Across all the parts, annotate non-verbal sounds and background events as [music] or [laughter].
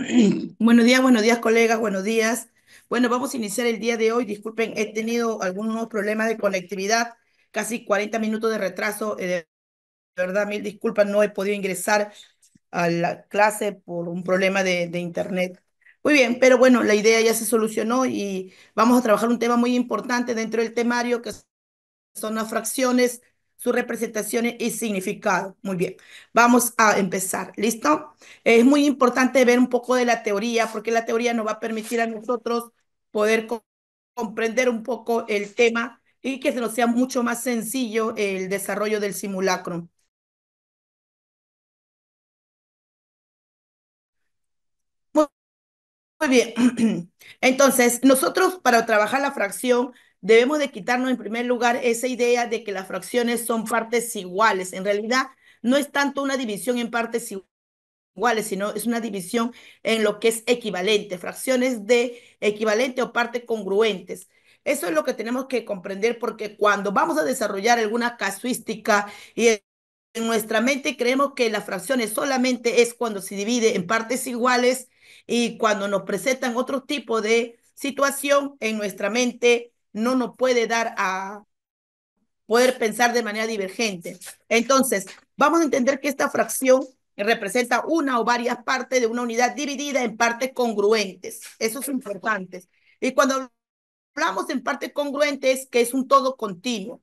[clears throat] Buenos días, buenos días, colegas, buenos días. Bueno, vamos a iniciar el día de hoy. Disculpen, he tenido algunos problemas de conectividad, casi 40 minutos de retraso. Eh, de verdad, mil disculpas, no he podido ingresar a la clase por un problema de, de internet. Muy bien, pero bueno, la idea ya se solucionó y vamos a trabajar un tema muy importante dentro del temario que son las fracciones sus representaciones y significado. Muy bien, vamos a empezar. ¿Listo? Es muy importante ver un poco de la teoría, porque la teoría nos va a permitir a nosotros poder comprender un poco el tema y que se nos sea mucho más sencillo el desarrollo del simulacro. Muy bien, [clears throat] entonces nosotros para trabajar la fracción debemos de quitarnos en primer lugar esa idea de que las fracciones son partes iguales. En realidad, no es tanto una división en partes iguales, sino es una división en lo que es equivalente, fracciones de equivalente o partes congruentes. Eso es lo que tenemos que comprender porque cuando vamos a desarrollar alguna casuística y en nuestra mente creemos que las fracciones solamente es cuando se divide en partes iguales y cuando nos presentan otro tipo de situación en nuestra mente no nos puede dar a poder pensar de manera divergente. Entonces, vamos a entender que esta fracción representa una o varias partes de una unidad dividida en partes congruentes. Eso es importante. Y cuando hablamos en partes congruentes, que es un todo continuo.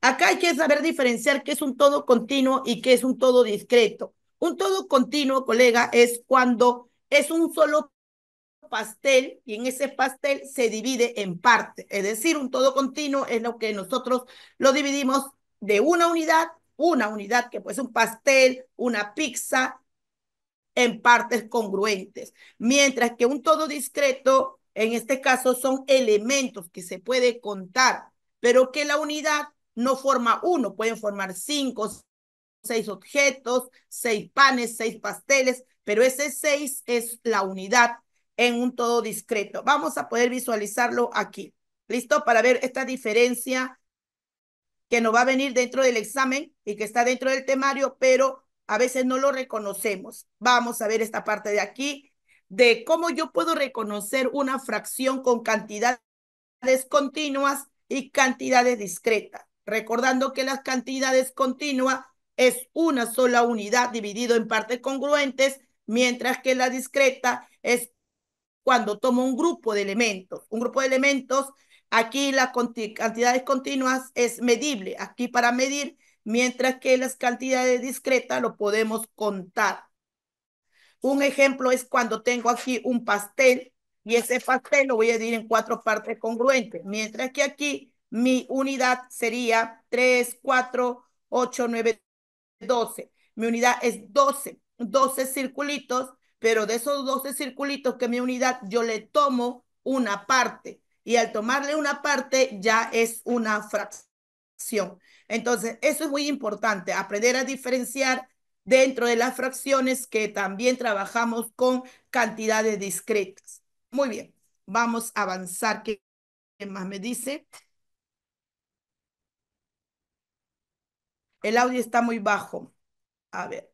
Acá hay que saber diferenciar qué es un todo continuo y qué es un todo discreto. Un todo continuo, colega, es cuando es un solo pastel y en ese pastel se divide en partes. Es decir, un todo continuo es lo que nosotros lo dividimos de una unidad, una unidad que ser un pastel, una pizza, en partes congruentes. Mientras que un todo discreto, en este caso, son elementos que se puede contar, pero que la unidad no forma uno, pueden formar cinco, seis objetos, seis panes, seis pasteles, pero ese seis es la unidad en un todo discreto. Vamos a poder visualizarlo aquí. ¿Listo? Para ver esta diferencia que nos va a venir dentro del examen y que está dentro del temario, pero a veces no lo reconocemos. Vamos a ver esta parte de aquí, de cómo yo puedo reconocer una fracción con cantidades continuas y cantidades discretas. Recordando que las cantidades continuas es una sola unidad dividido en partes congruentes, mientras que la discreta es cuando tomo un grupo de elementos. Un grupo de elementos, aquí las cantidades continuas es medible, aquí para medir, mientras que las cantidades discretas lo podemos contar. Un ejemplo es cuando tengo aquí un pastel y ese pastel lo voy a dividir en cuatro partes congruentes, mientras que aquí mi unidad sería 3, 4, 8, 9, 12. Mi unidad es 12, 12 circulitos pero de esos 12 circulitos que mi unidad, yo le tomo una parte y al tomarle una parte ya es una fracción. Entonces, eso es muy importante, aprender a diferenciar dentro de las fracciones que también trabajamos con cantidades discretas. Muy bien, vamos a avanzar. ¿Qué más me dice? El audio está muy bajo. A ver.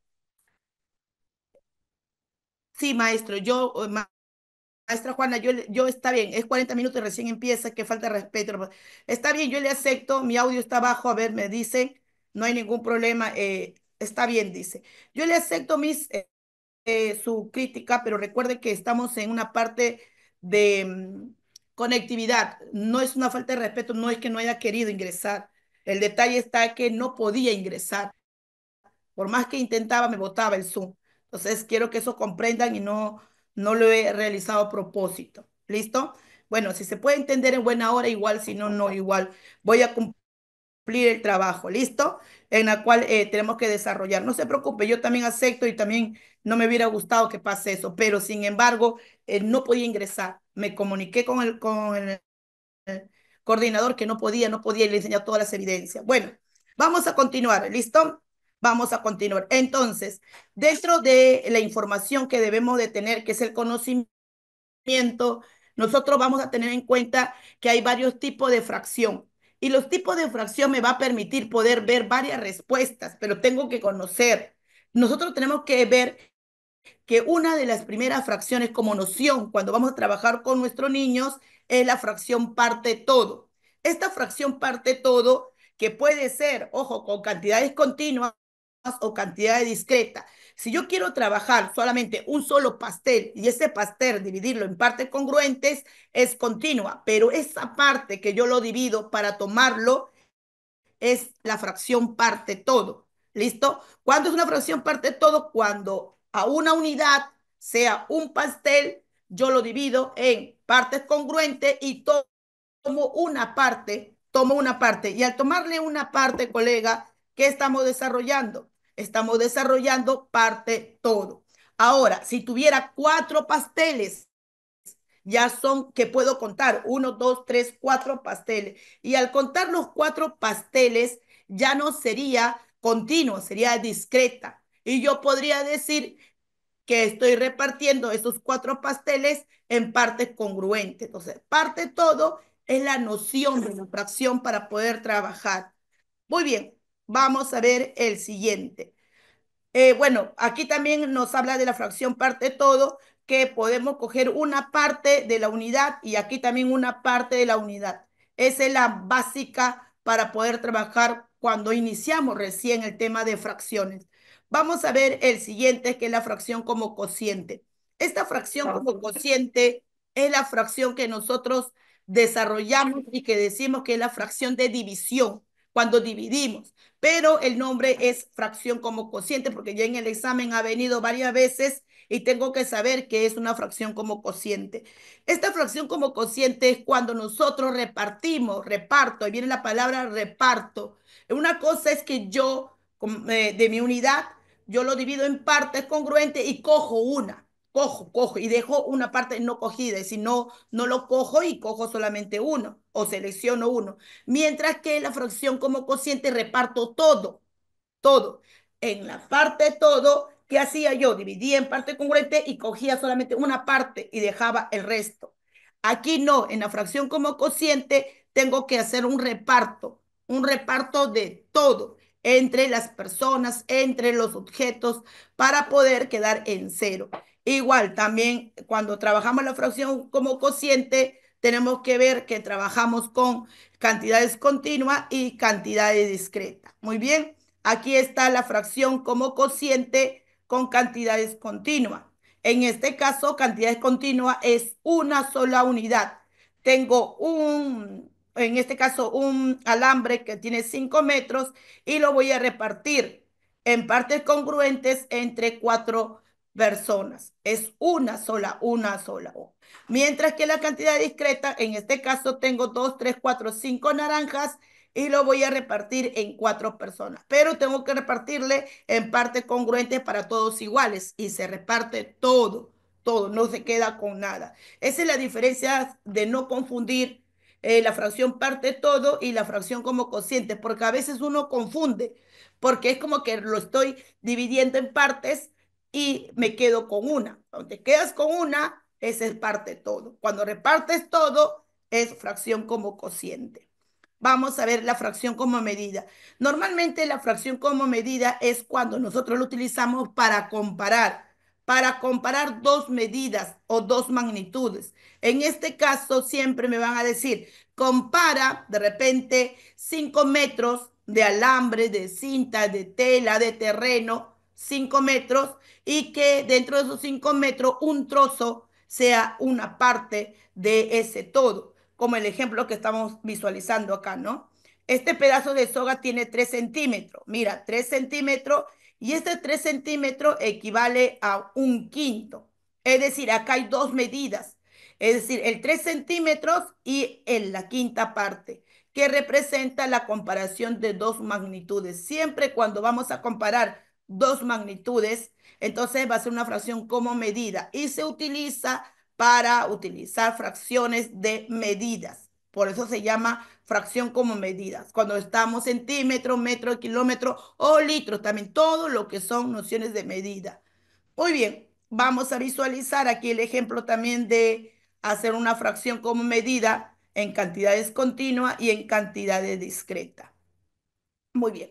Sí, maestro, yo, eh, maestra Juana, yo, yo está bien, es 40 minutos y recién empieza, que falta de respeto. Está bien, yo le acepto, mi audio está bajo, a ver, me dice, no hay ningún problema, eh, está bien, dice. Yo le acepto mis, eh, su crítica, pero recuerde que estamos en una parte de mm, conectividad, no es una falta de respeto, no es que no haya querido ingresar, el detalle está que no podía ingresar. Por más que intentaba, me botaba el Zoom. Entonces, quiero que eso comprendan y no, no lo he realizado a propósito. ¿Listo? Bueno, si se puede entender en buena hora, igual, si no, no, igual. Voy a cumplir el trabajo, ¿listo? En la cual eh, tenemos que desarrollar. No se preocupe, yo también acepto y también no me hubiera gustado que pase eso, pero sin embargo, eh, no podía ingresar. Me comuniqué con el, con el, coordinador que no podía, no podía y le enseñar todas las evidencias. Bueno, vamos a continuar, ¿listo? vamos a continuar. Entonces, dentro de la información que debemos de tener, que es el conocimiento, nosotros vamos a tener en cuenta que hay varios tipos de fracción. Y los tipos de fracción me va a permitir poder ver varias respuestas, pero tengo que conocer. Nosotros tenemos que ver que una de las primeras fracciones como noción cuando vamos a trabajar con nuestros niños es la fracción parte todo. Esta fracción parte todo que puede ser, ojo, con cantidades continuas o cantidad discreta. Si yo quiero trabajar solamente un solo pastel y ese pastel dividirlo en partes congruentes, es continua, pero esa parte que yo lo divido para tomarlo es la fracción parte todo. ¿Listo? ¿Cuándo es una fracción parte todo? Cuando a una unidad, sea un pastel, yo lo divido en partes congruentes y tomo una parte, tomo una parte. Y al tomarle una parte, colega, ¿qué estamos desarrollando? Estamos desarrollando parte todo. Ahora, si tuviera cuatro pasteles, ya son que puedo contar, uno, dos, tres, cuatro pasteles. Y al contar los cuatro pasteles, ya no sería continuo, sería discreta. Y yo podría decir que estoy repartiendo esos cuatro pasteles en partes congruentes. Entonces, parte todo es la noción de la fracción para poder trabajar. Muy bien, Vamos a ver el siguiente. Eh, bueno, aquí también nos habla de la fracción parte todo, que podemos coger una parte de la unidad y aquí también una parte de la unidad. Esa es la básica para poder trabajar cuando iniciamos recién el tema de fracciones. Vamos a ver el siguiente, que es la fracción como cociente. Esta fracción como cociente es la fracción que nosotros desarrollamos y que decimos que es la fracción de división cuando dividimos. Pero el nombre es fracción como cociente, porque ya en el examen ha venido varias veces y tengo que saber que es una fracción como cociente. Esta fracción como cociente es cuando nosotros repartimos, reparto, y viene la palabra reparto. Una cosa es que yo, eh, de mi unidad, yo lo divido en partes congruentes y cojo una cojo, cojo y dejo una parte no cogida, Y si no, no lo cojo y cojo solamente uno o selecciono uno. Mientras que la fracción como cociente reparto todo, todo. En la parte todo, ¿qué hacía yo? Dividía en parte congruente y cogía solamente una parte y dejaba el resto. Aquí no, en la fracción como cociente tengo que hacer un reparto, un reparto de todo entre las personas, entre los objetos, para poder quedar en cero. Igual, también cuando trabajamos la fracción como cociente, tenemos que ver que trabajamos con cantidades continuas y cantidades discretas. Muy bien, aquí está la fracción como cociente con cantidades continuas. En este caso, cantidades continuas es una sola unidad. Tengo un, en este caso, un alambre que tiene 5 metros y lo voy a repartir en partes congruentes entre 4 personas. Es una sola, una sola o Mientras que la cantidad discreta, en este caso tengo dos, tres, cuatro, cinco naranjas y lo voy a repartir en cuatro personas. Pero tengo que repartirle en partes congruentes para todos iguales y se reparte todo, todo, no se queda con nada. Esa es la diferencia de no confundir eh, la fracción parte todo y la fracción como cociente, porque a veces uno confunde, porque es como que lo estoy dividiendo en partes y me quedo con una. Cuando quedas con una, esa es parte de todo. Cuando repartes todo, es fracción como cociente. Vamos a ver la fracción como medida. Normalmente la fracción como medida es cuando nosotros lo utilizamos para comparar, para comparar dos medidas o dos magnitudes. En este caso siempre me van a decir, compara de repente 5 metros de alambre, de cinta, de tela, de terreno, 5 metros y que dentro de esos cinco metros un trozo sea una parte de ese todo, como el ejemplo que estamos visualizando acá, ¿no? Este pedazo de soga tiene tres centímetros, mira, 3 centímetros, y este tres centímetros equivale a un quinto. Es decir, acá hay dos medidas, es decir, el tres centímetros y en la quinta parte que representa la comparación de dos magnitudes. Siempre cuando vamos a comparar dos magnitudes, entonces va a ser una fracción como medida y se utiliza para utilizar fracciones de medidas. Por eso se llama fracción como medidas. Cuando estamos centímetros, metro, kilómetro o litros, también todo lo que son nociones de medida. Muy bien, vamos a visualizar aquí el ejemplo también de hacer una fracción como medida en cantidades continuas y en cantidades discretas. Muy bien.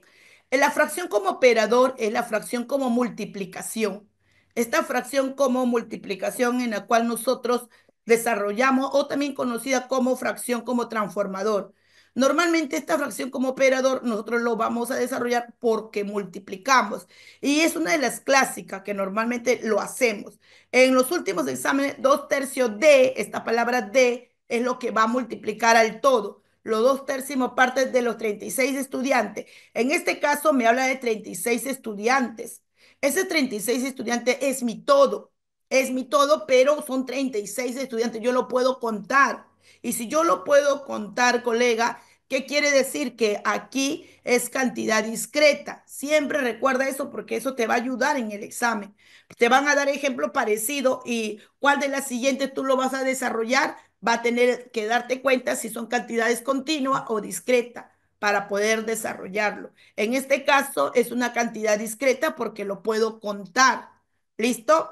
La fracción como operador es la fracción como multiplicación. Esta fracción como multiplicación en la cual nosotros desarrollamos o también conocida como fracción como transformador. Normalmente esta fracción como operador nosotros lo vamos a desarrollar porque multiplicamos y es una de las clásicas que normalmente lo hacemos. En los últimos exámenes, dos tercios de, esta palabra de es lo que va a multiplicar al todo los dos tercios partes de los 36 estudiantes. En este caso me habla de 36 estudiantes. Ese 36 estudiantes es mi todo, es mi todo, pero son 36 estudiantes, yo lo puedo contar. Y si yo lo puedo contar, colega, ¿qué quiere decir? Que aquí es cantidad discreta. Siempre recuerda eso porque eso te va a ayudar en el examen. Te van a dar ejemplo parecido y cuál de las siguientes tú lo vas a desarrollar va a tener que darte cuenta si son cantidades continuas o discretas para poder desarrollarlo. En este caso es una cantidad discreta porque lo puedo contar. ¿Listo?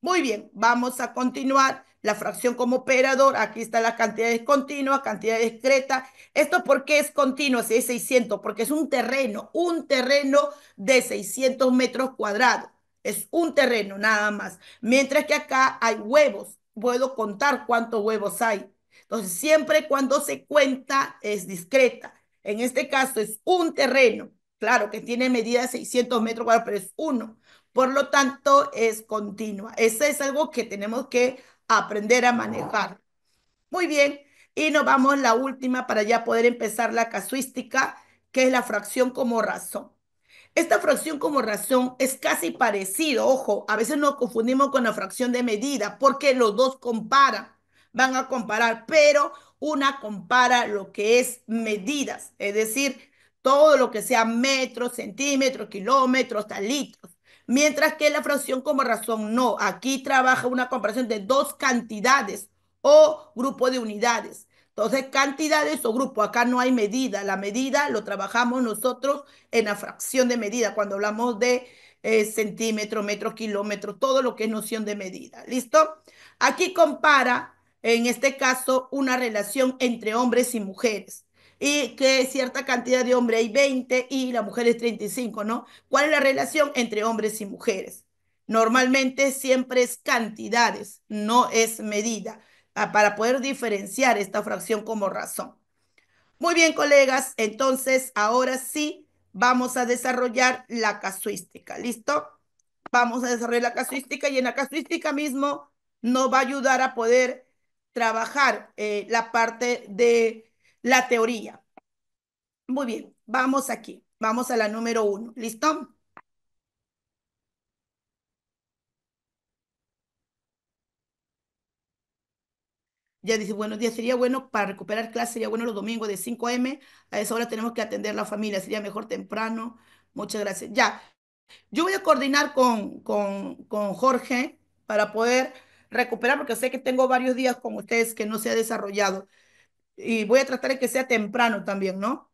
Muy bien, vamos a continuar. La fracción como operador, aquí está la cantidad continua, cantidad discreta. ¿Esto por qué es continuo si es 600? Porque es un terreno, un terreno de 600 metros cuadrados. Es un terreno nada más. Mientras que acá hay huevos puedo contar cuántos huevos hay. Entonces, siempre cuando se cuenta es discreta. En este caso es un terreno, claro que tiene medida de 600 metros cuadrados, pero es uno. Por lo tanto, es continua. Eso es algo que tenemos que aprender a manejar. Muy bien, y nos vamos a la última para ya poder empezar la casuística, que es la fracción como razón. Esta fracción como razón es casi parecido, ojo, a veces nos confundimos con la fracción de medida porque los dos comparan, van a comparar, pero una compara lo que es medidas, es decir, todo lo que sea metros, centímetros, kilómetros, talitos, Mientras que la fracción como razón no, aquí trabaja una comparación de dos cantidades o grupo de unidades. Entonces, cantidades o grupos, acá no hay medida, la medida lo trabajamos nosotros en la fracción de medida, cuando hablamos de eh, centímetros, metros, kilómetros, todo lo que es noción de medida. ¿Listo? Aquí compara, en este caso, una relación entre hombres y mujeres y que cierta cantidad de hombres hay 20 y la mujer es 35, ¿no? ¿Cuál es la relación entre hombres y mujeres? Normalmente siempre es cantidades, no es medida. Ah, para poder diferenciar esta fracción como razón. Muy bien, colegas, entonces ahora sí vamos a desarrollar la casuística, ¿listo? Vamos a desarrollar la casuística y en la casuística mismo nos va a ayudar a poder trabajar eh, la parte de la teoría. Muy bien, vamos aquí, vamos a la número uno, ¿listo? ya dice, buenos días, sería bueno para recuperar clase, sería bueno los domingos de 5 a.m. A esa hora tenemos que atender la familia, sería mejor temprano. Muchas gracias. Ya, yo voy a coordinar con, con, con Jorge para poder recuperar, porque sé que tengo varios días con ustedes que no se ha desarrollado. Y voy a tratar de que sea temprano también, ¿no?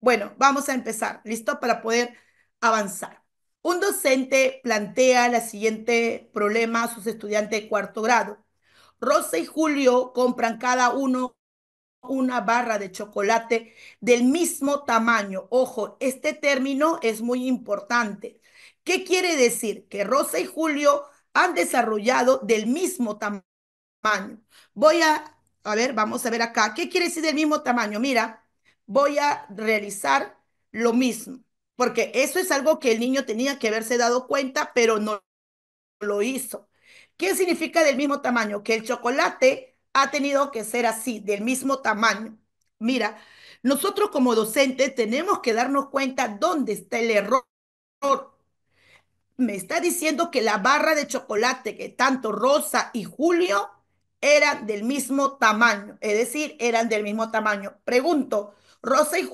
Bueno, vamos a empezar. ¿Listo? Para poder avanzar. Un docente plantea el siguiente problema a sus estudiantes de cuarto grado Rosa y Julio compran cada uno una barra de chocolate del mismo tamaño. Ojo, este término es muy importante. ¿Qué quiere decir? Que Rosa y Julio han desarrollado del mismo tamaño. Voy a, a ver, vamos a ver acá. ¿Qué quiere decir del mismo tamaño? Mira, voy a realizar lo mismo, porque eso es algo que el niño tenía que haberse dado cuenta, pero no lo hizo. ¿Qué significa del mismo tamaño? Que el chocolate ha tenido que ser así, del mismo tamaño. Mira, nosotros como docentes tenemos que darnos cuenta dónde está el error. Me está diciendo que la barra de chocolate que tanto Rosa y Julio eran del mismo tamaño, es decir, eran del mismo tamaño. Pregunto, Rosa y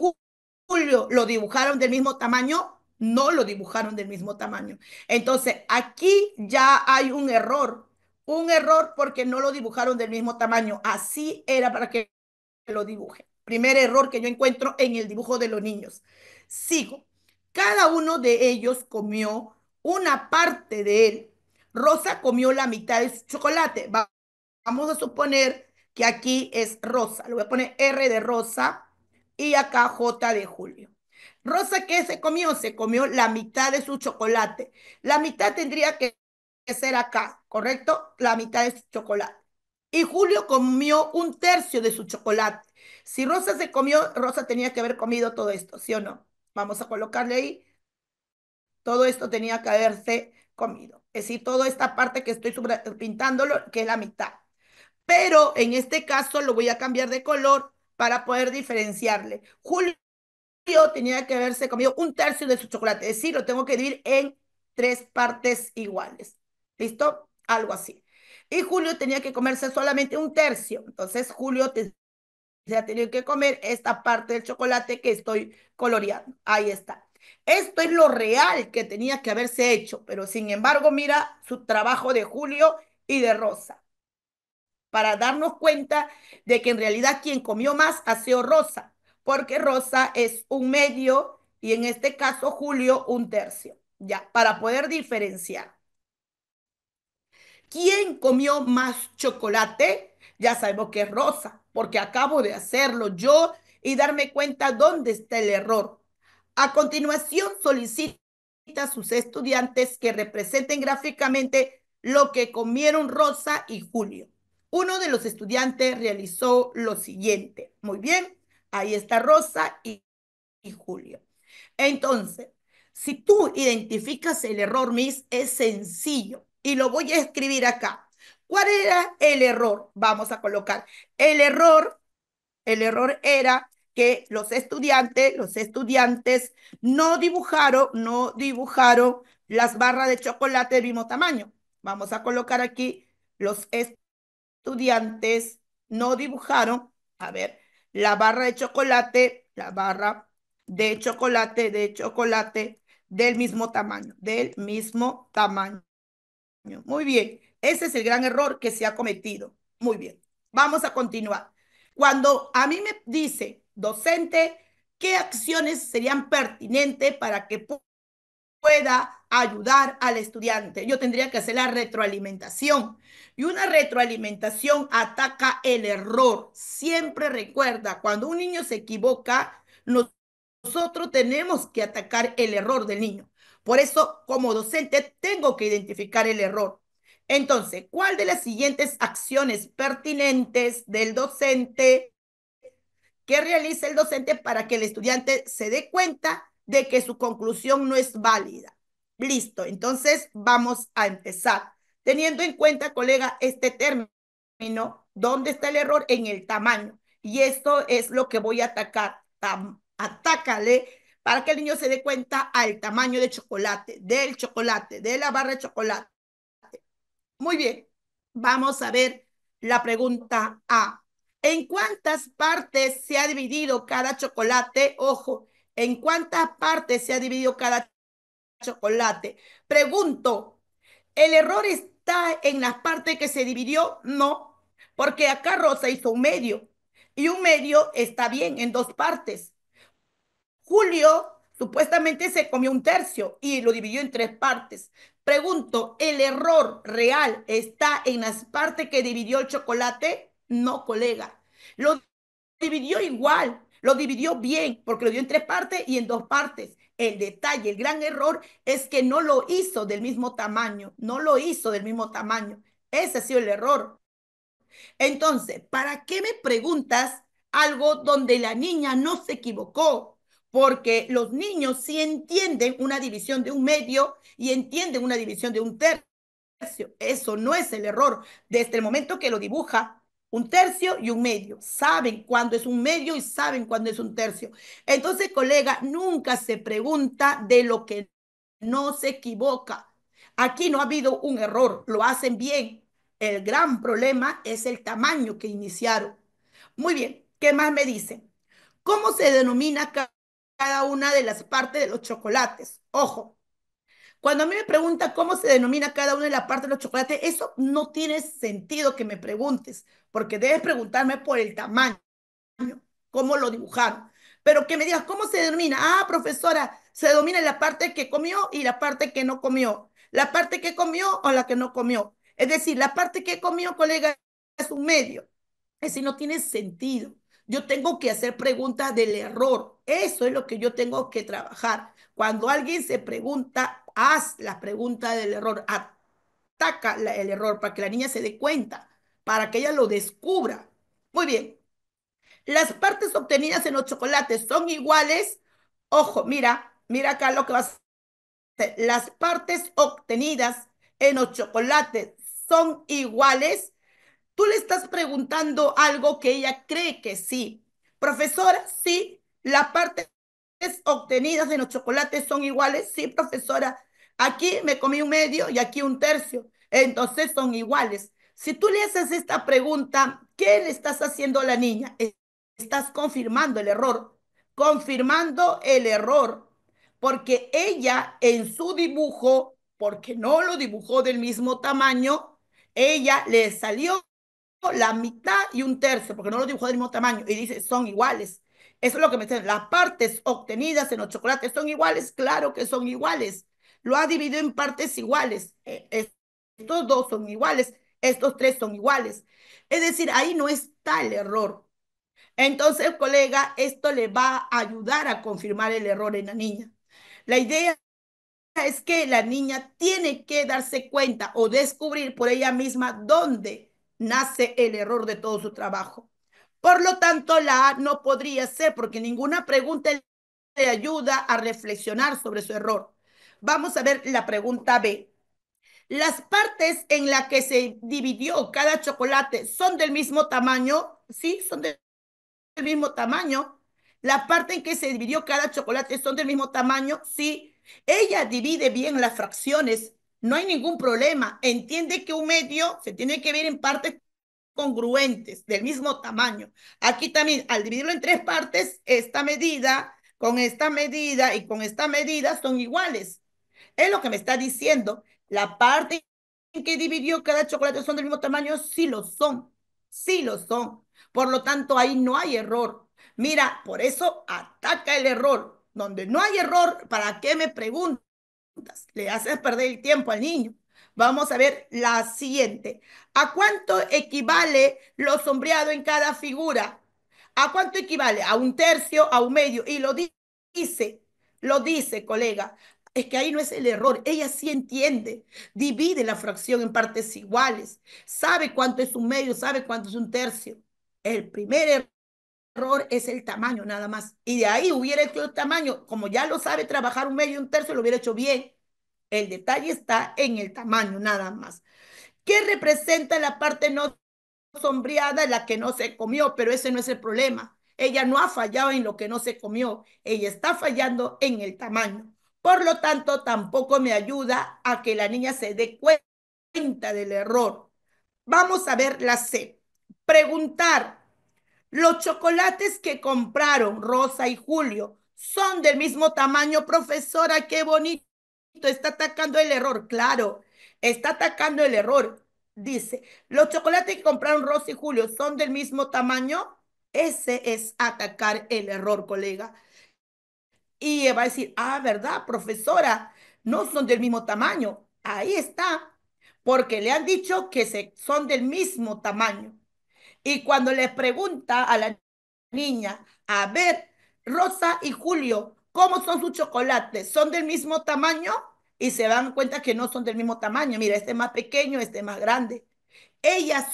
Julio lo dibujaron del mismo tamaño? no lo dibujaron del mismo tamaño. Entonces, aquí ya hay un error, un error porque no lo dibujaron del mismo tamaño. Así era para que lo dibuje. Primer error que yo encuentro en el dibujo de los niños. Sigo. Cada uno de ellos comió una parte de él. Rosa comió la mitad de su chocolate. Vamos a suponer que aquí es Rosa. Lo voy a poner R de Rosa y acá J de Julio. Rosa, ¿qué se comió? Se comió la mitad de su chocolate. La mitad tendría que ser acá, ¿correcto? La mitad de su chocolate. Y Julio comió un tercio de su chocolate. Si Rosa se comió, Rosa tenía que haber comido todo esto, ¿sí o no? Vamos a colocarle ahí. Todo esto tenía que haberse comido. Es decir, toda esta parte que estoy pintándolo, que es la mitad. Pero en este caso lo voy a cambiar de color para poder diferenciarle. Julio tenía que haberse comido un tercio de su chocolate. Es decir, lo tengo que dividir en tres partes iguales. ¿Listo? Algo así. Y Julio tenía que comerse solamente un tercio. Entonces, Julio se ha tenido que comer esta parte del chocolate que estoy coloreando. Ahí está. Esto es lo real que tenía que haberse hecho, pero sin embargo, mira su trabajo de Julio y de Rosa. Para darnos cuenta de que en realidad quien comió más ha sido Rosa porque Rosa es un medio y en este caso Julio un tercio, ya, para poder diferenciar. ¿Quién comió más chocolate? Ya sabemos que es Rosa, porque acabo de hacerlo yo y darme cuenta dónde está el error. A continuación, solicita a sus estudiantes que representen gráficamente lo que comieron Rosa y Julio. Uno de los estudiantes realizó lo siguiente. Muy bien. Ahí está Rosa y, Julio. Entonces, si tú identificas el error, Miss, es sencillo. Y lo voy a escribir acá. ¿Cuál era el error? Vamos a colocar. El error, el error era que los estudiantes, los estudiantes no dibujaron, no dibujaron las barras de chocolate del mismo tamaño. Vamos a colocar aquí los estudiantes no dibujaron, a ver, la barra de chocolate, la barra de chocolate, de chocolate del mismo tamaño, del mismo tamaño. Muy bien, ese es el gran error que se ha cometido. Muy bien, vamos a continuar. Cuando a mí me dice, docente, ¿qué acciones serían pertinentes para que pueda ayudar al estudiante. Yo tendría que hacer la retroalimentación. Y una retroalimentación ataca el error. Siempre recuerda, cuando un niño se equivoca, nosotros tenemos que atacar el error del niño. Por eso, como docente, tengo que identificar el error. Entonces, ¿cuál de las siguientes acciones pertinentes del docente que realiza el docente para que el estudiante se dé cuenta de que su conclusión no es válida. Listo, entonces vamos a empezar. Teniendo en cuenta, colega, este término, ¿dónde está el error? En el tamaño. Y esto es lo que voy a atacar. atácale para que el niño se dé cuenta al tamaño de chocolate, del chocolate, de la barra de chocolate. Muy bien, vamos a ver la pregunta A. ¿En cuántas partes se ha dividido cada chocolate? Ojo, en cuántas partes se ha dividido cada chocolate. Pregunto, ¿el error está en las partes que se dividió? No, porque acá Rosa hizo un medio y un medio está bien en dos partes. Julio supuestamente se comió un tercio y lo dividió en tres partes. Pregunto, ¿el error real está en las partes que dividió el chocolate? No, colega. Lo dividió igual. Lo dividió bien porque lo dio en tres partes y en dos partes. El detalle, el gran error es que no lo hizo del mismo tamaño, no lo hizo del mismo tamaño. Ese ha sido el error. Entonces, ¿para qué me preguntas algo donde la niña no se equivocó? Porque los niños sí entienden una división de un medio y entienden una división de un tercio. Eso no es el error. Desde el momento que lo dibuja, un tercio y un medio. Saben cuándo es un medio y saben cuándo es un tercio. Entonces, colega, nunca se pregunta de lo que no se equivoca. Aquí no ha habido un error, lo hacen bien. El gran problema es el tamaño que iniciaron. Muy bien, ¿qué más me dicen? ¿Cómo se denomina cada una de las partes de los chocolates? Ojo, cuando a mí me pregunta cómo se denomina cada una de las partes de los chocolates, eso no tiene sentido que me preguntes, porque debes preguntarme por el tamaño, cómo lo dibujaron. Pero que me digas cómo se denomina. Ah, profesora, se denomina la parte que comió y la parte que no comió. La parte que comió o la que no comió. Es decir, la parte que comió, colega, es un medio. Es decir, no tiene sentido. Yo tengo que hacer preguntas del error. Eso es lo que yo tengo que trabajar. Cuando alguien se pregunta haz la pregunta del error, ataca el error para que la niña se dé cuenta, para que ella lo descubra. Muy bien. Las partes obtenidas en los chocolates son iguales. Ojo, mira, mira acá lo que vas a hacer. Las partes obtenidas en los chocolates son iguales. Tú le estás preguntando algo que ella cree que sí. Profesora, sí, la parte obtenidas en los chocolates son iguales? Sí, profesora. Aquí me comí un medio y aquí un tercio. Entonces son iguales. Si tú le haces esta pregunta, ¿qué le estás haciendo a la niña? Estás confirmando el error. Confirmando el error. Porque ella en su dibujo, porque no lo dibujó del mismo tamaño, ella le salió la mitad y un tercio, porque no lo dibujó del mismo tamaño. Y dice, son iguales. Eso es lo que me dicen. Las partes obtenidas en los chocolates son iguales. Claro que son iguales. Lo ha dividido en partes iguales. E, estos dos son iguales. Estos tres son iguales. Es decir, ahí no está el error. Entonces, colega, esto le va a ayudar a confirmar el error en la niña. La idea es que la niña tiene que darse cuenta o descubrir por ella misma dónde nace el error de todo su trabajo. Por lo tanto, la A no podría ser porque ninguna pregunta le ayuda a reflexionar sobre su error. Vamos a ver la pregunta B. Las partes en las que se dividió cada chocolate son del mismo tamaño. Sí, son del mismo tamaño. La parte en que se dividió cada chocolate son del mismo tamaño. Sí, ella divide bien las fracciones. No hay ningún problema. Entiende que un medio se tiene que ver en partes congruentes del mismo tamaño. Aquí también, al dividirlo en tres partes, esta medida con esta medida y con esta medida son iguales. Es lo que me está diciendo. La parte en que dividió cada chocolate son del mismo tamaño, sí lo son, sí lo son. Por lo tanto, ahí no hay error. Mira, por eso ataca el error. Donde no hay error, ¿para qué me preguntas? Le haces perder el tiempo al niño. Vamos a ver la siguiente. ¿A cuánto equivale lo sombreado en cada figura? ¿A cuánto equivale? A un tercio, a un medio. Y lo dice, lo dice, colega. Es que ahí no es el error. Ella sí entiende. Divide la fracción en partes iguales. Sabe cuánto es un medio, sabe cuánto es un tercio. El primer error es el tamaño nada más. Y de ahí hubiera hecho el tamaño. Como ya lo sabe trabajar un medio y un tercio, lo hubiera hecho bien. El detalle está en el tamaño, nada más. ¿Qué representa la parte no sombreada, la que no se comió? Pero ese no es el problema. Ella no ha fallado en lo que no se comió. Ella está fallando en el tamaño. Por lo tanto, tampoco me ayuda a que la niña se dé cuenta del error. Vamos a ver la C. Preguntar. Los chocolates que compraron Rosa y Julio son del mismo tamaño, profesora. Qué bonito está atacando el error, claro, está atacando el error. Dice, los chocolates que compraron Rosa y Julio son del mismo tamaño. Ese es atacar el error, colega. Y va a decir, ah, ¿verdad, profesora? No son del mismo tamaño. Ahí está, porque le han dicho que se, son del mismo tamaño. Y cuando le pregunta a la niña, a ver, Rosa y Julio, cómo son sus chocolates, son del mismo tamaño y se dan cuenta que no son del mismo tamaño. Mira, este es más pequeño, este es más grande. Ella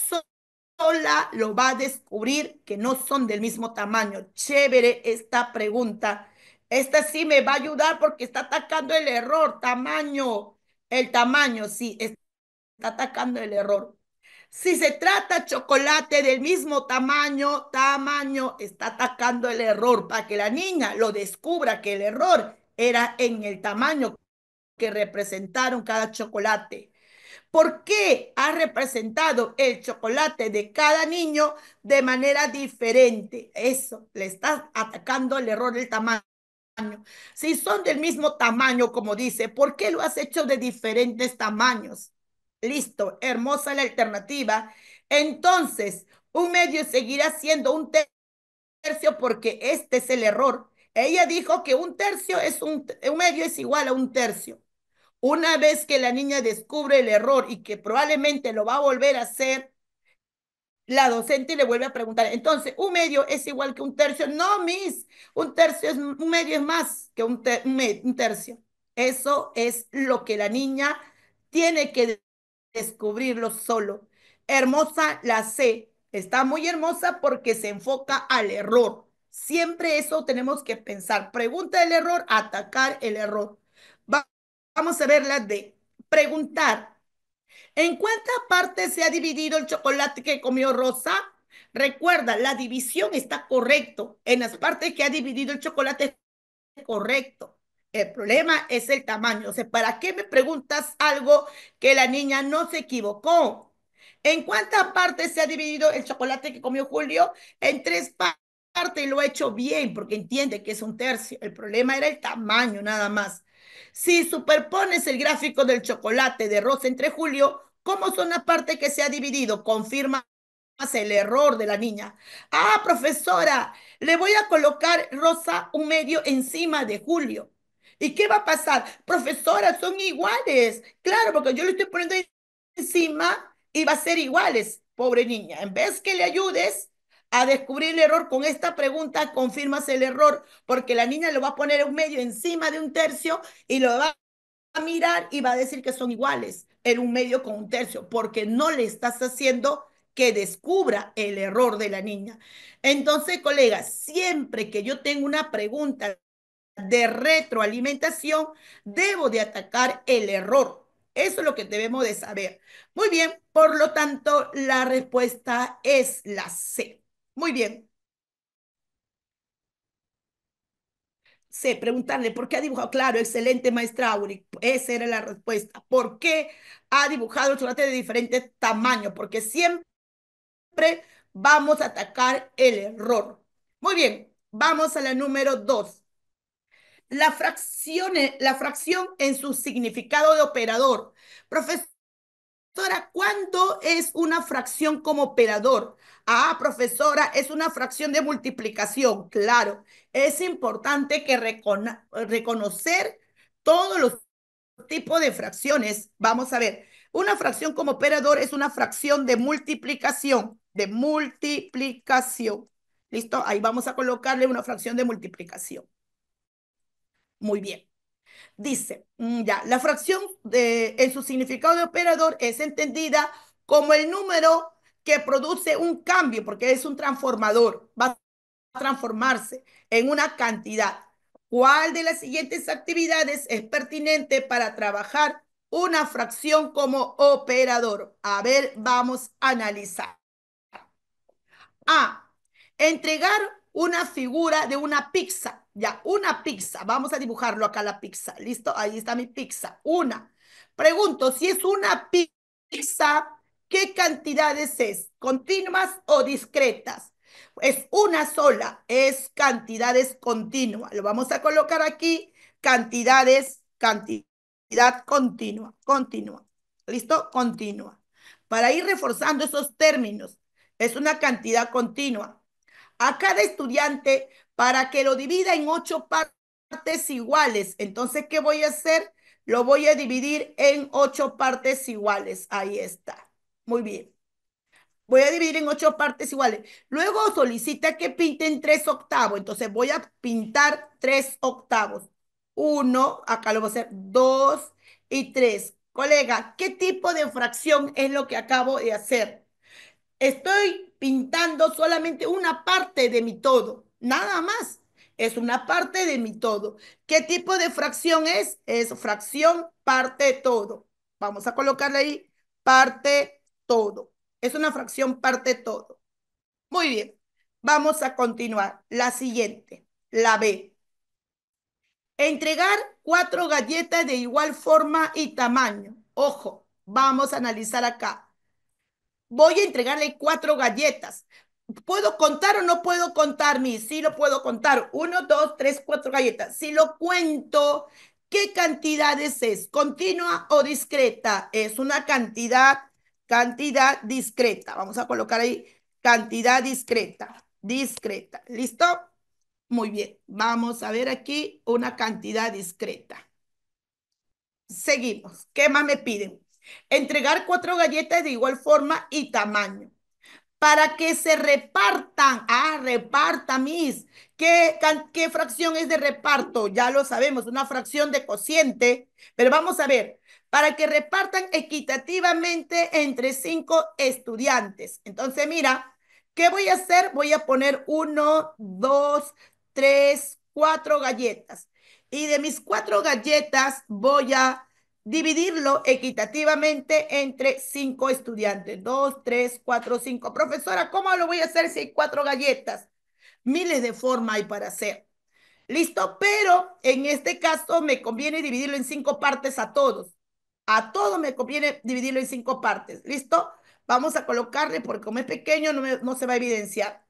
sola lo va a descubrir que no son del mismo tamaño. Chévere esta pregunta. Esta sí me va a ayudar porque está atacando el error, tamaño, el tamaño, sí, está atacando el error. Si se trata chocolate del mismo tamaño, tamaño está atacando el error para que la niña lo descubra que el error era en el tamaño que representaron cada chocolate. ¿Por qué ha representado el chocolate de cada niño de manera diferente? Eso, le estás atacando el error del tamaño. Si son del mismo tamaño, como dice, ¿por qué lo has hecho de diferentes tamaños? Listo, hermosa la alternativa. Entonces, un medio seguirá siendo un tercio porque este es el error. Ella dijo que un tercio es un, medio es igual a un tercio. Una vez que la niña descubre el error y que probablemente lo va a volver a hacer, la docente le vuelve a preguntar, entonces, ¿un medio es igual que un tercio? No, Miss, un tercio es, medio es más que un, tercio. Eso es lo que la niña tiene que descubrirlo solo. Hermosa la C. Está muy hermosa porque se enfoca al error. Siempre eso tenemos que pensar. Pregunta el error, atacar el error. vamos a ver la D. Preguntar. ¿En cuántas partes se ha dividido el chocolate que comió Rosa? Recuerda, la división está correcto. En las partes que ha dividido el chocolate correcto. El problema es el tamaño. O sea, ¿para qué me preguntas algo que la niña no se equivocó? ¿En cuántas partes se ha dividido el chocolate que comió Julio? En tres partes y lo ha hecho bien porque entiende que es un tercio. El problema era el tamaño nada más. Si superpones el gráfico del chocolate de Rosa entre Julio, ¿cómo son las partes que se ha dividido? Confirma el error de la niña. Ah, profesora, le voy a colocar Rosa un medio encima de Julio. ¿Y qué va a pasar? Profesora, son iguales. Claro, porque yo le estoy poniendo encima y va a ser iguales, pobre niña. En vez que le ayudes a descubrir el error con esta pregunta, confirmas el error, porque la niña lo va a poner un medio encima de un tercio y lo va a mirar y va a decir que son iguales en un medio con un tercio, porque no le estás haciendo que descubra el error de la niña. Entonces, colegas, siempre que yo tengo una pregunta de retroalimentación, debo de atacar el error. Eso es lo que debemos de saber. Muy bien, por lo tanto, la respuesta es la C. Muy bien. C, preguntarle, ¿por qué ha dibujado? Claro, excelente, maestra Auric. Esa era la respuesta. ¿Por qué ha dibujado el chocolate de diferentes tamaños? Porque siempre vamos a atacar el error. Muy bien, vamos a la número dos. La fracción, la fracción en su significado de operador. Profesora, ¿cuánto es una fracción como operador? Ah, profesora, es una fracción de multiplicación. Claro, es importante que reconocer todos los tipos de fracciones. Vamos a ver, una fracción como operador es una fracción de multiplicación, de multiplicación. ¿Listo? Ahí vamos a colocarle una fracción de multiplicación. Muy bien. Dice, mm, ya, la fracción de, en su significado de operador es entendida como el número que produce un cambio, porque es un transformador, va a transformarse en una cantidad. ¿Cuál de las siguientes actividades es pertinente para trabajar una fracción como operador? A ver, vamos a analizar. A. Entregar una figura de una pizza ya, una pizza. Vamos a dibujarlo acá la pizza. ¿Listo? Ahí está mi pizza. Una. Pregunto, si es una pizza, ¿qué cantidades es? ¿Continuas o discretas? Es una sola, es cantidades continuas. Lo vamos a colocar aquí, cantidades, cantidad continua, continua. ¿Listo? Continua. Para ir reforzando esos términos, es una cantidad continua. A cada estudiante para que lo divida en ocho partes iguales. Entonces, ¿qué voy a hacer? Lo voy a dividir en ocho partes iguales. Ahí está. Muy bien. Voy a dividir en ocho partes iguales. Luego solicita que pinten tres octavos. Entonces voy a pintar tres octavos. Uno, acá lo voy a hacer dos y tres. Colega, ¿qué tipo de fracción es lo que acabo de hacer? Estoy pintando solamente una parte de mi todo. Nada más. Es una parte de mi todo. ¿Qué tipo de fracción es? Es fracción parte todo. Vamos a colocarle ahí parte todo. Es una fracción parte todo. Muy bien. Vamos a continuar. La siguiente, la B. Entregar cuatro galletas de igual forma y tamaño. Ojo, vamos a analizar acá. Voy a entregarle cuatro galletas, ¿Puedo contar o no puedo contar, mi? Sí lo puedo contar. Uno, dos, tres, cuatro galletas. Si lo cuento, ¿qué cantidades es? ¿Continua o discreta? Es una cantidad, cantidad discreta. Vamos a colocar ahí cantidad discreta, discreta. ¿Listo? Muy bien. Vamos a ver aquí una cantidad discreta. Seguimos. ¿Qué más me piden? Entregar cuatro galletas de igual forma y tamaño para que se repartan. Ah, reparta, mis. ¿Qué, ¿Qué fracción es de reparto? Ya lo sabemos, una fracción de cociente. Pero vamos a ver, para que repartan equitativamente entre cinco estudiantes. Entonces, mira, ¿qué voy a hacer? Voy a poner uno, dos, tres, cuatro galletas. Y de mis cuatro galletas voy a dividirlo equitativamente entre cinco estudiantes. Dos, tres, cuatro, cinco. Profesora, ¿cómo lo voy a hacer si hay cuatro galletas? Miles de formas hay para hacer. Listo, pero en este caso me conviene dividirlo en cinco partes a todos. A todos me conviene dividirlo en cinco partes. ¿Listo? Vamos a colocarle, porque como es pequeño, no, no se va a evidenciar.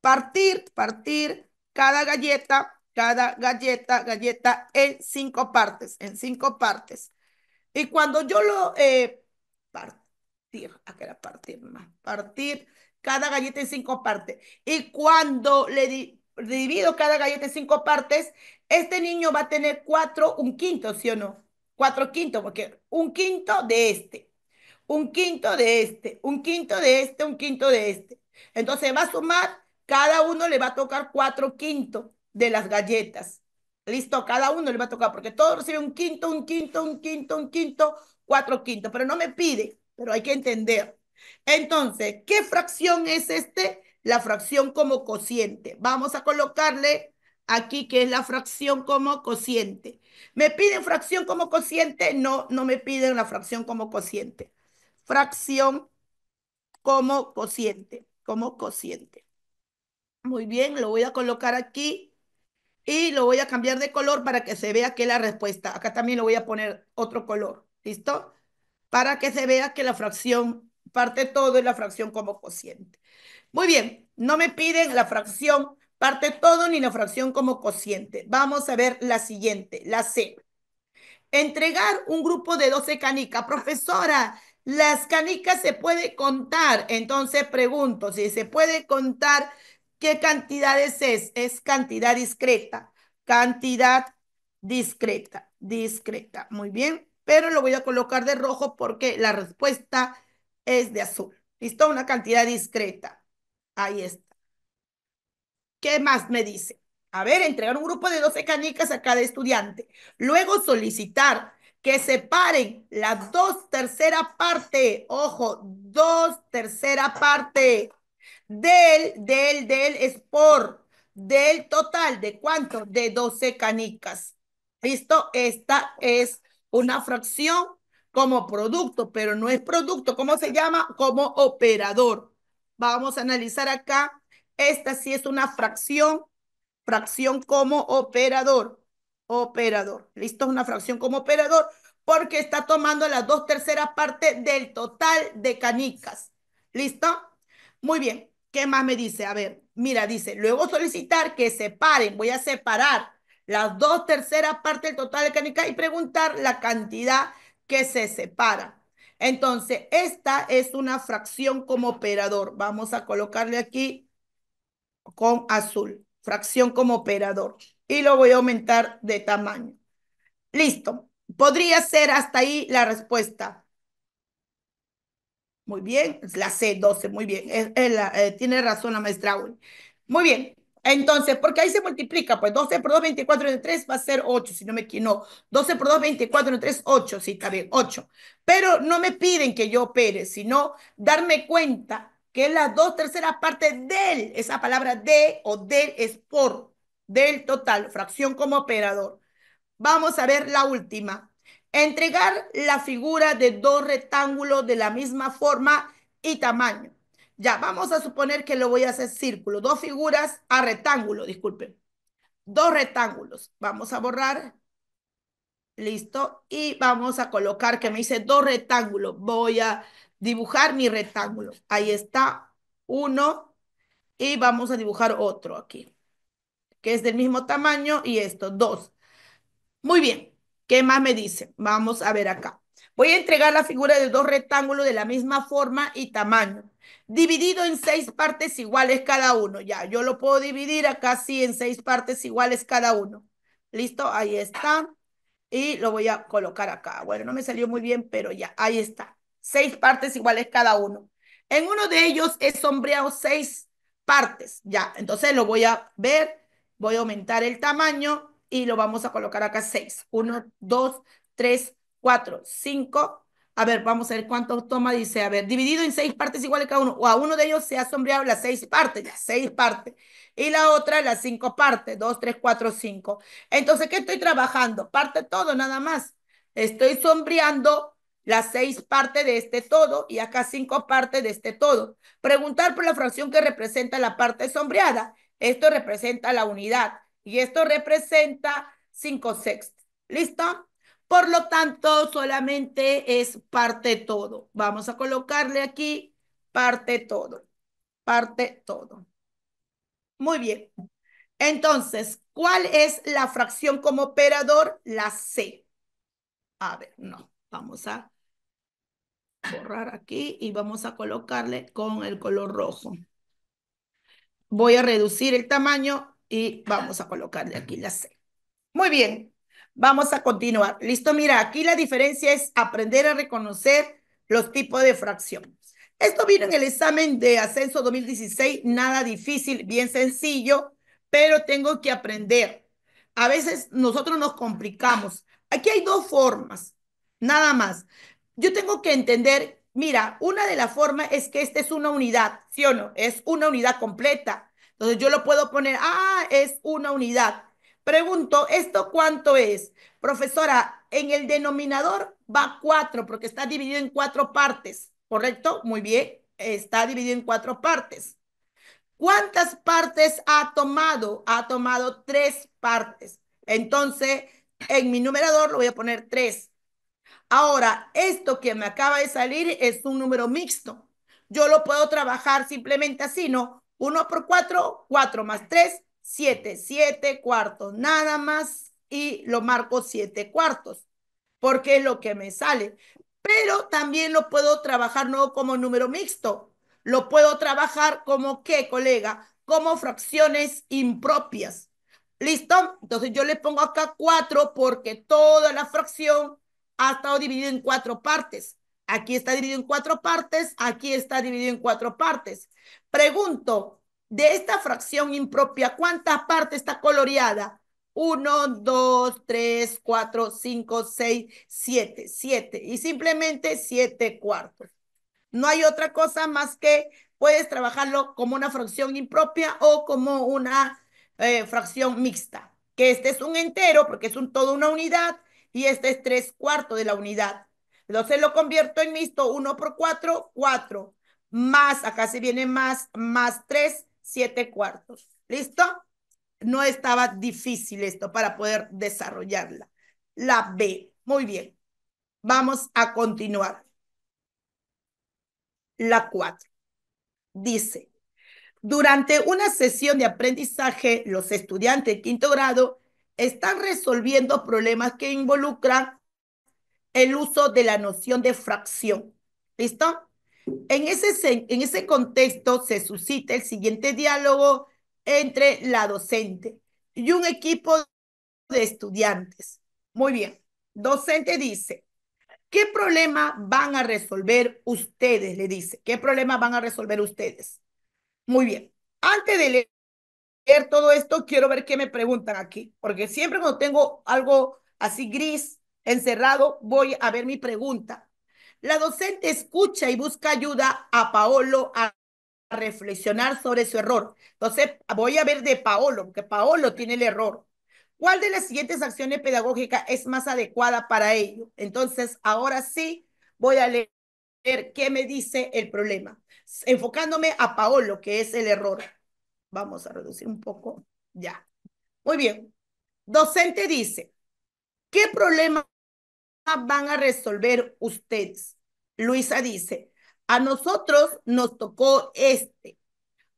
Partir, partir cada galleta cada galleta, galleta en cinco partes, en cinco partes. Y cuando yo lo eh, partir, aquí era partir más, partir cada galleta en cinco partes. Y cuando le divido cada galleta en cinco partes, este niño va a tener cuatro, un quinto, ¿sí o no? Cuatro quintos, porque un quinto de este, un quinto de este, un quinto de este, un quinto de este. Entonces va a sumar, cada uno le va a tocar cuatro quintos de las galletas. Listo, cada uno le va a tocar, porque todo recibe un quinto, un quinto, un quinto, un quinto, cuatro quintos, pero no me pide, pero hay que entender. Entonces, ¿qué fracción es este? La fracción como cociente. Vamos a colocarle aquí que es la fracción como cociente. ¿Me piden fracción como cociente? No, no me piden la fracción como cociente. Fracción como cociente, como cociente. Muy bien, lo voy a colocar aquí y lo voy a cambiar de color para que se vea que la respuesta. Acá también lo voy a poner otro color, ¿listo? Para que se vea que la fracción parte todo y la fracción como cociente. Muy bien, no me piden la fracción parte todo ni la fracción como cociente. Vamos a ver la siguiente, la C. Entregar un grupo de 12 canicas. Profesora, las canicas se puede contar. Entonces pregunto, si se puede contar ¿Qué cantidades es? Es cantidad discreta. Cantidad discreta. Discreta. Muy bien. Pero lo voy a colocar de rojo porque la respuesta es de azul. ¿Listo? Una cantidad discreta. Ahí está. ¿Qué más me dice? A ver, entregar un grupo de 12 canicas a cada estudiante. Luego solicitar que separen las dos tercera parte. Ojo, dos tercera parte del, del, del es por, del total, ¿de cuánto? De 12 canicas. ¿Listo? Esta es una fracción como producto, pero no es producto. ¿Cómo se llama? Como operador. Vamos a analizar acá. Esta sí es una fracción, fracción como operador. Operador. ¿Listo? una fracción como operador porque está tomando las dos terceras partes del total de canicas. ¿Listo? Muy bien. ¿Qué más me dice? A ver, mira, dice, luego solicitar que separen, voy a separar las dos terceras partes del total de canica y preguntar la cantidad que se separa. Entonces, esta es una fracción como operador. Vamos a colocarle aquí con azul, fracción como operador. Y lo voy a aumentar de tamaño. Listo. Podría ser hasta ahí la respuesta. Muy bien, la C12, muy bien. Eh, tiene razón la maestra Muy bien, entonces, porque ahí se multiplica, pues 12 por 2, 24 entre 3 va a ser 8, si no me equivoco. 12 por 2, 24 entre 3, 8, sí, está bien, 8. Pero no me piden que yo opere, sino darme cuenta que las dos terceras partes del, esa palabra de o del es por, del total, fracción como operador. Vamos a ver la última. Entregar la figura de dos rectángulos de la misma forma y tamaño. Ya, vamos a suponer que lo voy a hacer círculo. Dos figuras a rectángulo, disculpen. Dos rectángulos. Vamos a borrar. Listo. Y vamos a colocar que me dice dos rectángulos. Voy a dibujar mi rectángulo. Ahí está uno. Y vamos a dibujar otro aquí. Que es del mismo tamaño y esto, dos. Muy bien. ¿Qué más me dice? Vamos a ver acá. Voy a entregar la figura de dos rectángulos de la misma forma y tamaño, dividido en seis partes iguales cada uno. Ya, yo lo puedo dividir acá sí en seis partes iguales cada uno. ¿Listo? Ahí está. Y lo voy a colocar acá. Bueno, no me salió muy bien, pero ya, ahí está. Seis partes iguales cada uno. En uno de ellos he sombreado seis partes. Ya, entonces lo voy a ver. Voy a aumentar el tamaño y lo vamos a colocar acá seis uno dos tres cuatro cinco A ver, vamos a ver cuánto toma. Dice, a ver, dividido en seis partes iguales cada uno. O a uno de ellos se ha sombreado las seis partes, las seis partes. Y la otra las cinco partes, dos, tres, cuatro, cinco. Entonces, ¿qué estoy trabajando? Parte todo, nada más. Estoy sombreando las seis partes de este todo y acá cinco partes de este todo. Preguntar por la fracción que representa la parte sombreada. Esto representa la unidad. Y esto representa 5 sextos. ¿Listo? Por lo tanto, solamente es parte todo. Vamos a colocarle aquí parte todo. Parte todo. Muy bien. Entonces, ¿cuál es la fracción como operador? La C. A ver, no. Vamos a borrar aquí y vamos a colocarle con el color rojo. Voy a reducir el tamaño y vamos a colocarle aquí la C. Muy bien, vamos a continuar. Listo, mira, aquí la diferencia es aprender a reconocer los tipos de fracciones. Esto vino en el examen de ascenso 2016, nada difícil, bien sencillo, pero tengo que aprender. A veces nosotros nos complicamos. Aquí hay dos formas, nada más. Yo tengo que entender, mira, una de las formas es que esta es una unidad, ¿sí o no? Es una unidad completa, entonces yo lo puedo poner, ah, es una unidad. Pregunto, ¿esto cuánto es? Profesora, en el denominador va cuatro, porque está dividido en cuatro partes, ¿correcto? Muy bien, está dividido en cuatro partes. ¿Cuántas partes ha tomado? Ha tomado tres partes. Entonces, en mi numerador lo voy a poner tres. Ahora, esto que me acaba de salir es un número mixto. Yo lo puedo trabajar simplemente así, ¿no? 1 por 4, 4 más 3, 7, 7 cuartos, nada más y lo marco 7 cuartos, porque es lo que me sale. Pero también lo puedo trabajar no como número mixto, lo puedo trabajar como qué, colega, como fracciones impropias. ¿Listo? Entonces yo le pongo acá 4 porque toda la fracción ha estado dividida en 4 partes. Aquí está dividido en 4 partes, aquí está dividido en 4 partes. Pregunto, de esta fracción impropia, ¿cuánta parte está coloreada? 1, 2, 3, 4, 5, 6, 7, 7 y simplemente 7 cuartos. No hay otra cosa más que puedes trabajarlo como una fracción impropia o como una eh, fracción mixta, que este es un entero porque es un, toda una unidad y este es 3 cuartos de la unidad. Entonces lo convierto en mixto 1 por 4, 4 más, acá se viene más, más tres, siete cuartos. ¿Listo? No estaba difícil esto para poder desarrollarla. La B. Muy bien. Vamos a continuar. La 4. Dice, durante una sesión de aprendizaje, los estudiantes de quinto grado están resolviendo problemas que involucran el uso de la noción de fracción. ¿Listo? En ese, en ese contexto se suscita el siguiente diálogo entre la docente y un equipo de estudiantes. Muy bien, docente dice, ¿qué problema van a resolver ustedes? Le dice, ¿qué problema van a resolver ustedes? Muy bien, antes de leer todo esto, quiero ver qué me preguntan aquí, porque siempre cuando tengo algo así gris, encerrado, voy a ver mi pregunta. La docente escucha y busca ayuda a Paolo a reflexionar sobre su error. Entonces, voy a ver de Paolo, porque Paolo tiene el error. ¿Cuál de las siguientes acciones pedagógicas es más adecuada para ello? Entonces, ahora sí, voy a leer qué me dice el problema, enfocándome a Paolo, que es el error. Vamos a reducir un poco, ya. Muy bien. Docente dice, ¿qué problema van a resolver ustedes. Luisa dice, a nosotros nos tocó este.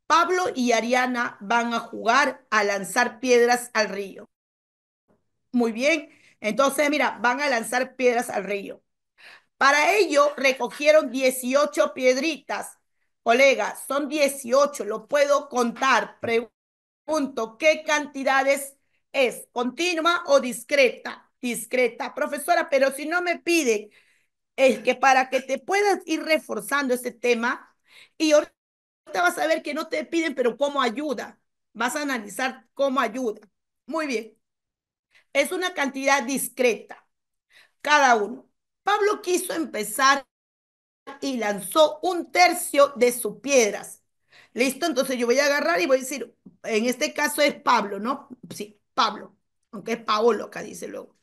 Pablo y Ariana van a jugar a lanzar piedras al río. Muy bien, entonces mira, van a lanzar piedras al río. Para ello recogieron 18 piedritas. Colega, son 18, lo puedo contar. Pregunto, ¿qué cantidades es? ¿Continua o discreta? discreta. Profesora, pero si no me pide, es que para que te puedas ir reforzando ese tema, y ahorita vas a ver que no te piden, pero cómo ayuda. Vas a analizar cómo ayuda. Muy bien. Es una cantidad discreta, cada uno. Pablo quiso empezar y lanzó un tercio de sus piedras. ¿Listo? Entonces yo voy a agarrar y voy a decir, en este caso es Pablo, ¿no? Sí, Pablo, aunque es Paolo acá dice luego.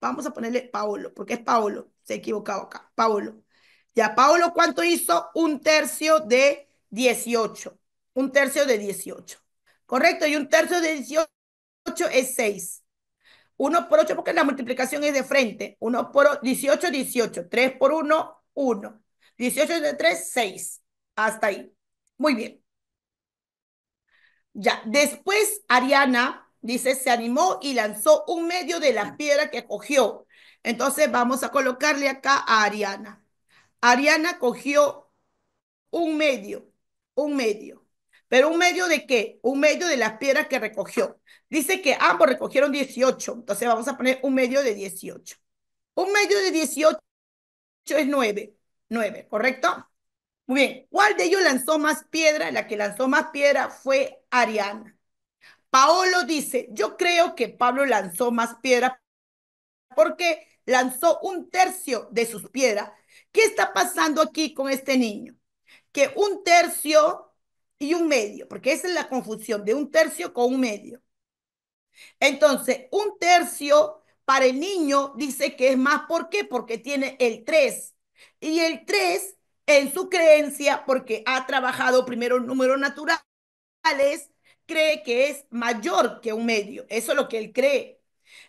Vamos a ponerle Paolo, porque es Paolo, se ha equivocado acá, Paolo. Ya, Paolo, ¿cuánto hizo? Un tercio de 18. Un tercio de 18. ¿Correcto? Y un tercio de 18 es 6. 1 por 8 porque la multiplicación es de frente. 1 por 18, 18. 3 por 1, 1. 18 de 3, 6. Hasta ahí. Muy bien. Ya, después Ariana dice, se animó y lanzó un medio de las piedras que cogió. Entonces vamos a colocarle acá a Ariana. Ariana cogió un medio, un medio. ¿Pero un medio de qué? Un medio de las piedras que recogió. Dice que ambos recogieron 18, entonces vamos a poner un medio de 18. Un medio de 18 es 9, 9, ¿correcto? Muy bien, ¿cuál de ellos lanzó más piedra? La que lanzó más piedra fue Ariana. Paolo dice, yo creo que Pablo lanzó más piedras porque lanzó un tercio de sus piedras. ¿Qué está pasando aquí con este niño? Que un tercio y un medio, porque esa es la confusión de un tercio con un medio. Entonces, un tercio para el niño dice que es más. ¿Por qué? Porque tiene el 3. Y el 3 en su creencia, porque ha trabajado primero números naturales, cree que es mayor que un medio. Eso es lo que él cree.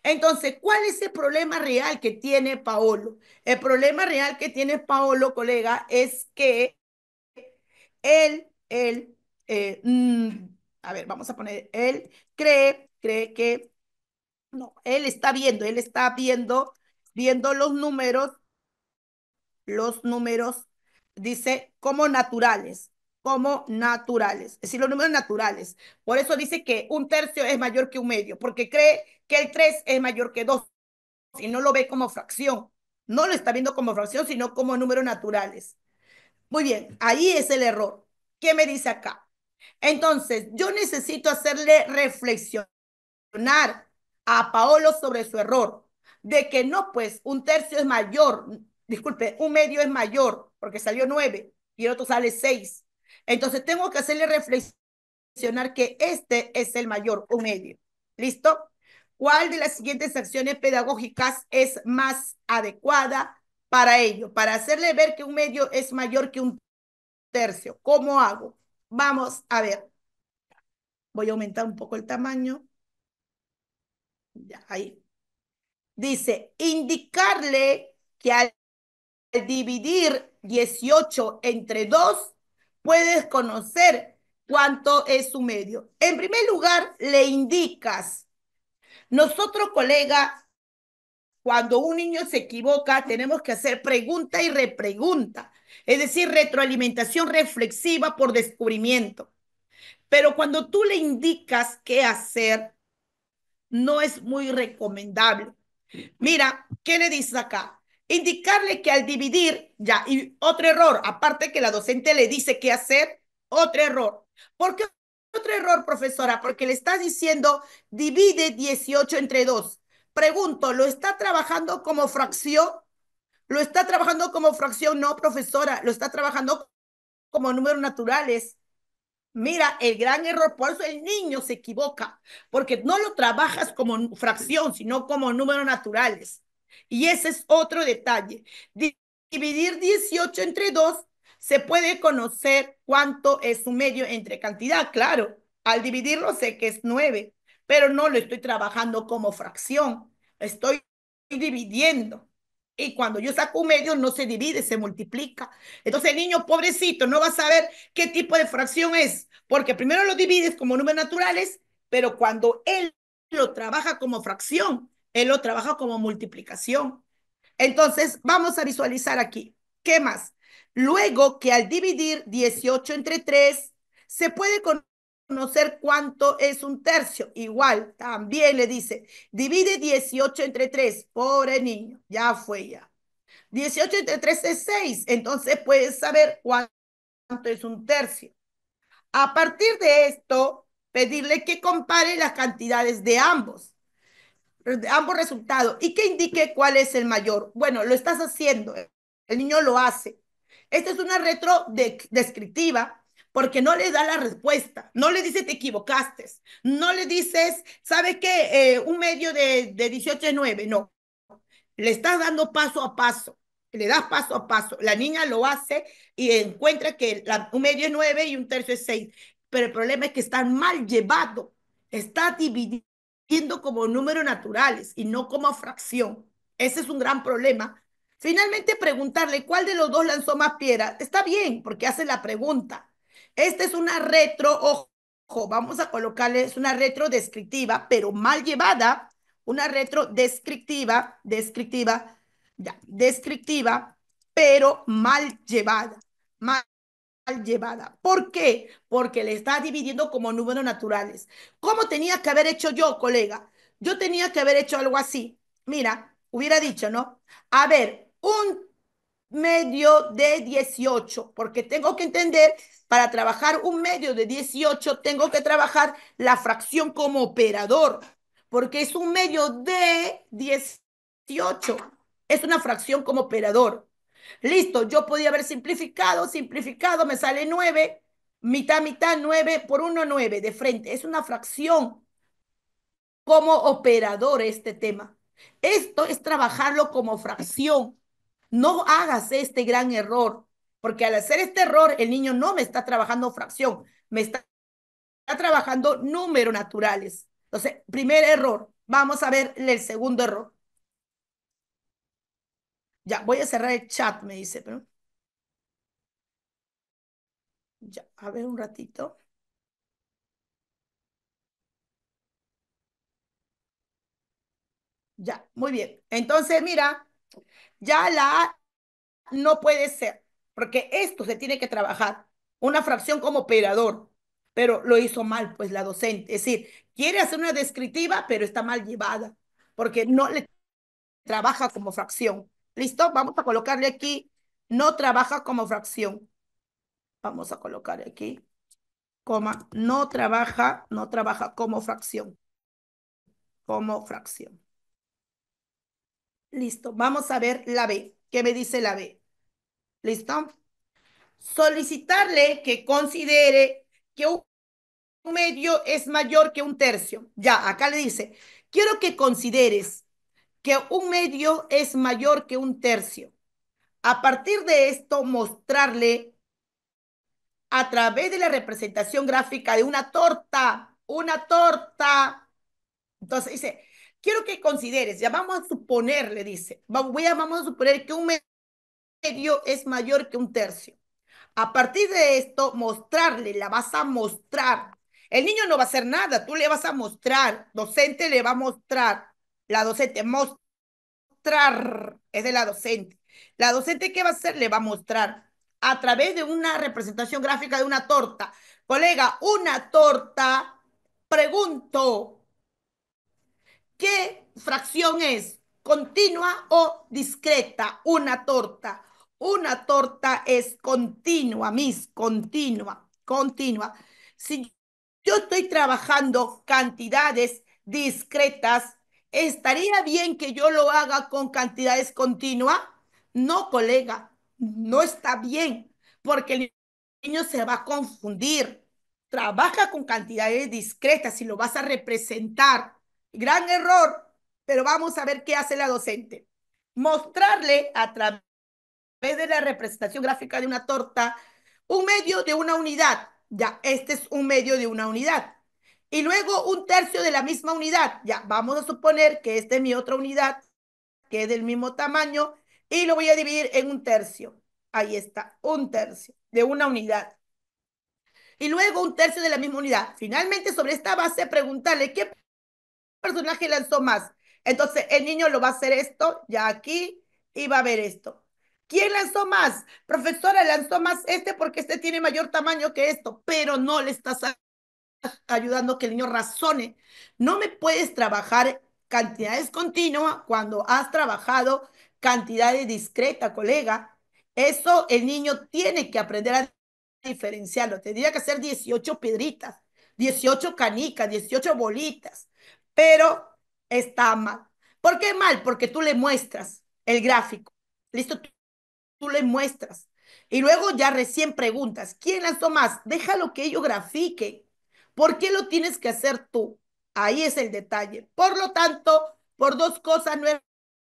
Entonces, ¿cuál es el problema real que tiene Paolo? El problema real que tiene Paolo, colega, es que él, él, eh, mm, a ver, vamos a poner, él cree, cree que, no, él está viendo, él está viendo, viendo los números, los números, dice, como naturales como naturales, es decir, los números naturales. Por eso dice que un tercio es mayor que un medio, porque cree que el 3 es mayor que dos y no lo ve como fracción. No lo está viendo como fracción, sino como números naturales. Muy bien, ahí es el error. ¿Qué me dice acá? Entonces, yo necesito hacerle reflexionar a Paolo sobre su error, de que no, pues un tercio es mayor, disculpe, un medio es mayor, porque salió 9 y el otro sale 6. Entonces tengo que hacerle reflexionar que este es el mayor un medio. ¿Listo? ¿Cuál de las siguientes acciones pedagógicas es más adecuada para ello? Para hacerle ver que un medio es mayor que un tercio. ¿Cómo hago? Vamos a ver. Voy a aumentar un poco el tamaño. Ya, ahí. Dice, indicarle que al dividir 18 entre 2, puedes conocer cuánto es su medio. En primer lugar, le indicas, nosotros, colega, cuando un niño se equivoca, tenemos que hacer pregunta y repregunta, es decir, retroalimentación reflexiva por descubrimiento. Pero cuando tú le indicas qué hacer, no es muy recomendable. Mira, ¿qué le dices acá? indicarle que al dividir, ya, y otro error, aparte que la docente le dice qué hacer, otro error. ¿Por qué otro error, profesora? Porque le está diciendo divide 18 entre 2. Pregunto, ¿lo está trabajando como fracción? ¿Lo está trabajando como fracción? No, profesora, lo está trabajando como números naturales. Mira, el gran error, por eso el niño se equivoca, porque no lo trabajas como fracción, sino como números naturales. Y ese es otro detalle. Dividir 18 entre 2 se puede conocer cuánto es un medio entre cantidad. Claro, al dividirlo sé que es 9, pero no lo estoy trabajando como fracción. Estoy dividiendo. Y cuando yo saco un medio, no se divide, se multiplica. Entonces el niño pobrecito no va a saber qué tipo de fracción es, porque primero lo divides como números naturales, pero cuando él lo trabaja como fracción, él lo trabaja como multiplicación. Entonces, vamos a visualizar aquí. ¿Qué más? Luego que al dividir 18 entre 3, se puede conocer cuánto es un tercio. Igual, también le dice, divide 18 entre 3, pobre niño, ya fue ya. 18 entre 3 es 6, entonces puedes saber cuánto es un tercio. A partir de esto, pedirle que compare las cantidades de ambos. Eh, ambos resultados y que indique cuál es el mayor. Bueno, lo estás haciendo, el niño lo hace. Esta es una retro descriptiva porque no le da la respuesta, no le dice te equivocaste, no le dices, ¿sabes qué? Eh, un medio de, 18 es 9, no. Le estás dando paso a paso, le das paso a paso. La niña lo hace y encuentra que un medio es 9 y un tercio es 6, pero el problema es que está mal llevado, está dividido como números naturales y no como fracción. Ese es un gran problema. Finalmente, preguntarle cuál de los dos lanzó más piedras. Está bien, porque hace la pregunta. Esta es una retro, ojo, vamos a colocarle, es una retro descriptiva, pero mal llevada. Una retro descriptiva, descriptiva, ya, descriptiva, pero mal llevada llevada. ¿Por qué? Porque le está dividiendo como números naturales. ¿Cómo tenía que haber hecho yo, colega? Yo tenía que haber hecho algo así. Mira, hubiera dicho, ¿no? A ver, un medio de 18, porque tengo que entender, para trabajar un medio de 18, tengo que trabajar la fracción como operador, porque es un medio de 18, es una fracción como operador. Listo, yo podía haber simplificado, simplificado, me sale 9, mitad, mitad, 9 por 1, 9 de frente. Es una fracción como operador este tema. Esto es trabajarlo como fracción. No hagas este gran error, porque al hacer este error, el niño no me está trabajando fracción, me está trabajando números naturales. Entonces, primer error. Vamos a ver el segundo error. Ya, voy a cerrar el chat, me dice. Pero... Ya, a ver un ratito. Ya, muy bien. Entonces, mira, ya la A no puede ser, porque esto se tiene que trabajar. Una fracción como operador, pero lo hizo mal, pues la docente. Es decir, quiere hacer una descriptiva, pero está mal llevada, porque no le trabaja como fracción. ¿Listo? Vamos a colocarle aquí, no trabaja como fracción. Vamos a colocar aquí, coma, no trabaja, no trabaja como fracción. Como fracción. Listo, vamos a ver la B. ¿Qué me dice la B? ¿Listo? Solicitarle que considere que un medio es mayor que un tercio. Ya, acá le dice, quiero que consideres que un medio es mayor que un tercio. A partir de esto, mostrarle a través de la representación gráfica de una torta, una torta. Entonces dice, quiero que consideres, ya vamos a suponer, le dice, voy a, vamos a suponer que un medio es mayor que un tercio. A partir de esto, mostrarle, la vas a mostrar. El niño no va a hacer nada, tú le vas a mostrar, docente le va a mostrar. La docente, mostrar, es de la docente. La docente, ¿qué va a hacer? Le va a mostrar a través de una representación gráfica de una torta. Colega, una torta, pregunto, ¿qué fracción es? ¿Continua o discreta? Una torta. Una torta es continua, mis, continua, continua. Si yo estoy trabajando cantidades discretas, ¿Estaría bien que yo lo haga con cantidades continuas? No, colega, no está bien, porque el niño se va a confundir. Trabaja con cantidades discretas y lo vas a representar. Gran error, pero vamos a ver qué hace la docente. Mostrarle a través de la representación gráfica de una torta un medio de una unidad. Ya, este es un medio de una unidad y luego un tercio de la misma unidad. Ya, vamos a suponer que esta es mi otra unidad, que es del mismo tamaño, y lo voy a dividir en un tercio. Ahí está, un tercio de una unidad. Y luego un tercio de la misma unidad. Finalmente, sobre esta base, preguntarle qué personaje lanzó más. Entonces, el niño lo va a hacer esto, ya aquí, y va a ver esto. ¿Quién lanzó más? Profesora, lanzó más este porque este tiene mayor tamaño que esto, pero no le está saliendo ayudando a que el niño razone. No me puedes trabajar cantidades continuas cuando has trabajado cantidades discretas, colega. Eso el niño tiene que aprender a diferenciarlo. Tendría que hacer 18 piedritas, 18 canicas, 18 bolitas, pero está mal. ¿Por qué mal? Porque tú le muestras el gráfico. Listo, tú, le muestras. Y luego ya recién preguntas, ¿quién lanzó más? Déjalo que ellos grafiquen. ¿Por qué lo tienes que hacer tú? Ahí es el detalle. Por lo tanto, por dos cosas no es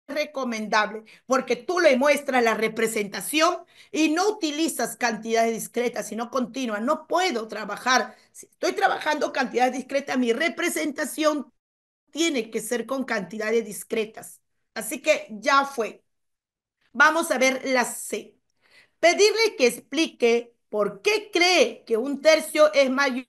recomendable, porque tú le muestras la representación y no utilizas cantidades discretas, sino continuas. No puedo trabajar. Si estoy trabajando cantidades discretas, mi representación tiene que ser con cantidades discretas. Así que ya fue. Vamos a ver la C. Pedirle que explique por qué cree que un tercio es mayor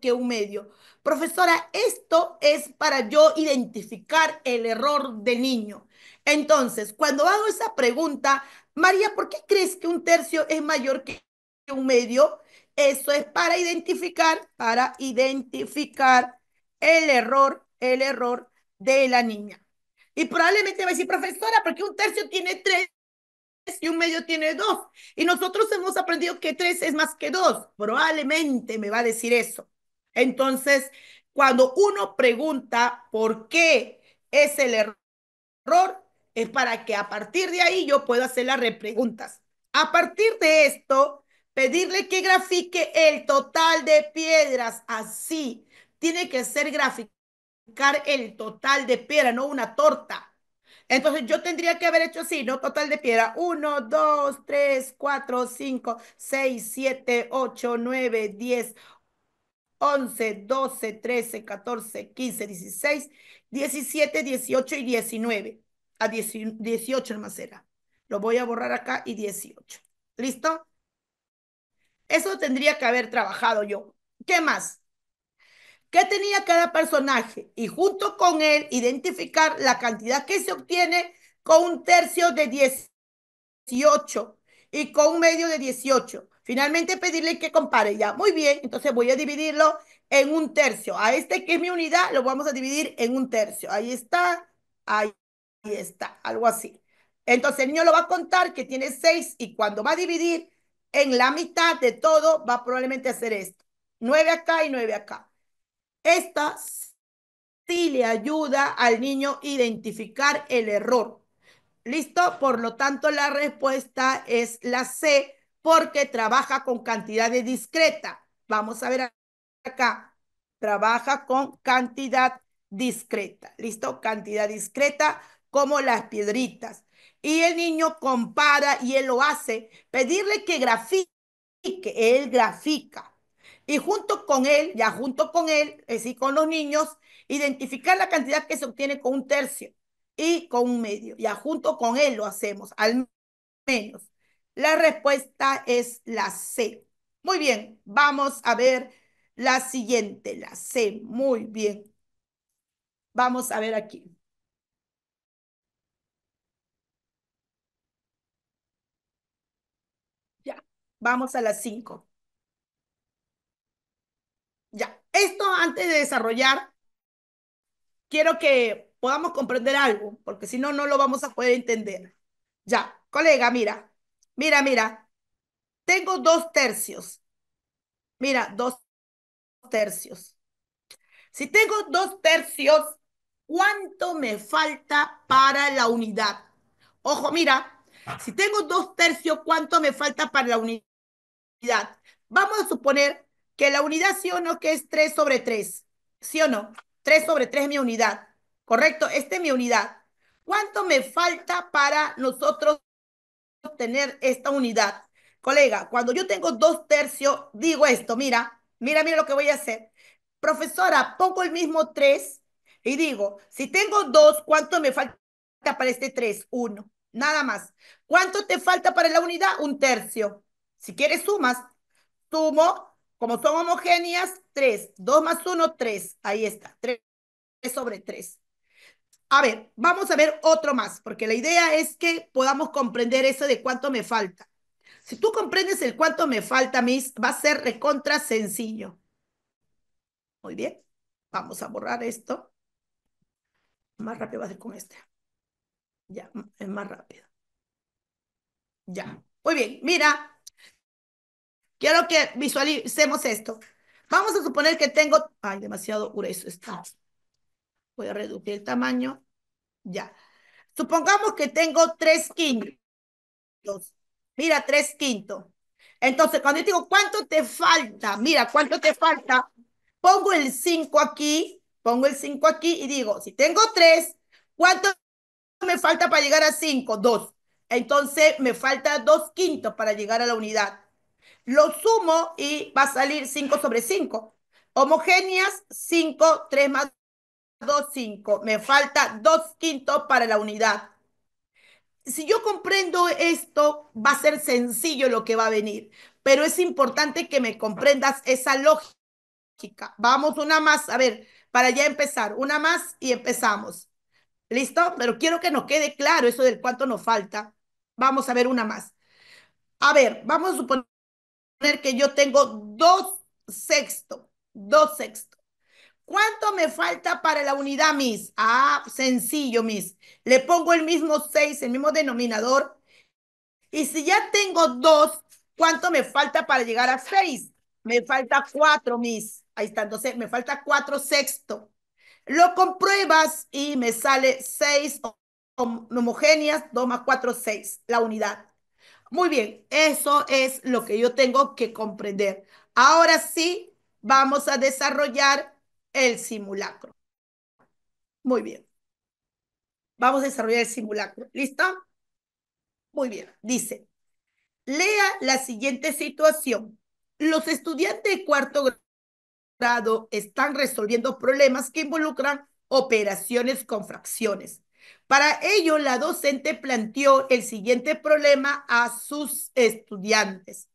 que un medio. Profesora, esto es para yo identificar el error del niño. Entonces, cuando hago esa pregunta, María, ¿por qué crees que un tercio es mayor que un medio? Eso es para identificar, para identificar el error, el error de la niña. Y probablemente va a decir, profesora, porque un tercio tiene tres y un medio tiene dos. Y nosotros hemos aprendido que tres es más que dos. Probablemente me va a decir eso. Entonces, cuando uno pregunta por qué es el error, es para que a partir de ahí yo pueda hacer las repreguntas. A partir de esto, pedirle que grafique el total de piedras así. Tiene que ser graficar el total de piedra, no una torta. Entonces yo tendría que haber hecho así, ¿no? Total de piedra. 1, 2, 3, 4, 5, 6, 7, 8, 9, 10, 11, 12, 13, 14, 15, 16, 17, 18 y 19. A 18 nomás era. Lo voy a borrar acá y 18. ¿Listo? Eso tendría que haber trabajado yo. ¿Qué más? ¿Qué tenía cada personaje? Y junto con él, identificar la cantidad que se obtiene con un tercio de 18 y con un medio de 18. Finalmente, pedirle que compare ya. Muy bien, entonces voy a dividirlo en un tercio. A este que es mi unidad, lo vamos a dividir en un tercio. Ahí está, ahí está, algo así. Entonces el niño lo va a contar que tiene seis y cuando va a dividir en la mitad de todo, va probablemente a hacer esto. 9 acá y 9 acá. Esta sí le ayuda al niño a identificar el error. ¿Listo? Por lo tanto, la respuesta es la C, porque trabaja con cantidad discreta. Vamos a ver acá. Trabaja con cantidad discreta. ¿Listo? Cantidad discreta como las piedritas. Y el niño compara y él lo hace. Pedirle que grafique, él grafica y junto con él, ya junto con él, es decir, con los niños, identificar la cantidad que se obtiene con un tercio y con un medio. Ya junto con él lo hacemos, al menos. La respuesta es la C. Muy bien, vamos a ver la siguiente, la C. Muy bien. Vamos a ver aquí. Ya, vamos a las 5. Esto antes de desarrollar, quiero que podamos comprender algo, porque si no, no lo vamos a poder entender. Ya, colega, mira, mira, mira, tengo dos tercios. Mira, dos tercios. Si tengo dos tercios, ¿cuánto me falta para la unidad? Ojo, mira, si tengo dos tercios, ¿cuánto me falta para la unidad? Vamos a suponer que la unidad sí o no que es 3 sobre 3, sí o no, 3 sobre 3 es mi unidad, ¿correcto? Esta es mi unidad. ¿Cuánto me falta para nosotros obtener esta unidad? Colega, cuando yo tengo dos tercios, digo esto, mira, mira, mira lo que voy a hacer. Profesora, pongo el mismo 3 y digo, si tengo dos ¿cuánto me falta para este 3? 1, nada más. ¿Cuánto te falta para la unidad? Un tercio. Si quieres sumas, sumo como son homogéneas, 3. 2 más 1, 3. Ahí está, 3 sobre 3. A ver, vamos a ver otro más, porque la idea es que podamos comprender eso de cuánto me falta. Si tú comprendes el cuánto me falta, Miss, va a ser recontra sencillo. Muy bien, vamos a borrar esto. Más rápido va a ser con este. Ya, es más rápido. Ya, muy bien, mira, Quiero que visualicemos esto. Vamos a suponer que tengo... Ay, demasiado grueso está. Voy a reducir el tamaño. Ya. Supongamos que tengo tres quintos. Mira, tres quintos. Entonces, cuando yo digo, ¿cuánto te falta? Mira, ¿cuánto te falta? Pongo el cinco aquí, pongo el 5 aquí y digo, si tengo tres, ¿cuánto me falta para llegar a cinco? Dos. Entonces, me falta dos quintos para llegar a la unidad lo sumo y va a salir 5 sobre 5. Homogéneas, 5, 3 más 2, 5. Me falta 2 quintos para la unidad. Si yo comprendo esto, va a ser sencillo lo que va a venir, pero es importante que me comprendas esa lógica. Vamos una más, a ver, para ya empezar, una más y empezamos. ¿Listo? Pero quiero que nos quede claro eso del cuánto nos falta. Vamos a ver una más. A ver, vamos a suponer que yo tengo dos sextos, dos sextos. ¿Cuánto me falta para la unidad, Miss? Ah, sencillo, Miss. Le pongo el mismo 6, el mismo denominador. Y si ya tengo dos, ¿cuánto me falta para llegar a seis? Me falta cuatro, Miss. Ahí está, entonces me falta cuatro sexto. Lo compruebas y me sale seis homogéneas, dos más cuatro, seis, la unidad. Muy bien, eso es lo que yo tengo que comprender. Ahora sí, vamos a desarrollar el simulacro. Muy bien. Vamos a desarrollar el simulacro. ¿Listo? Muy bien. Dice, lea la siguiente situación. Los estudiantes de cuarto grado están resolviendo problemas que involucran operaciones con fracciones. Para ello, la docente planteó el siguiente problema a sus estudiantes.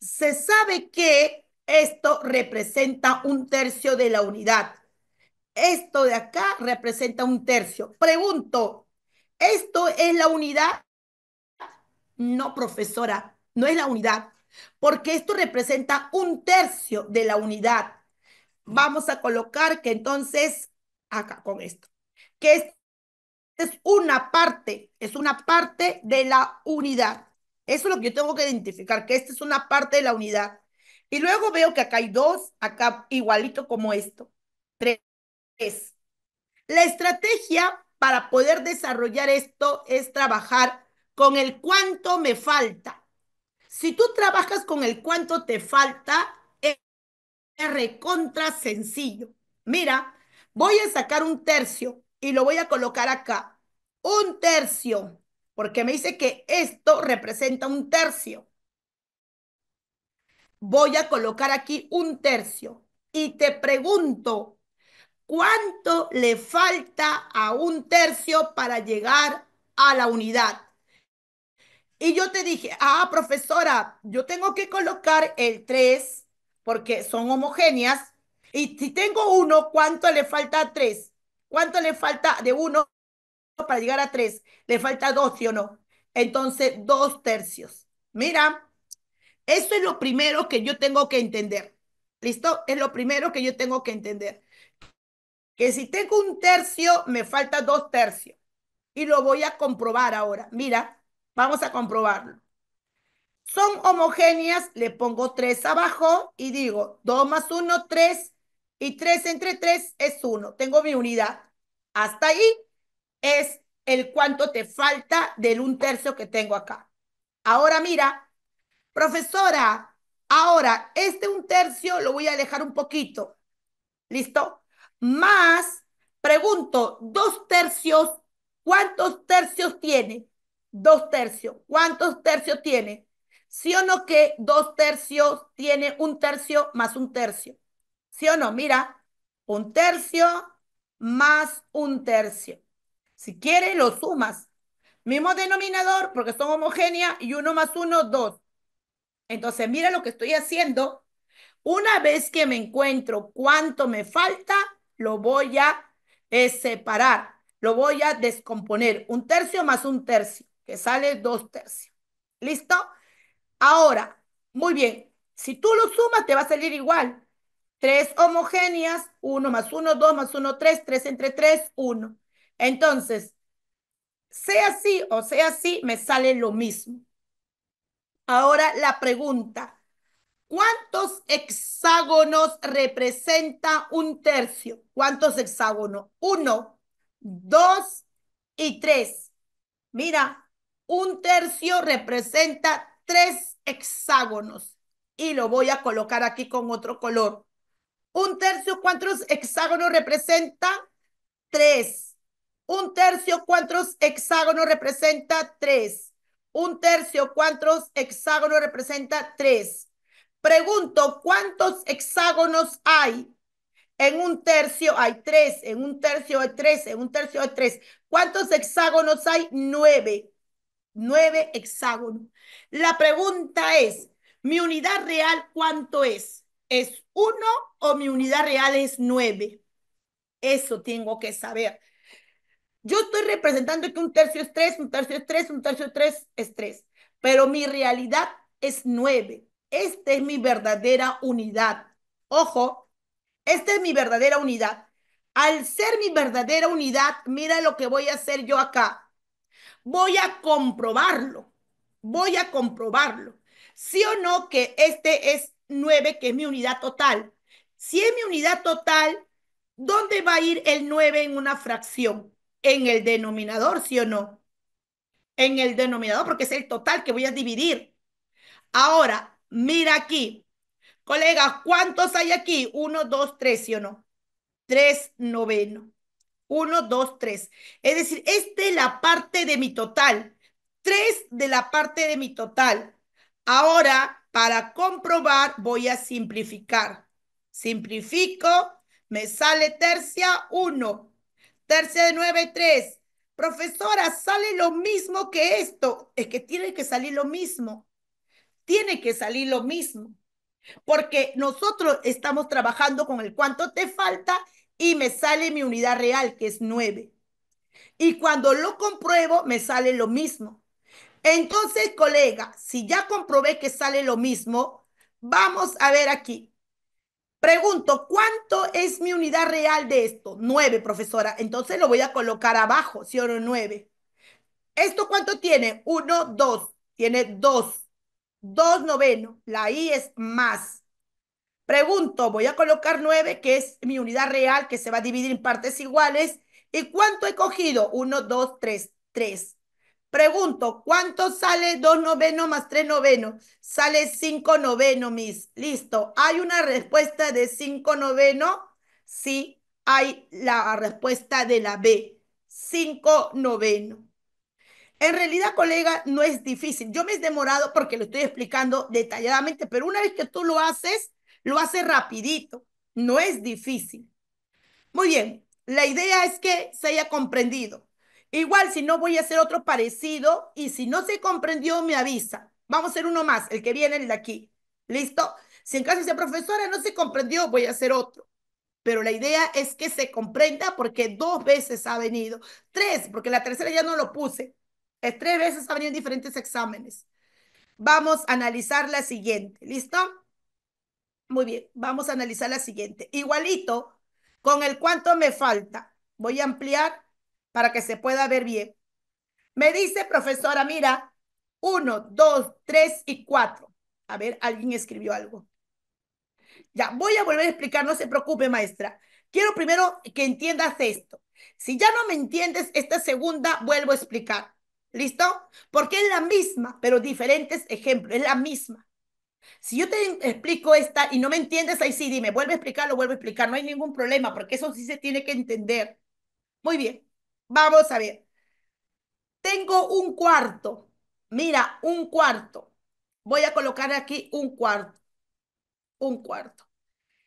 Se sabe que esto representa un tercio de la unidad. Esto de acá representa un tercio. Pregunto, ¿esto es la unidad? No, profesora, no es la unidad, porque esto representa un tercio de la unidad. Vamos a colocar que entonces, acá con esto, que es una parte, es una parte de la unidad. Eso es lo que yo tengo que identificar, que esta es una parte de la unidad. Y luego veo que acá hay dos, acá igualito como esto. Tres. La estrategia para poder desarrollar esto es trabajar con el cuánto me falta. Si tú trabajas con el cuánto te falta, es recontra sencillo. Mira, voy a sacar un tercio y lo voy a colocar acá. Un tercio, porque me dice que esto representa un tercio. Voy a colocar aquí un tercio. Y te pregunto, ¿cuánto le falta a un tercio para llegar a la unidad? Y yo te dije, ah, profesora, yo tengo que colocar el 3 porque son homogéneas. Y si tengo uno, ¿cuánto le falta a 3? ¿Cuánto le falta de uno para llegar a tres? Le falta dos, ¿sí o no? Entonces, dos tercios. Mira, eso es lo primero que yo tengo que entender. ¿Listo? Es lo primero que yo tengo que entender. Que si tengo un tercio, me falta dos tercios. Y lo voy a comprobar ahora. Mira, vamos a comprobarlo. Son homogéneas, le pongo tres abajo y digo dos más uno tres y 3 entre 3 es 1. Tengo mi unidad. Hasta ahí es el cuánto te falta del 1 tercio que tengo acá. Ahora mira, profesora, ahora este 1 tercio lo voy a dejar un poquito. ¿Listo? Más, pregunto, 2 tercios, ¿cuántos tercios tiene? 2 tercios, ¿cuántos tercios tiene? ¿Sí o no que 2 tercios tiene 1 tercio más 1 tercio? o no? Mira, un tercio más un tercio. Si quieres, lo sumas. Mismo denominador, porque son homogéneas, y uno más uno, dos. Entonces, mira lo que estoy haciendo. Una vez que me encuentro cuánto me falta, lo voy a separar, lo voy a descomponer. Un tercio más un tercio, que sale dos tercios. ¿Listo? Ahora, muy bien, si tú lo sumas, te va a salir igual. Tres homogéneas, uno más uno, dos más uno, tres, tres entre tres, uno. Entonces, sea así o sea así, me sale lo mismo. Ahora la pregunta, ¿cuántos hexágonos representa un tercio? ¿Cuántos hexágonos? Uno, dos y tres. Mira, un tercio representa tres hexágonos y lo voy a colocar aquí con otro color. Un tercio, ¿cuántos hexágonos representa? Tres. Un tercio, ¿cuántos hexágonos representa? Tres. Un tercio, ¿cuántos hexágonos representa? Tres. Pregunto, ¿cuántos hexágonos hay? En un tercio hay tres, en un tercio hay tres, en un tercio hay tres. ¿Cuántos hexágonos hay? Nueve. Nueve hexágonos. La pregunta es, ¿mi unidad real cuánto es? es uno o mi unidad real es nueve? Eso tengo que saber. Yo estoy representando que un tercio es tres, un tercio es tres, un tercio es tres, es tres. pero mi realidad es nueve. Esta es mi verdadera unidad. Ojo, esta es mi verdadera unidad. Al ser mi verdadera unidad, mira lo que voy a hacer yo acá. Voy a comprobarlo. Voy a comprobarlo. ¿Sí o no que este es 9, que es mi unidad total. Si es mi unidad total, ¿dónde va a ir el 9 en una fracción? En el denominador, ¿sí o no? En el denominador, porque es el total que voy a dividir. Ahora, mira aquí. Colegas, ¿cuántos hay aquí? 1, 2, 3, ¿sí o no? 3 noveno. 1, 2, 3. Es decir, esta es la parte de mi total. 3 de la parte de mi total. Ahora, para comprobar voy a simplificar. Simplifico, me sale tercia 1, tercia de 9, 3. Profesora, sale lo mismo que esto. Es que tiene que salir lo mismo. Tiene que salir lo mismo. Porque nosotros estamos trabajando con el cuánto te falta y me sale mi unidad real, que es 9. Y cuando lo compruebo, me sale lo mismo. Entonces, colega, si ya comprobé que sale lo mismo, vamos a ver aquí. Pregunto, ¿cuánto es mi unidad real de esto? Nueve, profesora. Entonces lo voy a colocar abajo, si oro o no? ¿Esto cuánto tiene? Uno, dos. Tiene dos. Dos noveno. La I es más. Pregunto, voy a colocar nueve, que es mi unidad real, que se va a dividir en partes iguales. ¿Y cuánto he cogido? Uno, dos, tres. Tres. Pregunto, ¿cuánto sale 2 noveno más 3 noveno? Sale 5 noveno, mis. Listo. ¿Hay una respuesta de 5 noveno? Sí, hay la respuesta de la B. 5 noveno. En realidad, colega, no es difícil. Yo me he demorado porque lo estoy explicando detalladamente, pero una vez que tú lo haces, lo haces rapidito. No es difícil. Muy bien, la idea es que se haya comprendido. Igual, si no, voy a hacer otro parecido y si no se comprendió, me avisa. Vamos a hacer uno más, el que viene, el de aquí. ¿Listo? Si en caso de profesora no se comprendió, voy a hacer otro. Pero la idea es que se comprenda porque dos veces ha venido. Tres, porque la tercera ya no lo puse. Es tres veces ha venido en diferentes exámenes. Vamos a analizar la siguiente. ¿Listo? Muy bien, vamos a analizar la siguiente. Igualito con el cuánto me falta. Voy a ampliar para que se pueda ver bien. Me dice, profesora, mira, uno, dos, tres y cuatro. A ver, alguien escribió algo. Ya, voy a volver a explicar, no se preocupe, maestra. Quiero primero que entiendas esto. Si ya no me entiendes, esta segunda vuelvo a explicar. ¿Listo? Porque es la misma, pero diferentes ejemplos, es la misma. Si yo te explico esta y no me entiendes, ahí sí, dime, vuelve a lo vuelvo a explicar, no hay ningún problema, porque eso sí se tiene que entender. Muy bien. Vamos a ver. Tengo un cuarto. Mira, un cuarto. Voy a colocar aquí un cuarto. Un cuarto.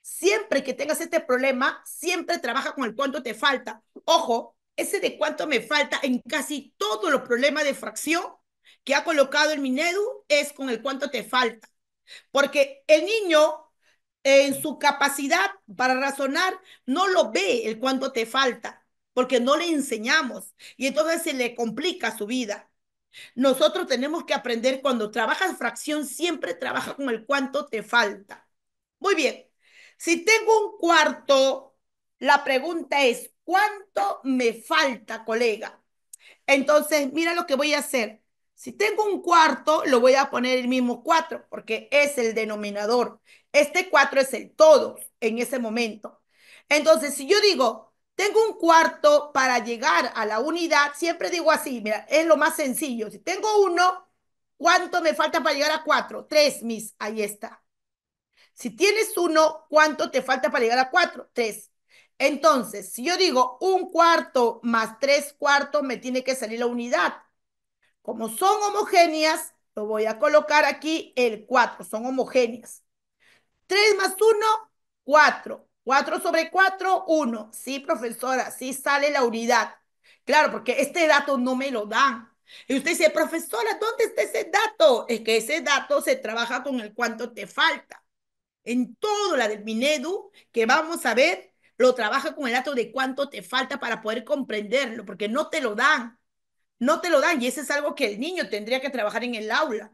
Siempre que tengas este problema, siempre trabaja con el cuánto te falta. Ojo, ese de cuánto me falta en casi todos los problemas de fracción que ha colocado el Minedu es con el cuánto te falta. Porque el niño en su capacidad para razonar no lo ve el cuánto te falta porque no le enseñamos y entonces se le complica su vida. Nosotros tenemos que aprender cuando trabajas fracción, siempre trabaja con el cuánto te falta. Muy bien, si tengo un cuarto, la pregunta es, ¿cuánto me falta, colega? Entonces, mira lo que voy a hacer. Si tengo un cuarto, lo voy a poner el mismo cuatro, porque es el denominador. Este cuatro es el todo en ese momento. Entonces, si yo digo, tengo un cuarto para llegar a la unidad. Siempre digo así, mira, es lo más sencillo. Si tengo uno, ¿cuánto me falta para llegar a cuatro? Tres, mis, ahí está. Si tienes uno, ¿cuánto te falta para llegar a cuatro? Tres. Entonces, si yo digo un cuarto más tres cuartos, me tiene que salir la unidad. Como son homogéneas, lo voy a colocar aquí el cuatro, son homogéneas. Tres más uno, cuatro. 4 sobre 4, 1. Sí, profesora, sí sale la unidad. Claro, porque este dato no me lo dan. Y usted dice, profesora, ¿dónde está ese dato? Es que ese dato se trabaja con el cuánto te falta. En todo la del Minedu, que vamos a ver, lo trabaja con el dato de cuánto te falta para poder comprenderlo, porque no te lo dan. No te lo dan y eso es algo que el niño tendría que trabajar en el aula.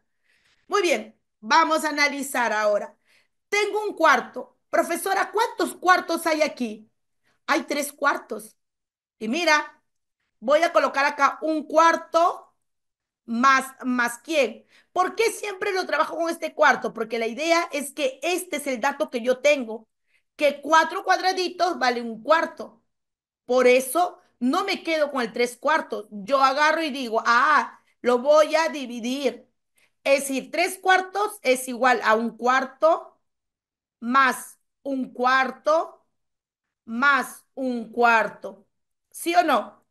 Muy bien, vamos a analizar ahora. Tengo un cuarto, profesora, ¿cuántos cuartos hay aquí? Hay tres cuartos. Y mira, voy a colocar acá un cuarto más, más quién. ¿Por qué siempre lo trabajo con este cuarto? Porque la idea es que este es el dato que yo tengo, que cuatro cuadraditos vale un cuarto. Por eso no me quedo con el tres cuartos. Yo agarro y digo, ah, lo voy a dividir. Es decir, tres cuartos es igual a un cuarto más un cuarto más un cuarto. ¿Sí o no?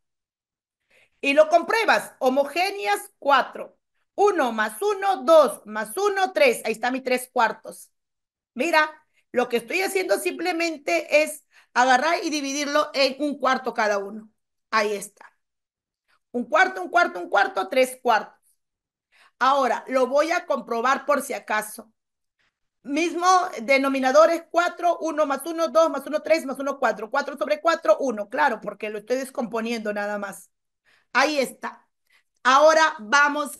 Y lo compruebas. Homogéneas, cuatro. Uno más uno, dos, más uno, tres. Ahí está mi tres cuartos. Mira, lo que estoy haciendo simplemente es agarrar y dividirlo en un cuarto cada uno. Ahí está. Un cuarto, un cuarto, un cuarto, tres cuartos. Ahora, lo voy a comprobar por si acaso. Mismo denominador es 4, 1 más 1, 2 más 1, 3 más 1, 4. 4 sobre 4, 1. Claro, porque lo estoy descomponiendo nada más. Ahí está. Ahora vamos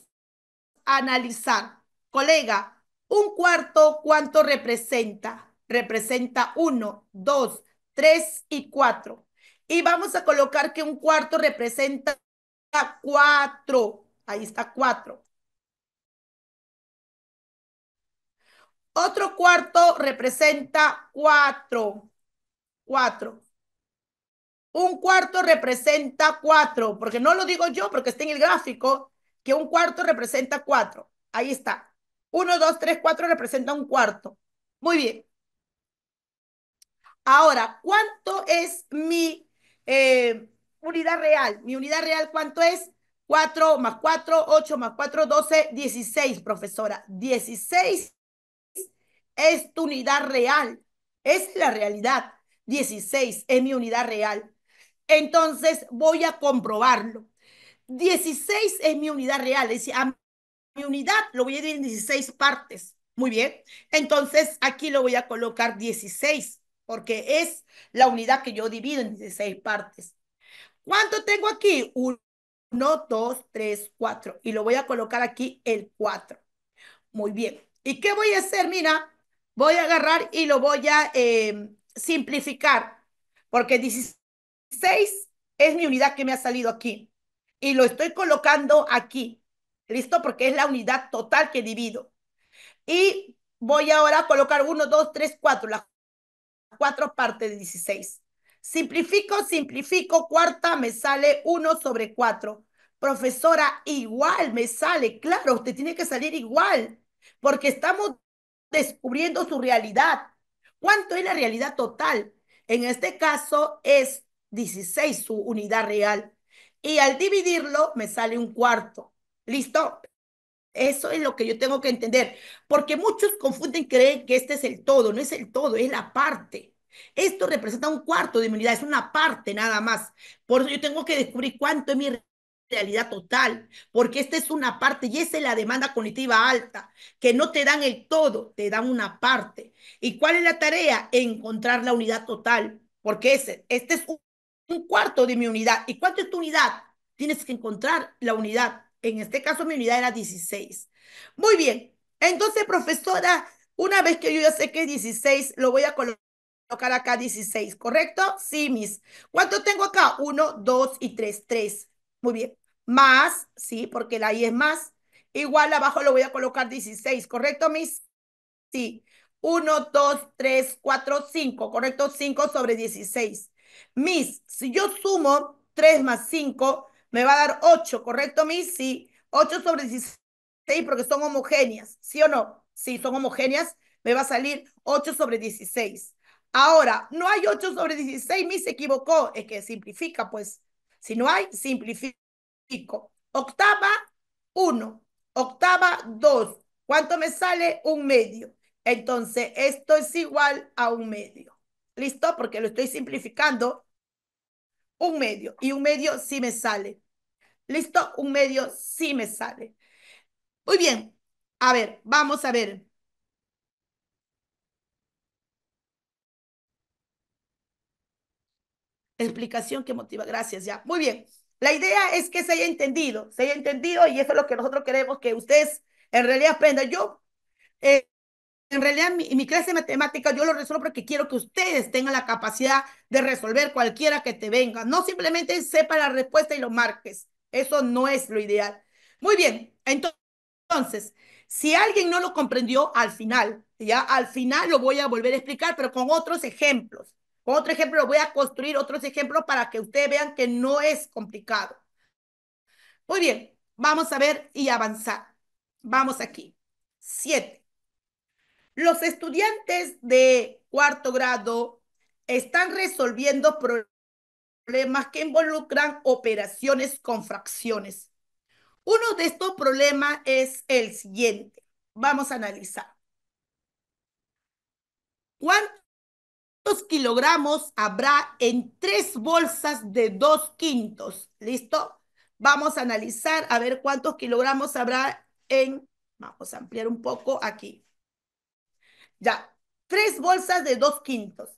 a analizar. Colega, un cuarto, ¿cuánto representa? Representa 1, 2, 3 y 4. Y vamos a colocar que un cuarto representa 4. Ahí está 4. Otro cuarto representa cuatro. Cuatro. Un cuarto representa cuatro, porque no lo digo yo, porque está en el gráfico, que un cuarto representa cuatro. Ahí está. Uno, dos, tres, cuatro representa un cuarto. Muy bien. Ahora, ¿cuánto es mi eh, unidad real? Mi unidad real, ¿cuánto es? Cuatro más cuatro, ocho más cuatro, doce, dieciséis, profesora. dieciséis es tu unidad real. Es la realidad. 16 es mi unidad real. Entonces voy a comprobarlo. 16 es mi unidad real. Es decir, mi unidad lo voy a dividir en 16 partes. Muy bien. Entonces aquí lo voy a colocar 16 porque es la unidad que yo divido en 16 partes. ¿Cuánto tengo aquí? 1, 2, 3, 4. Y lo voy a colocar aquí el 4. Muy bien. ¿Y qué voy a hacer? Mira, Voy a agarrar y lo voy a em, simplificar, porque 16 es mi unidad que me ha salido aquí. Y lo estoy colocando aquí. ¿Listo? Porque es la unidad total que divido. Y voy ahora a colocar 1, 2, 3, 4, las cuatro partes de 16. Simplifico, simplifico, cuarta me sale 1 sobre 4. Profesora, igual me sale, claro, usted tiene que salir igual, porque estamos descubriendo su realidad. ¿Cuánto es la realidad total? En este caso es 16 su unidad real. Y al dividirlo me sale un cuarto. ¿Listo? Eso es lo que yo tengo que entender. Porque muchos confunden, creen que este es el todo. No es el todo, es la parte. Esto representa un cuarto de mi unidad, es una parte nada más. Por eso yo tengo que descubrir cuánto es mi realidad total, porque esta es una parte y esa es la demanda cognitiva alta, que no te dan el todo, te dan una parte. ¿Y cuál es la tarea? Encontrar la unidad total, porque este es un, cuarto de mi unidad. ¿Y cuánto es tu unidad? Tienes que encontrar la unidad. En este caso mi unidad era 16. Muy bien, entonces profesora, una vez que yo ya sé que es 16, lo voy a colocar acá 16, ¿correcto? Sí, mis. ¿Cuánto tengo acá? 1, 2 y 3, 3. Muy bien más, ¿sí? Porque la I es más, igual abajo lo voy a colocar 16, ¿correcto, mis? Sí. 1, 2, 3, 4, 5, ¿correcto? 5 sobre 16. Mis, si yo sumo 3 más 5, me va a dar 8, ¿correcto, mis? Sí. 8 sobre 16 porque son homogéneas, ¿sí o no? Sí, son homogéneas, me va a salir 8 sobre 16. Ahora, no hay 8 sobre 16, mis se equivocó, es que simplifica, pues. Si no hay, simplifica. Octava, uno Octava, dos ¿Cuánto me sale? Un medio. Entonces, esto es igual a un medio. ¿Listo? Porque lo estoy simplificando. Un medio. Y un medio sí me sale. ¿Listo? Un medio sí me sale. Muy bien. A ver, vamos a ver. Explicación que motiva. Gracias, ya. Muy bien. La idea es que se haya entendido, se haya entendido y eso es lo que nosotros queremos que ustedes en realidad aprendan. Yo, eh, en realidad, mi, mi clase de matemáticas yo lo resuelvo porque quiero que ustedes tengan la capacidad de resolver cualquiera que te venga. No simplemente sepa la respuesta y lo marques. Eso no es lo ideal. Muy bien, entonces, si alguien no lo comprendió al final, ya al final lo voy a volver a explicar, pero con otros ejemplos otro ejemplo, voy a construir otros ejemplos para que ustedes vean que no es complicado. Muy bien, vamos a ver y avanzar. Vamos aquí. Siete. Los estudiantes de cuarto grado están resolviendo problemas que involucran operaciones con fracciones. Uno de estos problemas es el siguiente. Vamos a analizar. ¿Cuántos? kilogramos habrá en tres bolsas de dos quintos? ¿Listo? Vamos a analizar a ver cuántos kilogramos habrá en... Vamos a ampliar un poco aquí. Ya, tres bolsas de dos quintos.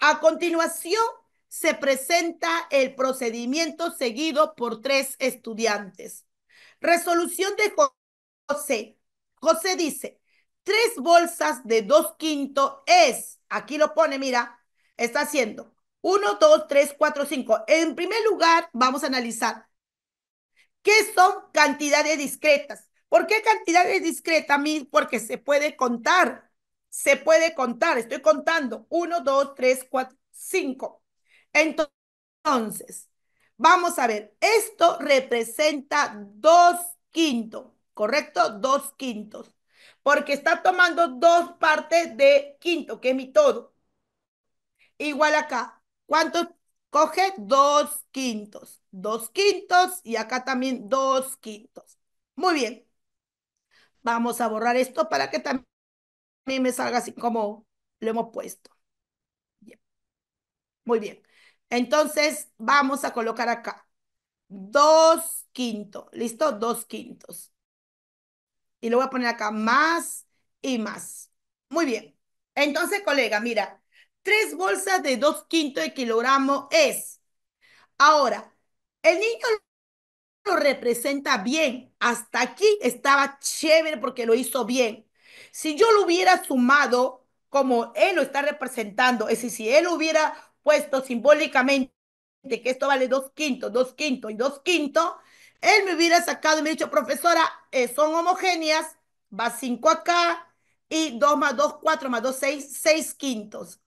A continuación, se presenta el procedimiento seguido por tres estudiantes. Resolución de José. José dice, tres bolsas de dos quintos es Aquí lo pone, mira, está haciendo 1, 2, 3, 4, 5. En primer lugar, vamos a analizar qué son cantidades discretas. ¿Por qué cantidades discretas, mil? Porque se puede contar. Se puede contar. Estoy contando. 1, 2, 3, 4, 5. Entonces, vamos a ver. Esto representa 2 quintos, ¿correcto? 2 quintos porque está tomando dos partes de quinto, que es mi todo. Igual acá. ¿Cuánto coge? Dos quintos. Dos quintos y acá también dos quintos. Muy bien. Vamos a borrar esto para que también me salga así como lo hemos puesto. Muy bien. Entonces vamos a colocar acá. Dos quintos. ¿Listo? Dos quintos. Y lo voy a poner acá, más y más. Muy bien. Entonces, colega, mira, tres bolsas de dos quintos de kilogramo es. Ahora, el niño lo representa bien. Hasta aquí estaba chévere porque lo hizo bien. Si yo lo hubiera sumado como él lo está representando, es decir, si él hubiera puesto simbólicamente que esto vale dos quintos, dos quintos y dos quintos, él me hubiera sacado y me dicho, profesora, eh, son homogéneas, va 5 acá y 2 más 2, 4 más 2, 6, 6 quintos.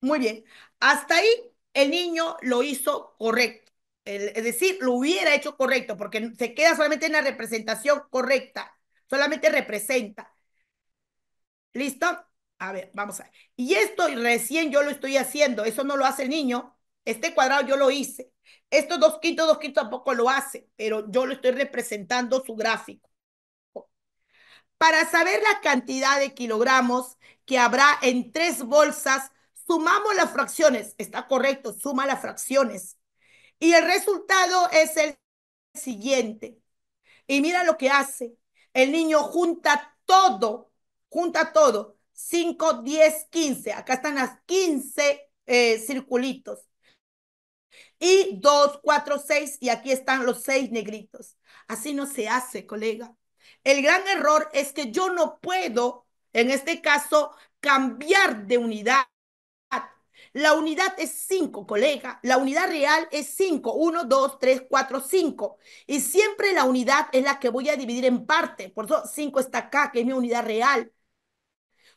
Muy bien. Hasta ahí el niño lo hizo correcto. Es decir, lo hubiera hecho correcto porque se queda solamente en la representación correcta. Solamente representa. ¿Listo? A ver, vamos a ver. Y esto recién yo lo estoy haciendo. Eso no lo hace el niño. Este cuadrado yo lo hice. Estos dos quintos, dos quintos tampoco lo hace, pero yo lo estoy representando su gráfico. Para saber la cantidad de kilogramos que habrá en tres bolsas, sumamos las fracciones. Está correcto, suma las fracciones. Y el resultado es el siguiente. Y mira lo que hace. El niño junta todo, junta todo. 5, 10, 15. Acá están las 15 eh, circulitos. Y 2, 4, 6, y aquí están los seis negritos. Así no se hace, colega. El gran error es que yo no puedo, en este caso, cambiar de unidad. La unidad es 5, colega. La unidad real es 5. 1, 2, 3, 4, 5. Y siempre la unidad es la que voy a dividir en parte. Por eso 5 está acá, que es mi unidad real.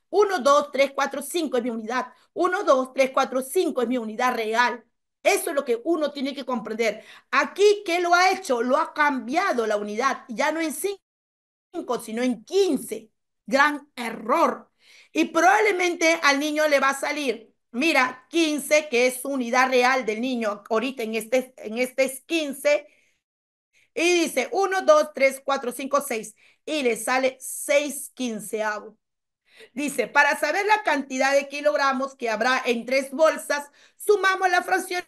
1, 2, 3, 4, 5 es mi unidad. 1, 2, 3, 4, 5 es mi unidad real. Eso es lo que uno tiene que comprender. Aquí, ¿qué lo ha hecho? Lo ha cambiado la unidad, ya no en 5, sino en 15. Gran error. Y probablemente al niño le va a salir, mira, 15, que es unidad real del niño. Ahorita en este, este es 15. Y dice 1, 2, 3, 4, 5, 6. Y le sale 6 quinceavos. Dice, para saber la cantidad de kilogramos que habrá en tres bolsas, sumamos la fracción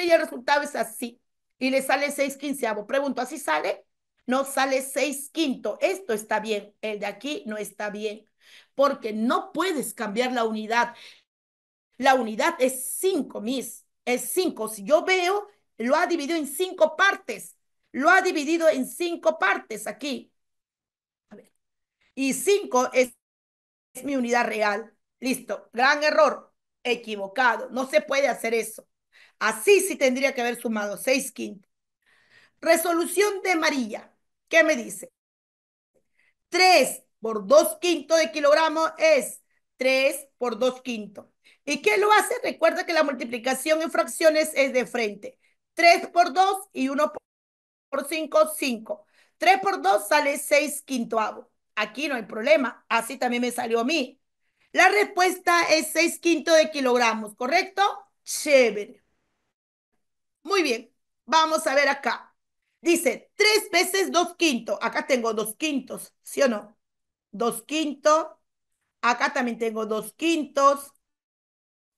y el resultado es así. Y le sale seis quinceavo. Pregunto, ¿así sale? No sale seis quinto. Esto está bien, el de aquí no está bien, porque no puedes cambiar la unidad. La unidad es 5, mis, es 5. Si yo veo, lo ha dividido en cinco partes. Lo ha dividido en 5 partes aquí. Y cinco es mi unidad real. Listo, gran error, equivocado. No se puede hacer eso. Así sí tendría que haber sumado 6 quintos. Resolución de Marilla. ¿Qué me dice? 3 por 2 quintos de kilogramo es 3 por 2 quintos. ¿Y qué lo hace? Recuerda que la multiplicación en fracciones es de frente. 3 por 2 y 1 por 5, 5. 3 por 2 sale 6 quintoavos. Aquí no hay problema. Así también me salió a mí. La respuesta es 6 quintos de kilogramos, ¿correcto? Chévere. Muy bien, vamos a ver acá. Dice, tres veces dos quintos. Acá tengo dos quintos, ¿sí o no? Dos quintos. Acá también tengo dos quintos.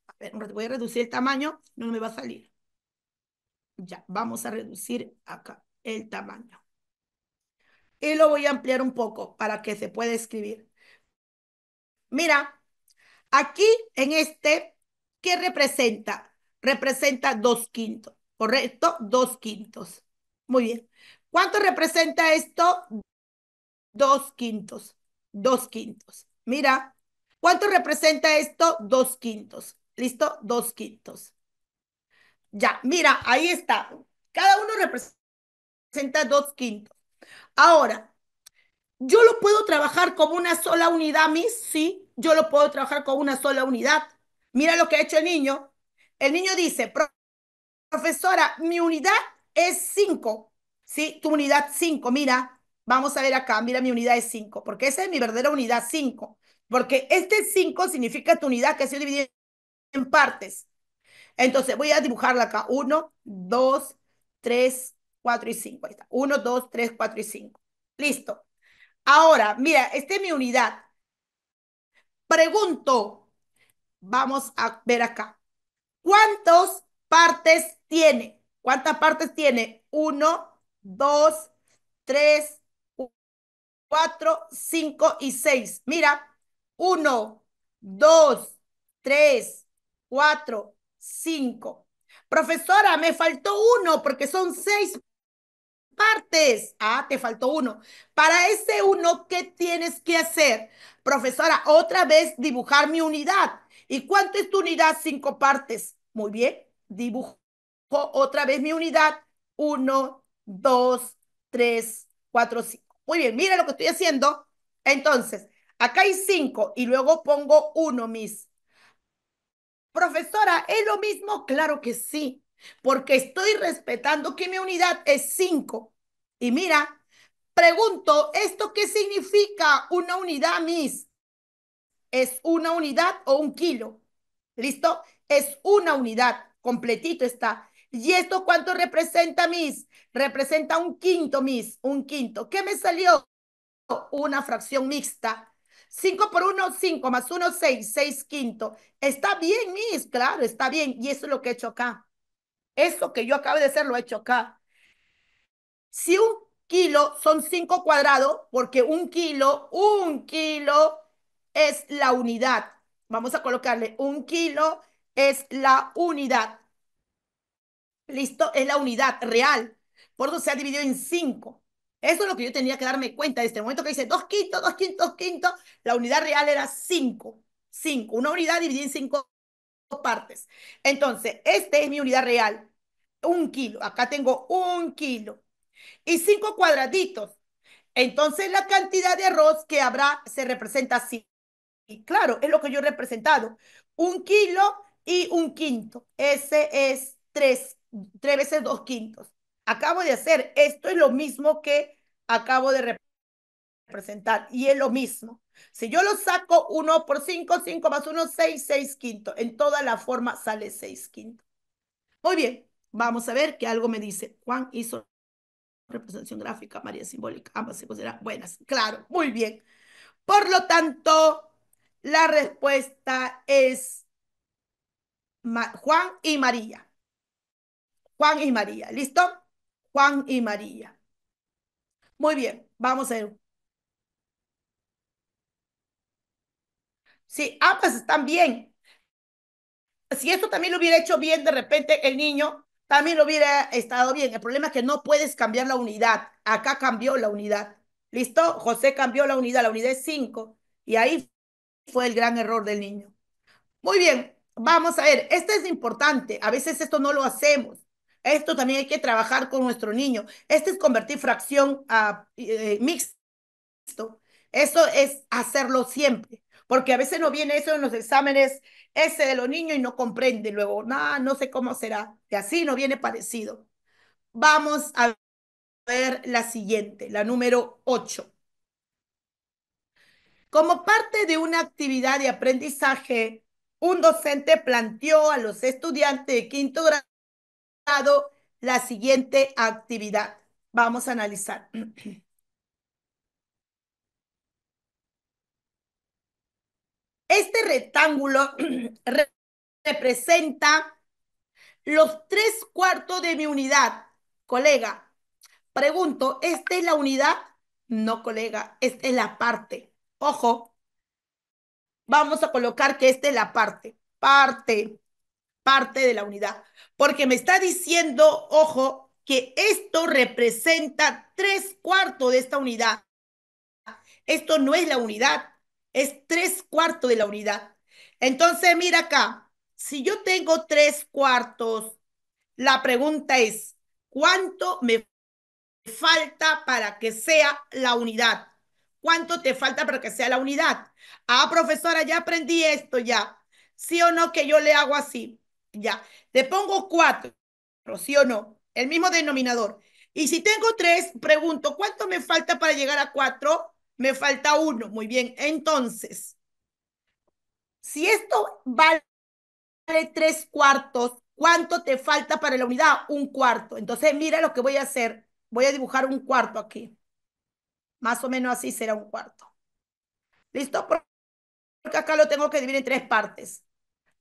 A ver, voy a reducir el tamaño, no me va a salir. Ya, vamos a reducir acá el tamaño. Y lo voy a ampliar un poco para que se pueda escribir. Mira, aquí en este, ¿qué representa? Representa dos quintos. ¿correcto? Dos quintos. Muy bien. ¿Cuánto representa esto? Dos quintos. Dos quintos. Mira, ¿cuánto representa esto? Dos quintos. ¿Listo? Dos quintos. Ya, mira, ahí está. Cada uno representa dos quintos. Ahora, yo lo puedo trabajar como una sola unidad, mis, sí, yo lo puedo trabajar como una sola unidad. Mira lo que ha hecho el niño. El niño dice, profesora, mi unidad es 5. ¿Sí? Tu unidad 5, mira, vamos a ver acá, mira, mi unidad es 5, porque esa es mi verdadera unidad 5. Porque este 5 significa tu unidad que ha sido dividida en partes. Entonces voy a dibujarla acá. 1, 2, 3, 4 y 5. Ahí está. 1, 2, 3, 4 y 5. Listo. Ahora, mira, esta es mi unidad. Pregunto, vamos a ver acá. ¿Cuántas partes tiene? ¿Cuántas partes tiene? Uno, dos, tres, cuatro, cinco y seis. Mira, uno, dos, tres, cuatro, cinco. Profesora, me faltó uno porque son seis partes. Ah, te faltó uno. Para ese uno, ¿qué tienes que hacer? Profesora, otra vez dibujar mi unidad. ¿Y cuánto es tu unidad? Cinco partes. Muy bien, dibujo otra vez mi unidad. Uno, dos, tres, cuatro, cinco. Muy bien, mira lo que estoy haciendo. Entonces, acá hay cinco y luego pongo uno, mis. Profesora, ¿es lo mismo? Claro que sí, porque estoy respetando que mi unidad es cinco. Y mira, pregunto, ¿esto qué significa una unidad, Miss? ¿Es una unidad o un kilo? ¿Listo? Es una unidad, completito está. ¿Y esto cuánto representa, mis? Representa un quinto, mis, un quinto. ¿Qué me salió? Una fracción mixta. 5 por uno, 5, más uno, seis, seis quinto. Está bien, mis, claro, está bien. Y eso es lo que he hecho acá. Eso que yo acabo de hacer lo he hecho acá. Si un kilo son cinco cuadrados, porque un kilo, un kilo es la unidad. Vamos a colocarle un kilo es la unidad. Listo, es la unidad real. Por eso se ha dividido en cinco. Eso es lo que yo tenía que darme cuenta. Desde el momento que dice dos quintos, dos quintos, dos quintos, la unidad real era cinco. Cinco. Una unidad dividida en cinco partes. Entonces, esta es mi unidad real. Un kilo. Acá tengo un kilo. Y cinco cuadraditos. Entonces, la cantidad de arroz que habrá se representa así. Y claro, es lo que yo he representado. Un kilo y un quinto. Ese es tres tres veces dos quintos. Acabo de hacer, esto es lo mismo que acabo de representar y es lo mismo. Si yo lo saco uno por cinco, cinco más uno, seis, seis quintos. En toda la forma sale seis quintos. Muy bien, vamos a ver que algo me dice. Juan hizo representación gráfica, María simbólica, ambas se consideran buenas. Claro, muy bien. Por lo tanto, la respuesta es Juan y María. Juan y María. ¿Listo? Juan y María. Muy bien, vamos a ver. Sí, pues están bien. Si esto también lo hubiera hecho bien, de repente el niño también lo hubiera estado bien. El problema es que no puedes cambiar la unidad. Acá cambió la unidad. ¿Listo? José cambió la unidad. La unidad es 5. Y ahí fue el gran error del niño. Muy bien, vamos a ver. Esto es importante. A veces esto no lo hacemos. Esto también hay que trabajar con nuestro niño. Este es convertir fracción a eh, mixto. Eso es hacerlo siempre. Porque a veces no viene eso en los exámenes ese de los niños y no comprende. Luego, nada, no sé cómo será. Y así no viene parecido. Vamos a ver la siguiente, la número 8. Como parte de una actividad de aprendizaje, un docente planteó a los estudiantes de quinto grado la siguiente actividad. Vamos a analizar. [clears throat] Este rectángulo [clears throat] representa los tres cuartos de mi unidad. Colega, pregunto, ¿esta es la unidad? No, colega, esta es la parte. Ojo, vamos a colocar que esta es la parte. Parte parte de la unidad, porque me está diciendo, ojo, que esto representa tres cuartos de esta unidad. Esto no es la unidad, es tres cuartos de la unidad. Entonces, mira acá, si yo tengo tres cuartos, la pregunta es, ¿cuánto me falta para que sea la unidad? ¿Cuánto te falta para que sea la unidad? Ah, profesora, ya aprendí esto ya. ¿Sí o no que yo le hago así? Ya, te pongo cuatro, ¿sí o no? El mismo denominador. Y si tengo tres, pregunto, ¿cuánto me falta para llegar a cuatro? Me falta uno. Muy bien, entonces, si esto vale tres cuartos, ¿cuánto te falta para la unidad? Un cuarto. Entonces, mira lo que voy a hacer. Voy a dibujar un cuarto aquí. Más o menos así será un cuarto. ¿Listo? Porque acá lo tengo que dividir en tres partes.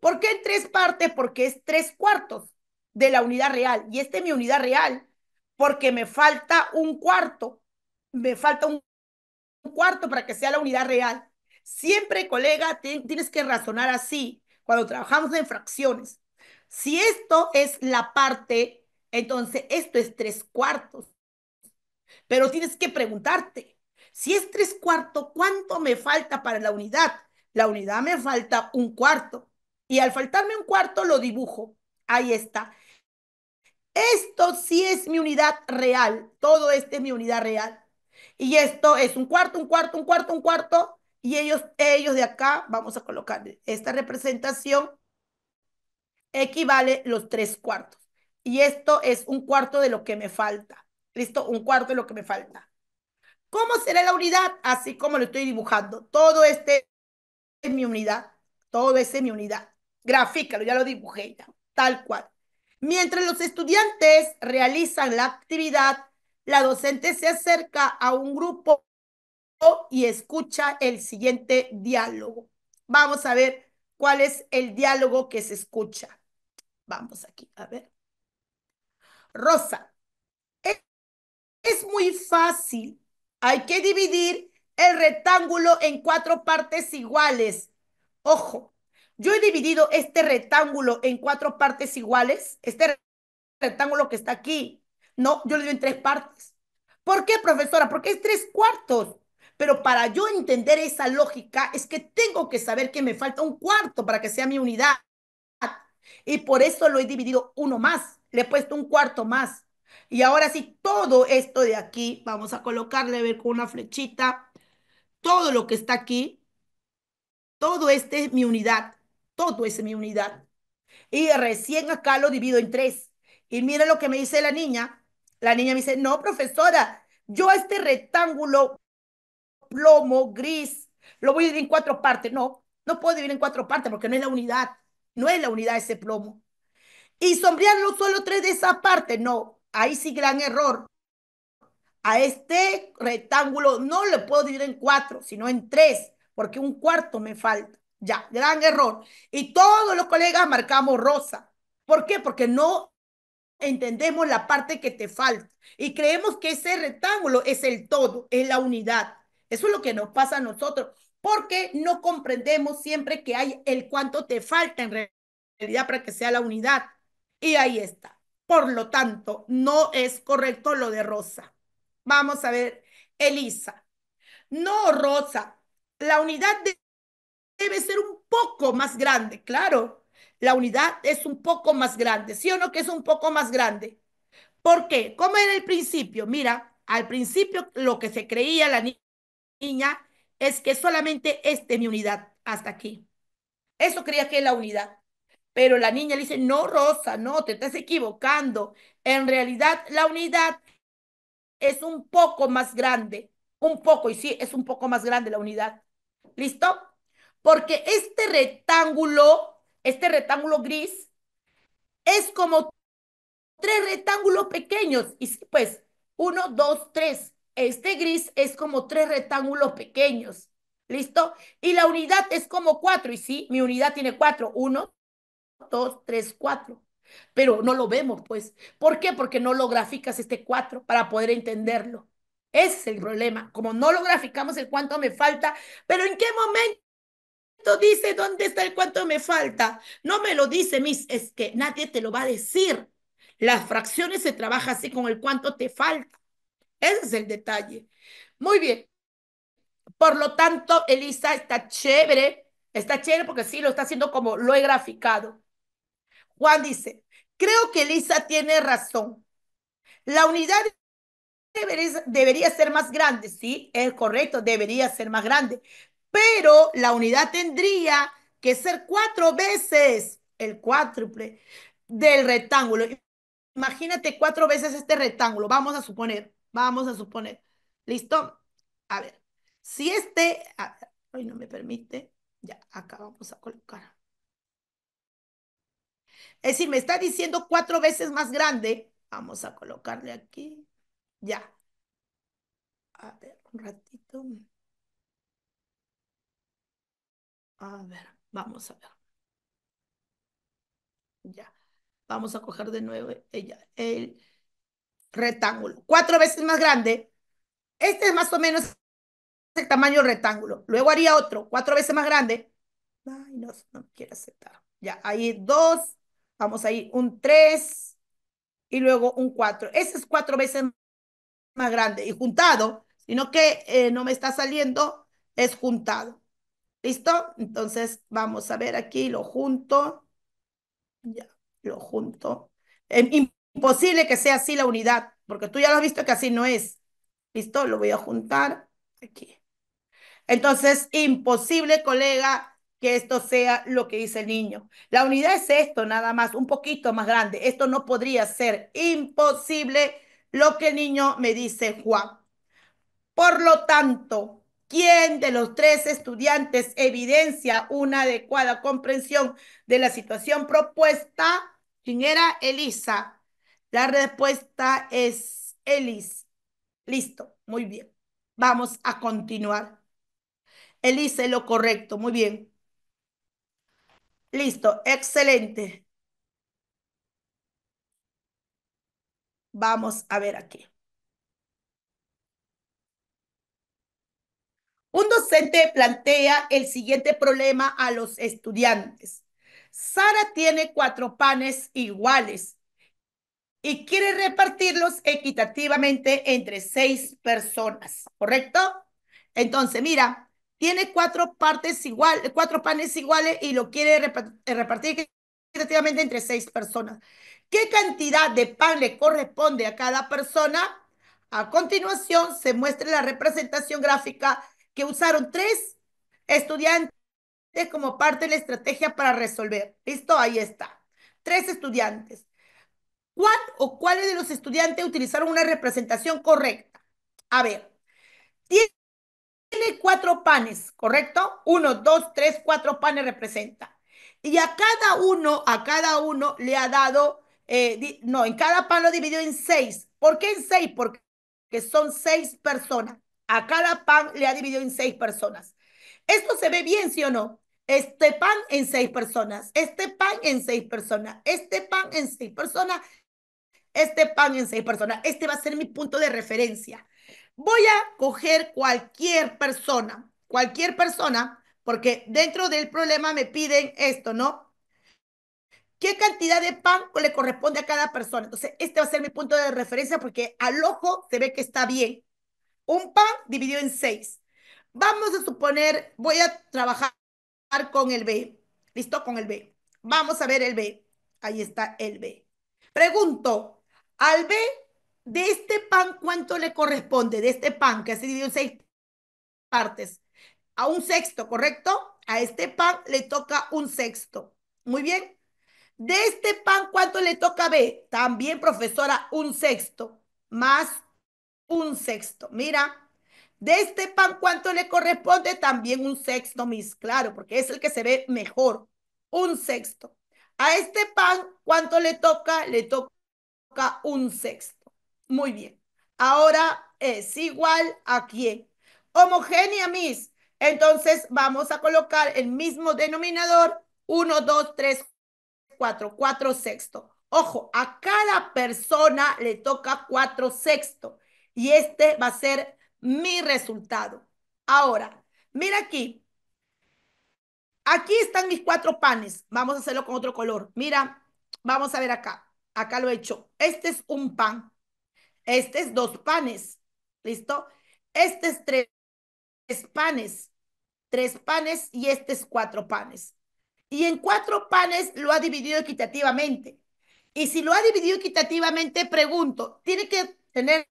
¿Por qué tres partes? Porque es tres cuartos de la unidad real. Y esta es mi unidad real porque me falta un cuarto. Me falta un cuarto para que sea la unidad real. Siempre, colega, tienes que razonar así cuando trabajamos en fracciones. Si esto es la parte, entonces esto es tres cuartos. Pero tienes que preguntarte, si es tres cuartos, ¿cuánto me falta para la unidad? La unidad me falta un cuarto y al faltarme un cuarto lo dibujo. Ahí está. Esto sí es mi unidad real. Todo este es mi unidad real. Y esto es un cuarto, un cuarto, un cuarto, un cuarto. Y ellos, ellos de acá, vamos a colocar esta representación, equivale los tres cuartos. Y esto es un cuarto de lo que me falta. ¿Listo? Un cuarto de lo que me falta. ¿Cómo será la unidad? Así como lo estoy dibujando. Todo este es mi unidad. Todo ese es mi unidad. Gráficalo, ya lo dibujé, ya, tal cual. Mientras los estudiantes realizan la actividad, la docente se acerca a un grupo y escucha el siguiente diálogo. Vamos a ver cuál es el diálogo que se escucha. Vamos aquí, a ver. Rosa, e-, es muy fácil. Hay que dividir el rectángulo en cuatro partes iguales. Ojo, yo he dividido este rectángulo en cuatro partes iguales, este rectángulo que está aquí, no, yo lo digo en tres partes. ¿Por qué, profesora? Porque es tres cuartos. Pero para yo entender esa lógica es que tengo que saber que me falta un cuarto para que sea mi unidad. Y por eso lo he dividido uno más, le he puesto un cuarto más. Y ahora sí, todo esto de aquí, vamos a colocarle, a ver, con una flechita, todo lo que está aquí, todo este es mi unidad. Todo es mi unidad. Y recién acá lo divido en tres. Y mira lo que me dice la niña. La niña me dice, no, profesora, yo este rectángulo plomo gris lo voy a dividir en cuatro partes. No, no puedo dividir en cuatro partes porque no es la unidad. No es la unidad ese plomo. Y sombrearlo solo tres de esa parte. No, ahí sí gran error. A este rectángulo no lo puedo dividir en cuatro, sino en tres, porque un cuarto me falta. Ya, gran error. Y todos los colegas marcamos rosa. ¿Por qué? Porque no entendemos la parte que te falta y creemos que ese rectángulo es el todo, es la unidad. Eso es lo que nos pasa a nosotros, porque no comprendemos siempre que hay el cuánto te falta en realidad para que sea la unidad. Y ahí está. Por lo tanto, no es correcto lo de Rosa. Vamos a ver, Elisa. No, Rosa, la unidad de debe ser un poco más grande, claro. La unidad es un poco más grande, ¿sí o no que es un poco más grande? ¿Por qué? ¿Cómo era el principio? Mira, al principio lo que se creía la niña es que solamente este mi unidad, hasta aquí. Eso creía que es la unidad. Pero la niña le dice, no, Rosa, no, te estás equivocando. En realidad, la unidad es un poco más grande. Un poco, y sí, es un poco más grande la unidad. ¿Listo? porque este rectángulo, este rectángulo gris, es como tres rectángulos pequeños. Y pues, uno, dos, tres. Este gris es como tres rectángulos pequeños. ¿Listo? Y la unidad es como cuatro. Y sí, mi unidad tiene cuatro. Uno, dos, tres, cuatro. Pero no lo vemos, pues. ¿Por qué? Porque no lo graficas este cuatro para poder entenderlo. es el problema. Como no lo graficamos el cuánto me falta, pero ¿en qué momento? dice dónde está el cuánto me falta. No me lo dice, mis, es que nadie te lo va a decir. Las fracciones se trabaja así con el cuánto te falta. Ese es el detalle. Muy bien. Por lo tanto, Elisa está chévere. Está chévere porque sí lo está haciendo como lo he graficado. Juan dice, creo que Elisa tiene razón. La unidad debería ser más grande, sí, es correcto, debería ser más grande pero la unidad tendría que ser cuatro veces el cuádruple del rectángulo. Imagínate cuatro veces este rectángulo, vamos a suponer, vamos a suponer. ¿Listo? A ver, si este, Ay, hoy no me permite, ya, acá vamos a colocar. Es decir, me está diciendo cuatro veces más grande. Vamos a colocarle aquí. Ya. A ver, un ratito. A ver, vamos a ver. Ya. Vamos a coger de nuevo ella, el rectángulo. Cuatro veces más grande. Este es más o menos el tamaño del rectángulo. Luego haría otro, cuatro veces más grande. Ay, no, no quiere aceptar. Ya, ahí dos. Vamos a ir un tres. Y luego un cuatro. Ese es cuatro veces más grande. Y juntado, sino que eh, no me está saliendo, es juntado. ¿Listo? Entonces vamos a ver aquí, lo junto. Ya, lo junto. Es em, imposible que sea así la unidad, porque tú ya lo has visto que así no es. ¿Listo? Lo voy a juntar aquí. Entonces, imposible, colega, que esto sea lo que dice el niño. La unidad es esto, nada más, un poquito más grande. Esto no podría ser imposible lo que el niño me dice Juan. Por lo tanto, ¿Quién de los tres estudiantes evidencia una adecuada comprensión de la situación propuesta? ¿Quién era? Elisa. La respuesta es Elis. Listo, muy bien. Vamos a continuar. Elisa, lo correcto, muy bien. Listo, excelente. Vamos a ver aquí. Un docente plantea el siguiente problema a los estudiantes. Sara tiene cuatro panes iguales y quiere repartirlos equitativamente entre seis personas, ¿correcto? Entonces, mira, tiene cuatro partes iguales, cuatro panes iguales y lo quiere repartir equitativamente entre seis personas. ¿Qué cantidad de pan le corresponde a cada persona? A continuación, se muestra la representación gráfica que usaron tres estudiantes como parte de la estrategia para resolver. ¿Listo? Ahí está. Tres estudiantes. ¿Cuál o cuáles de los estudiantes utilizaron una representación correcta? A ver, tiene cuatro panes, ¿correcto? Uno, dos, tres, cuatro panes representa. Y a cada uno, a cada uno le ha dado, eh, no, en cada pan lo dividió en seis. ¿Por qué en seis? Porque son seis personas. A cada pan le ha dividido en seis personas. Esto se ve bien, ¿sí o no? Este pan en seis personas, este pan en seis personas, este pan en seis personas, este pan en seis personas. Este va a ser mi punto de referencia. Voy a coger cualquier persona, cualquier persona, porque dentro del problema me piden esto, ¿no? ¿Qué cantidad de pan le corresponde a cada persona? Entonces, este va a ser mi punto de referencia porque al ojo se ve que está bien. Un pan dividido en seis. Vamos a suponer, voy a trabajar con el B. ¿Listo? Con el B. Vamos a ver el B. Ahí está el B. Pregunto, al B de este pan, ¿cuánto le corresponde? De este pan que se dividió en seis partes. A un sexto, ¿correcto? A este pan le toca un sexto. Muy bien. De este pan, ¿cuánto le toca a B? También, profesora, un sexto. Más un sexto. Mira, de este pan, ¿cuánto le corresponde? También un sexto, mis, claro, porque es el que se ve mejor. Un sexto. A este pan, ¿cuánto le toca? Le toca un sexto. Muy bien. Ahora es igual a quién. Homogénea, mis. Entonces vamos a colocar el mismo denominador, Uno, dos, tres, cuatro. Cuatro sexto. Ojo, a cada persona le toca cuatro sexto. Y este va a ser mi resultado. Ahora, mira aquí. Aquí están mis cuatro panes. Vamos a hacerlo con otro color. Mira, vamos a ver acá. Acá lo he hecho. Este es un pan. Este es dos panes. ¿Listo? Este es tres, panes. Tres panes y este es cuatro panes. Y en cuatro panes lo ha dividido equitativamente. Y si lo ha dividido equitativamente, pregunto, ¿tiene que tener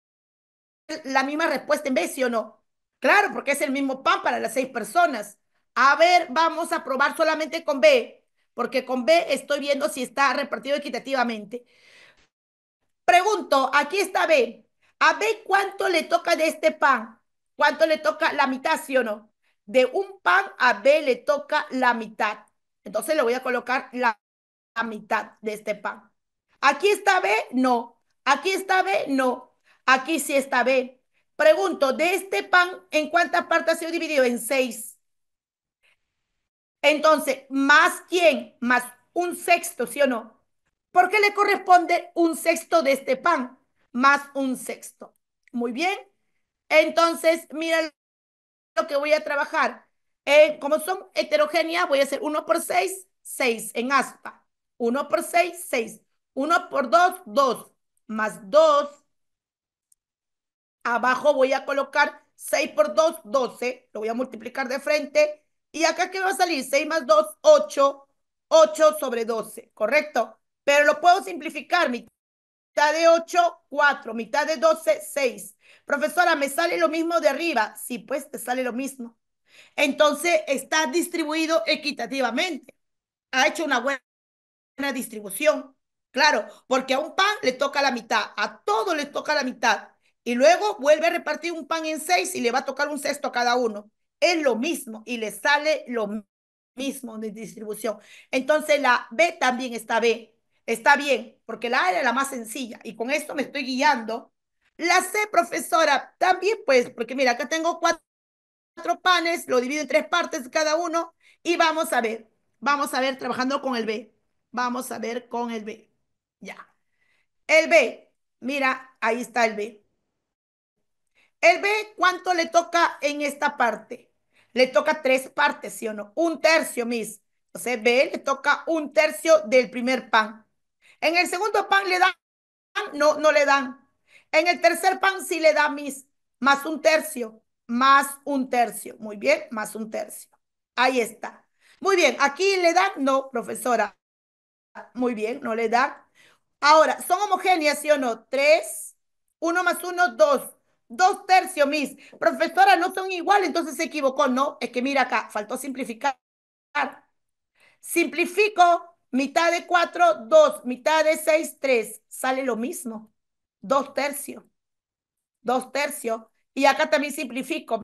la misma respuesta en B, ¿sí o no? Claro, porque es el mismo pan para las seis personas. A ver, vamos a probar solamente con B, porque con B estoy viendo si está repartido equitativamente. Pregunto, aquí está B. A B, ¿cuánto le toca de este pan? ¿Cuánto le toca la mitad, sí o no? De un pan a B le toca la mitad. Entonces le voy a colocar la mitad de este pan. Aquí está B, no. Aquí está B, no. Aquí sí está B. Pregunto, de este pan, ¿en cuántas partes ha sido dividido? En seis. Entonces, ¿más quién? Más un sexto, ¿sí o no? ¿Por qué le corresponde un sexto de este pan? Más un sexto. Muy bien. Entonces, mira lo que voy a trabajar. Eh, como son heterogéneas, voy a hacer 1 por 6, 6 en aspa. 1 por 6, 6. 1 por 2, 2. Más 2 Abajo voy a colocar 6 por 2, 12. Lo voy a multiplicar de frente. Y acá, que va a salir? 6 más 2, 8. 8 sobre 12, ¿correcto? Pero lo puedo simplificar. Mitad de 8, 4. Mitad de 12, 6. Profesora, ¿me sale lo mismo de arriba? Sí, pues te sale lo mismo. Entonces, está distribuido equitativamente. Ha hecho una buena distribución. Claro, porque a un pan le toca la mitad, a todo le toca la mitad. Y luego vuelve a repartir un pan en seis y le va a tocar un sexto a cada uno. Es lo mismo y le sale lo mismo de distribución. Entonces la B también está B. Está bien, porque la A era la más sencilla y con esto me estoy guiando. La C, profesora, también pues, porque mira, acá tengo cuatro, cuatro panes, lo divido en tres partes cada uno y vamos a ver, vamos a ver trabajando con el B. Vamos a ver con el B. Ya. El B, mira, ahí está el B. Él ve cuánto le toca en esta parte. Le toca tres partes, ¿sí o no? Un tercio, Miss. Entonces ve, le toca un tercio del primer pan. En el segundo pan le dan, no, no le dan. En el tercer pan sí le da Miss? más un tercio, más un tercio. Muy bien, más un tercio. Ahí está. Muy bien, aquí le dan, no, profesora. Muy bien, no le dan. Ahora, ¿son homogéneas, sí o no? Tres, uno más uno, dos. Dos tercios, mis. Profesora, no son iguales, entonces se equivocó. No, es que mira acá, faltó simplificar. Simplifico, mitad de cuatro, dos, mitad de seis, tres. Sale lo mismo. Dos tercios. Dos tercios. Y acá también simplifico.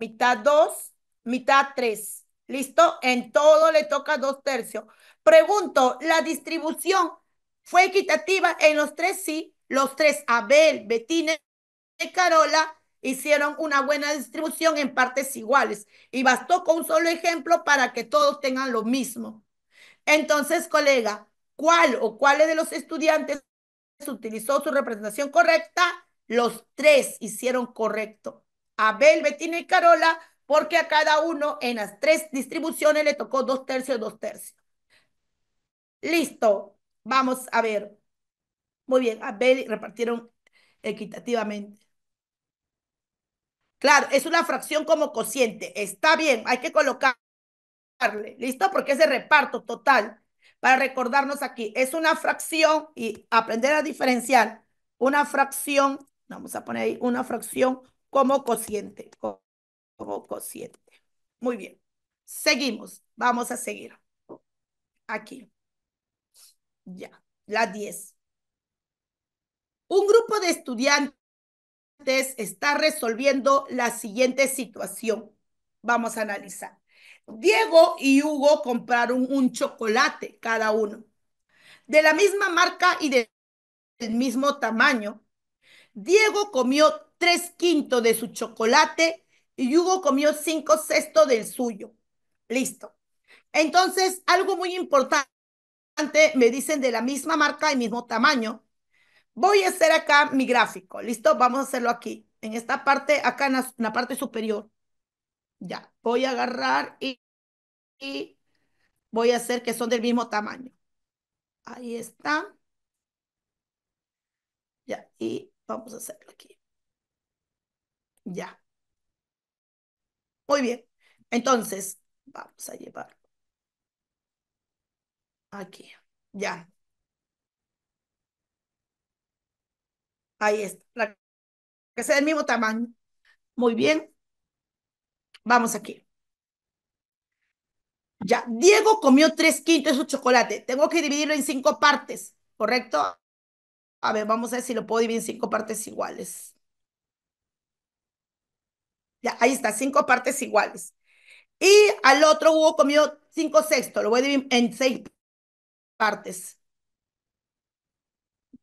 Mitad dos, mitad tres. ¿Listo? En todo le toca dos tercios. Pregunto, ¿la distribución fue equitativa en los tres? Sí. Los tres, Abel, Betina y Carola hicieron una buena distribución en partes iguales y bastó con un solo ejemplo para que todos tengan lo mismo. Entonces, colega, ¿cuál o cuáles de los estudiantes utilizó su representación correcta? Los tres hicieron correcto. Abel, Betina y Carola, porque a cada uno en las tres distribuciones le tocó dos tercios, dos tercios. Listo, vamos a ver. Muy bien, Abel repartieron equitativamente. Claro, es una fracción como cociente. Está bien, hay que colocarle, ¿listo? Porque es el reparto total, para recordarnos aquí, es una fracción y aprender a diferenciar una fracción, vamos a poner ahí, una fracción como cociente, cociente. Muy bien, seguimos, vamos a seguir. Aquí, ya, la 10. Un grupo de estudiantes está resolviendo la siguiente situación. Vamos a analizar. Diego y Hugo compraron un chocolate cada uno, de la misma marca y del mismo tamaño. Diego comió tres quintos de su chocolate y Hugo comió cinco sextos del suyo. Listo. Entonces, algo muy importante, me dicen de la misma marca y mismo tamaño, Voy a hacer acá mi gráfico, ¿listo? Vamos a hacerlo aquí, en esta parte, acá en la, parte superior. Ya, voy a agarrar y, y voy a hacer que son del mismo tamaño. Ahí está. Ya, y vamos a hacerlo aquí. Ya. Muy bien. Entonces, vamos a llevarlo. Aquí. Ya. Ahí está. que sea del mismo tamaño. Muy bien. Vamos aquí. Ya, Diego comió tres quintos de su chocolate. Tengo que dividirlo en cinco partes, ¿correcto? A ver, vamos a ver si lo puedo dividir en cinco partes iguales. Ya, ahí está, cinco partes iguales. Y al otro Hugo comió cinco sextos. Lo voy a dividir en seis partes.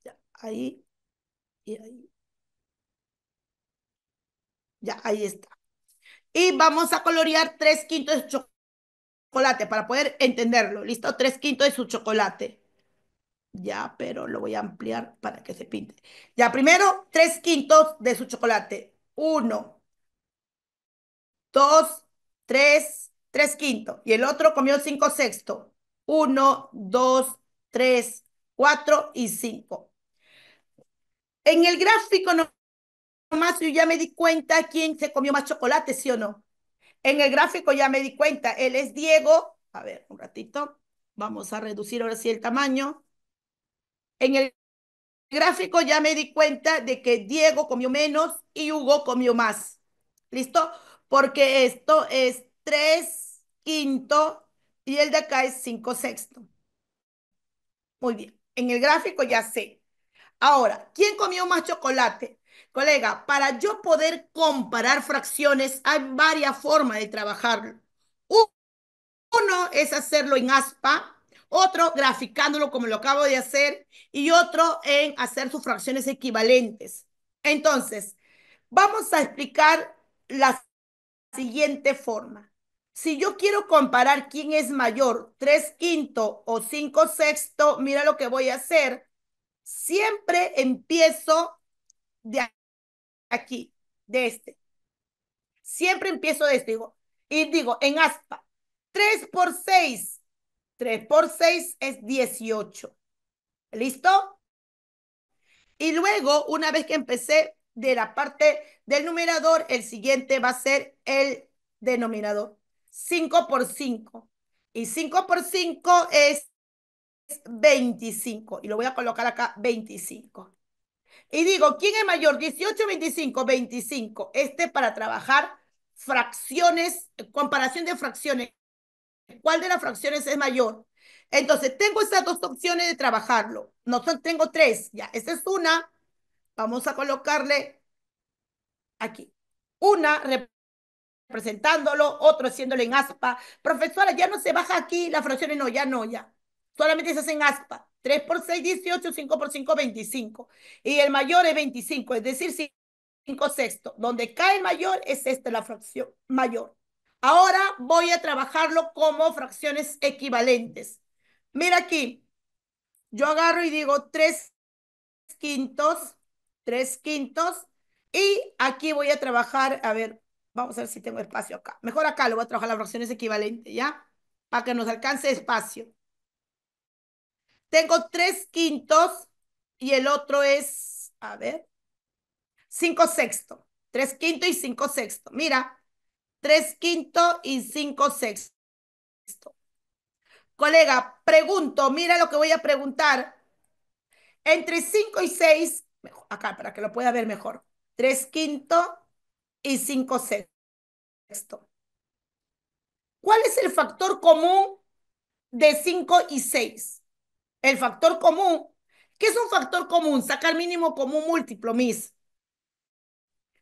Ya, ahí ahí. Ya, ahí está. Y vamos a colorear tres quintos de chocolate para poder entenderlo. ¿Listo? Tres quintos de su chocolate. Ya, pero lo voy a ampliar para que se pinte. Ya, primero, tres quintos de su chocolate. Uno, dos, tres, tres quintos. Y el otro comió cinco sextos. Uno, dos, tres, cuatro y cinco. En el gráfico nomás yo ya me di cuenta quién se comió más chocolate, sí o no. En el gráfico ya me di cuenta, él es Diego. A ver, un ratito. Vamos a reducir ahora sí el tamaño. En el gráfico ya me di cuenta de que Diego comió menos y Hugo comió más. ¿Listo? Porque esto es 3 quinto y el de acá es 5 sexto. Muy bien. En el gráfico ya sé. Ahora, ¿quién comió más chocolate? Colega, para yo poder comparar fracciones hay varias formas de trabajarlo. Uno es hacerlo en aspa, otro graficándolo como lo acabo de hacer y otro en hacer sus fracciones equivalentes. Entonces, vamos a explicar la siguiente forma. Si yo quiero comparar quién es mayor, 3 quinto o 5 sexto, mira lo que voy a hacer siempre empiezo de aquí, de este. Siempre empiezo de este. Digo, y digo, en aspa, 3 por 6. 3 por 6 es 18. ¿Listo? Y luego, una vez que empecé de la parte del numerador, el siguiente va a ser el denominador. 5 por 5. Y 5 por 5 es 25. Y lo voy a colocar acá 25. Y digo, ¿quién es mayor? 18, 25, 25. Este para trabajar fracciones, comparación de fracciones. ¿Cuál de las fracciones es mayor? Entonces, tengo estas dos opciones de trabajarlo. No tengo tres, ya. Esta es una. Vamos a colocarle aquí. Una representándolo, otro haciéndole en aspa. Profesora, ya no se baja aquí las fracciones, no, ya no, ya. Solamente se hacen aspa. 3 por 6, 18, 5 por 5, 25. Y el mayor es 25, es decir, 5 sexto. Donde cae el mayor es esta la fracción mayor. Ahora voy a trabajarlo como fracciones equivalentes. Mira aquí, yo agarro y digo 3 quintos, 3 quintos, y aquí voy a trabajar, a ver, vamos a ver si tengo espacio acá. Mejor acá lo voy a trabajar las fracciones equivalentes, ¿ya? Para que nos alcance espacio. Tengo tres quintos y el otro es, a ver, cinco sexto Tres quinto y cinco sexto Mira, tres quinto y cinco sexto Colega, pregunto, mira lo que voy a preguntar. Entre cinco y seis, acá para que lo pueda ver mejor, tres quinto y cinco sexto. ¿Cuál es el factor común de cinco y seis? el factor común. ¿Qué es un factor común? Sacar mínimo común múltiplo, mis.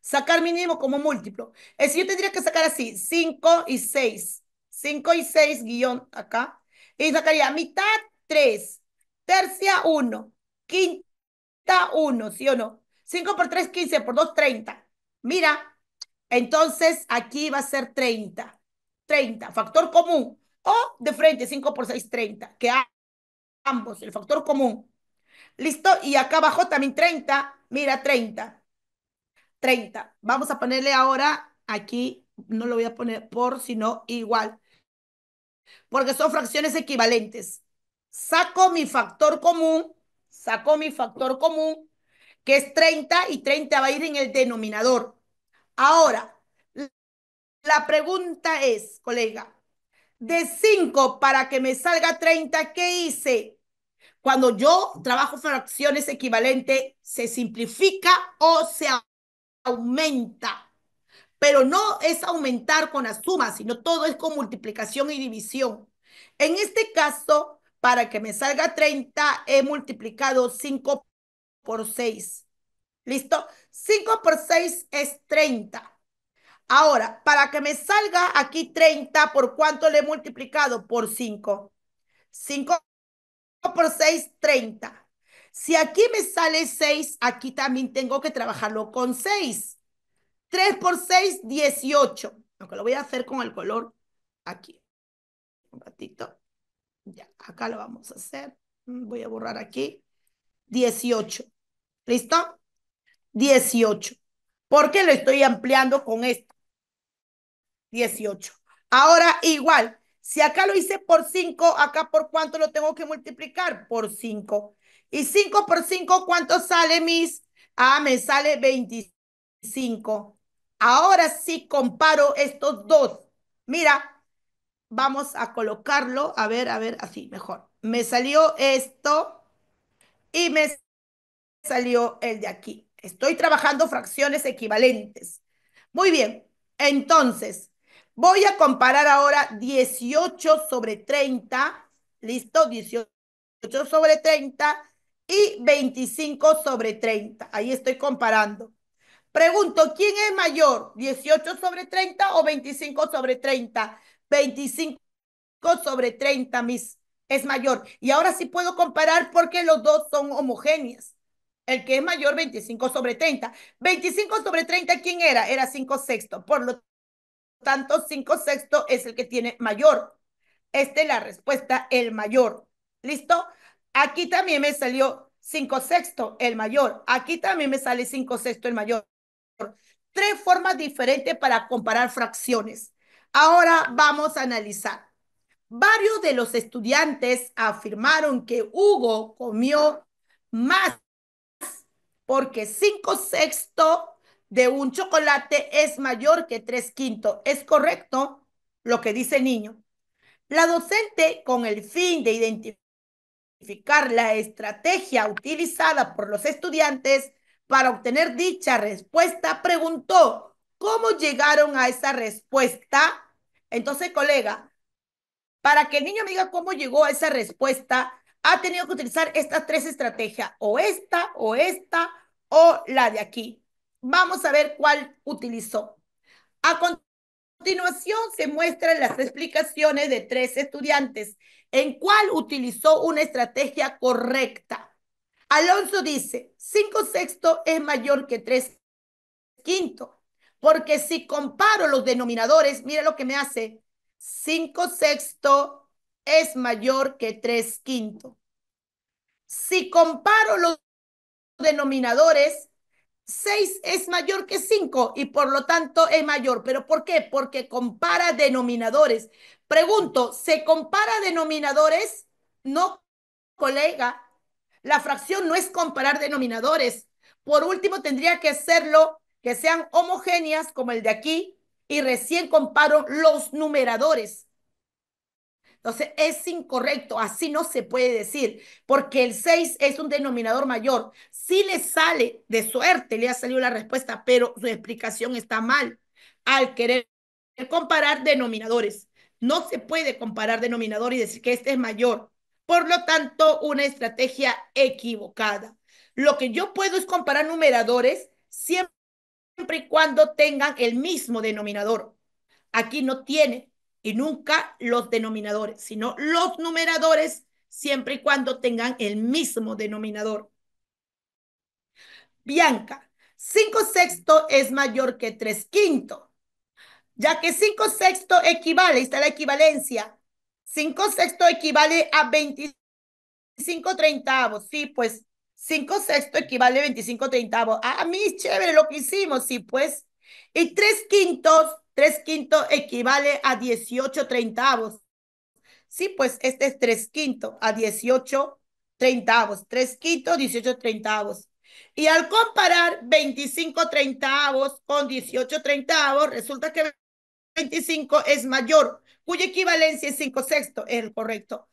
Sacar mínimo común múltiplo. Es decir, yo tendría que sacar así, 5 y 6. 5 y 6 guión acá. Y sacaría mitad 3, tercia 1, quinta 1, ¿sí o no? 5 por 3, 15, por 2, 30. Mira, entonces aquí va a ser 30. 30, factor común. O de frente, 5 por 6, 30. Que ambos, el factor común. ¿Listo? Y acá abajo también 30, mira, 30. 30. Vamos a ponerle ahora aquí, no lo voy a poner por, sino igual. Porque son fracciones equivalentes. Saco mi factor común, saco mi factor común, que es 30 y 30 va a ir en el denominador. Ahora, la pregunta es, colega, de 5 para que me salga 30, ¿qué hice? Cuando yo trabajo fracciones equivalentes, se simplifica o se aumenta. Pero no es aumentar con la suma, sino todo es con multiplicación y división. En este caso, para que me salga 30, he multiplicado 5 por 6. ¿Listo? 5 por 6 es 30. Ahora, para que me salga aquí 30, ¿por cuánto le he multiplicado? Por 5. 5 por 6, 30. Si aquí me sale 6, aquí también tengo que trabajarlo con 6. 3 por 6, 18. Aunque lo voy a hacer con el color aquí. Un ratito. Ya, acá lo vamos a hacer. Mm, voy a borrar aquí. 18. ¿Listo? 18. ¿Por qué lo estoy ampliando con esto. 18. Ahora igual, si acá lo hice por 5, acá por cuánto lo tengo que multiplicar? Por 5. Y 5 por 5, ¿cuánto sale, mis? Ah, me sale 25. Ahora sí comparo estos dos. Mira, vamos a colocarlo. A ver, a ver, así, mejor. Me salió esto y me salió el de aquí. Estoy trabajando fracciones equivalentes. Muy bien, entonces, Voy a comparar ahora 18 sobre 30, listo, 18 sobre 30 y 25 sobre 30. Ahí estoy comparando. Pregunto, ¿quién es mayor? ¿18 sobre 30 o 25 sobre 30? 25 sobre 30, mis, es mayor. Y ahora sí puedo comparar porque los dos son homogéneas El que es mayor, 25 sobre 30. 25 sobre 30, ¿quién era? Era 5 sexto. Por lo tanto, 5 sexto es el que tiene mayor. Esta es la respuesta, el mayor. ¿Listo? Aquí también me salió 5 sexto, el mayor. Aquí también me sale 5 sexto, el mayor. Tres formas diferentes para comparar fracciones. Ahora vamos a analizar. Varios de los estudiantes afirmaron que Hugo comió más porque 5 sexto de un chocolate es mayor que tres quintos. ¿Es correcto lo que dice el niño? La docente, con el fin de identificar la estrategia utilizada por los estudiantes para obtener dicha respuesta, preguntó cómo llegaron a esa respuesta. Entonces, colega, para que el niño me diga cómo llegó a esa respuesta, ha tenido que utilizar estas tres estrategias, o esta, o esta, o la de aquí. Vamos a ver cuál utilizó. A continuación se muestran las explicaciones de tres estudiantes en cuál utilizó una estrategia correcta. Alonso dice, 5 sexto es mayor que 3 quinto, porque si comparo los denominadores, mira lo que me hace, 5 sexto es mayor que 3 quinto. Si comparo los denominadores, 6 es mayor que 5 y por lo tanto es mayor. ¿Pero por qué? Porque compara denominadores. Pregunto, ¿se compara denominadores? No, colega. La fracción no es comparar denominadores. Por último, tendría que hacerlo que sean homogéneas como el de aquí y recién comparo los numeradores. Entonces, es incorrecto, así no se puede decir, porque el 6 es un denominador mayor. Si le sale de suerte, le ha salido la respuesta, pero su explicación está mal al querer comparar denominadores. No se puede comparar denominador y decir que este es mayor. Por lo tanto, una estrategia equivocada. Lo que yo puedo es comparar numeradores siempre y cuando tengan el mismo denominador. Aquí no tiene, y nunca los denominadores, sino los numeradores siempre y cuando tengan el mismo denominador. Bianca, 5 sexto es mayor que 3 quinto, ya que 5 sexto equivale, está la equivalencia, 5 sexto equivale a 25 treintavos, sí, pues 5 sexto equivale a 25 treintavos. Ah, mi chévere lo que hicimos, sí, pues. Y 3 quintos 3 quintos equivale a 18 treintavos. Sí, pues este es 3 quintos a 18 treintavos. 3 quinto, 18 treintavos. Y al comparar 25 treintavos con 18 treintavos, resulta que 25 es mayor, cuya equivalencia es 5 sextos, es el correcto.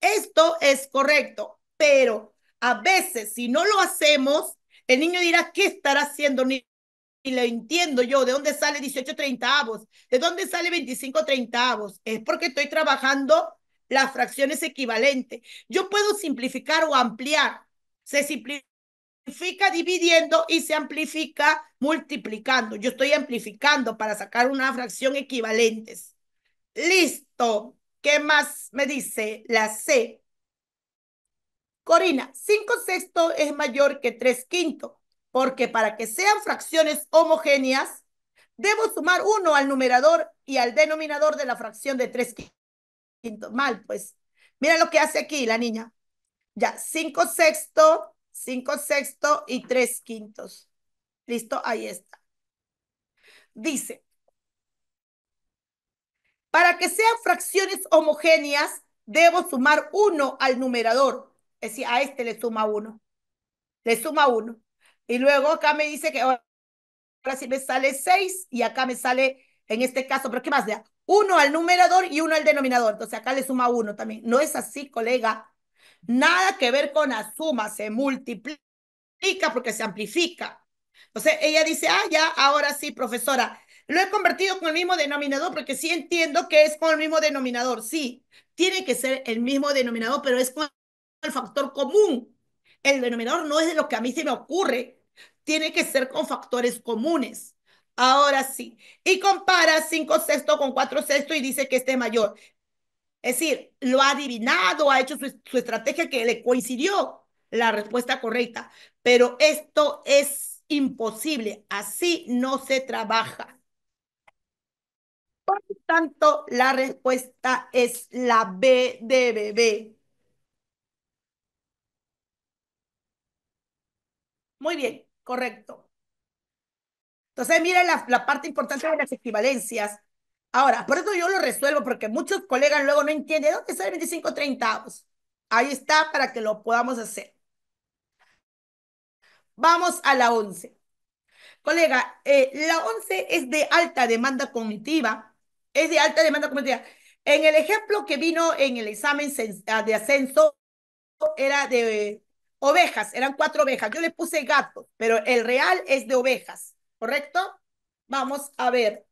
Esto es correcto, pero a veces si no lo hacemos, el niño dirá, ¿qué estará haciendo niño? Y lo entiendo yo, ¿de dónde sale 18 treintavos? ¿De dónde sale 25 treintavos? Es porque estoy trabajando las fracciones equivalentes. Yo puedo simplificar o ampliar. Se simplifica dividiendo y se amplifica multiplicando. Yo estoy amplificando para sacar una fracción equivalente. Listo. ¿Qué más me dice la C? Corina, 5 sextos es mayor que 3 quintos porque para que sean fracciones homogéneas, debo sumar uno al numerador y al denominador de la fracción de tres quintos. Mal, pues. Mira lo que hace aquí la niña. Ya, cinco sexto, cinco sexto y tres quintos. Listo, ahí está. Dice, para que sean fracciones homogéneas, debo sumar uno al numerador. Es decir, a este le suma uno. Le suma uno. Y luego acá me dice que ahora sí me sale 6 y acá me sale, en este caso, pero ¿qué más? De uno al numerador y uno al denominador. Entonces acá le suma uno también. No es así, colega. Nada que ver con la suma, se multiplica porque se amplifica. Entonces ella dice, ah, ya, ahora sí, profesora. Lo he convertido con el mismo denominador porque sí entiendo que es con el mismo denominador. Sí, tiene que ser el mismo denominador, pero es con el factor común el denominador no es de lo que a mí se me ocurre, tiene que ser con factores comunes. Ahora sí, y compara 5 sexto con 4 sexto y dice que este es mayor. Es decir, lo ha adivinado, ha hecho su, estrategia que le coincidió la respuesta correcta, pero esto es imposible, así no se trabaja. Por tanto, la respuesta es la B de bebé. Muy bien, correcto. Entonces, miren la, parte importante de las equivalencias. Ahora, por eso yo lo resuelvo, porque muchos colegas luego no entienden dónde está el 25 Ahí está para que lo podamos hacer. Vamos a la 11. Colega, eh, la 11 es de alta demanda cognitiva. Es de alta demanda cognitiva. En el ejemplo que vino en el examen ah, de ascenso, era de Ovejas, eran cuatro ovejas. Yo le puse gato, pero el real es de ovejas, ¿correcto? Vamos a ver.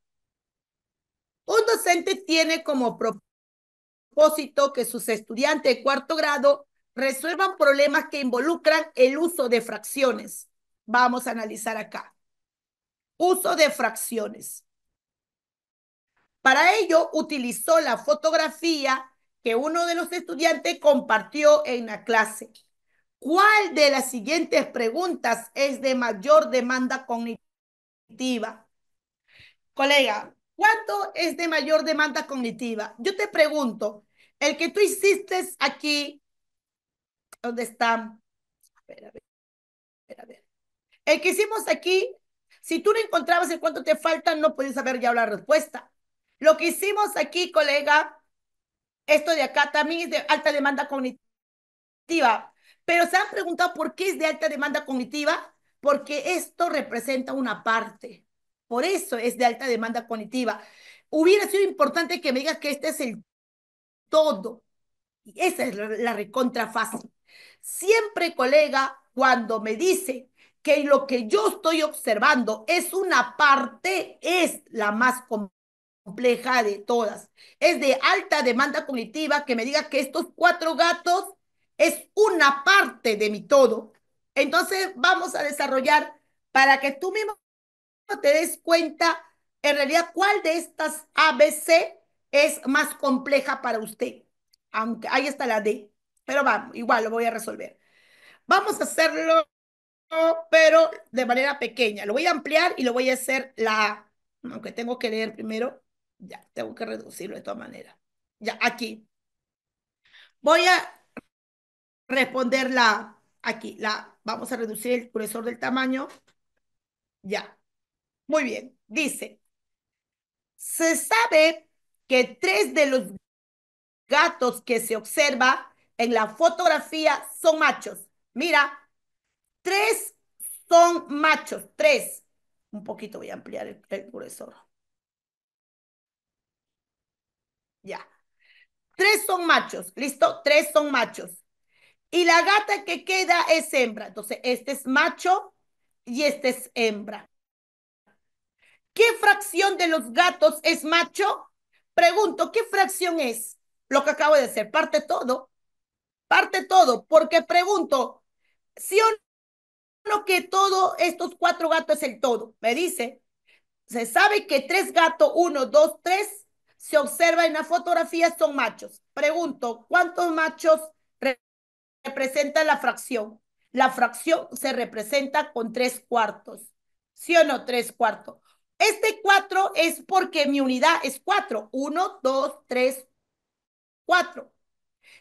Un docente tiene como propósito que sus estudiantes de cuarto grado resuelvan problemas que involucran el uso de fracciones. Vamos a analizar acá. Uso de fracciones. Para ello utilizó la fotografía que uno de los estudiantes compartió en la clase. ¿Cuál de las siguientes preguntas es de mayor demanda cognitiva? Colega, ¿cuánto es de mayor demanda cognitiva? Yo te pregunto, el que tú hiciste aquí, ¿dónde está? A ver, a ver, El que hicimos aquí, si tú no encontrabas el cuánto te falta, no podías saber ya la respuesta. Lo que hicimos aquí, colega, esto de acá también es de alta demanda cognitiva pero se han preguntado por qué es de alta demanda cognitiva, porque esto representa una parte. Por eso es de alta demanda cognitiva. Hubiera sido importante que me digas que este es el todo. Y esa es la, la Siempre, colega, cuando me dice que lo que yo estoy observando es una parte, es la más compleja de todas. Es de alta demanda cognitiva que me diga que estos cuatro gatos es una parte de mi todo, entonces vamos a desarrollar para que tú mismo te des cuenta en realidad cuál de estas ABC es más compleja para usted. Aunque ahí está la D, pero vamos, igual lo voy a resolver. Vamos a hacerlo, pero de manera pequeña. Lo voy a ampliar y lo voy a hacer la Aunque tengo que leer primero, ya, tengo que reducirlo de todas maneras. Ya, aquí. Voy a responderla aquí, la, vamos a reducir el cursor del tamaño. Ya. Muy bien. Dice, se sabe que tres de los gatos que se observa en la fotografía son machos. Mira, tres son machos, tres. Un poquito voy a ampliar el, el Ya. Tres son machos, ¿listo? Tres son machos y la gata que queda es hembra. Entonces, este es macho y este es hembra. ¿Qué fracción de los gatos es macho? Pregunto, ¿qué fracción es? Lo que acabo de hacer, parte todo. Parte todo, porque pregunto, si ¿sí o no que todos estos cuatro gatos es el todo? Me dice, se sabe que tres gatos, uno, dos, tres, se observa en la fotografía son machos. Pregunto, ¿cuántos machos representa la fracción. La fracción se representa con tres cuartos. ¿Sí o no? Tres cuartos. Este cuatro es porque mi unidad es cuatro. Uno, dos, tres, cuatro.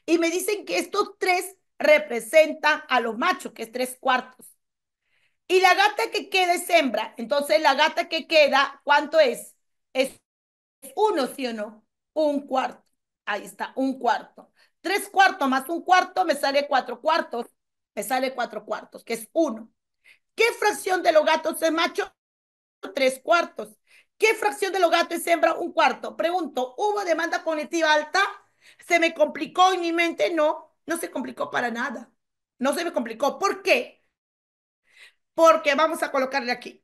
Y me dicen que estos tres representan a los machos, que es tres cuartos. Y la gata que queda es hembra. Entonces, la gata que queda, ¿cuánto es? Es uno, ¿sí o no? Un cuarto. Ahí está, un cuarto. Tres cuartos más un cuarto me sale cuatro cuartos. Me sale cuatro cuartos, que es uno. ¿Qué fracción de los gatos es macho? Tres cuartos. ¿Qué fracción de los gatos es hembra? Un cuarto. Pregunto, ¿hubo demanda cognitiva alta? ¿Se me complicó en mi mente? No, no se complicó para nada. No se me complicó. ¿Por qué? Porque vamos a colocarle aquí.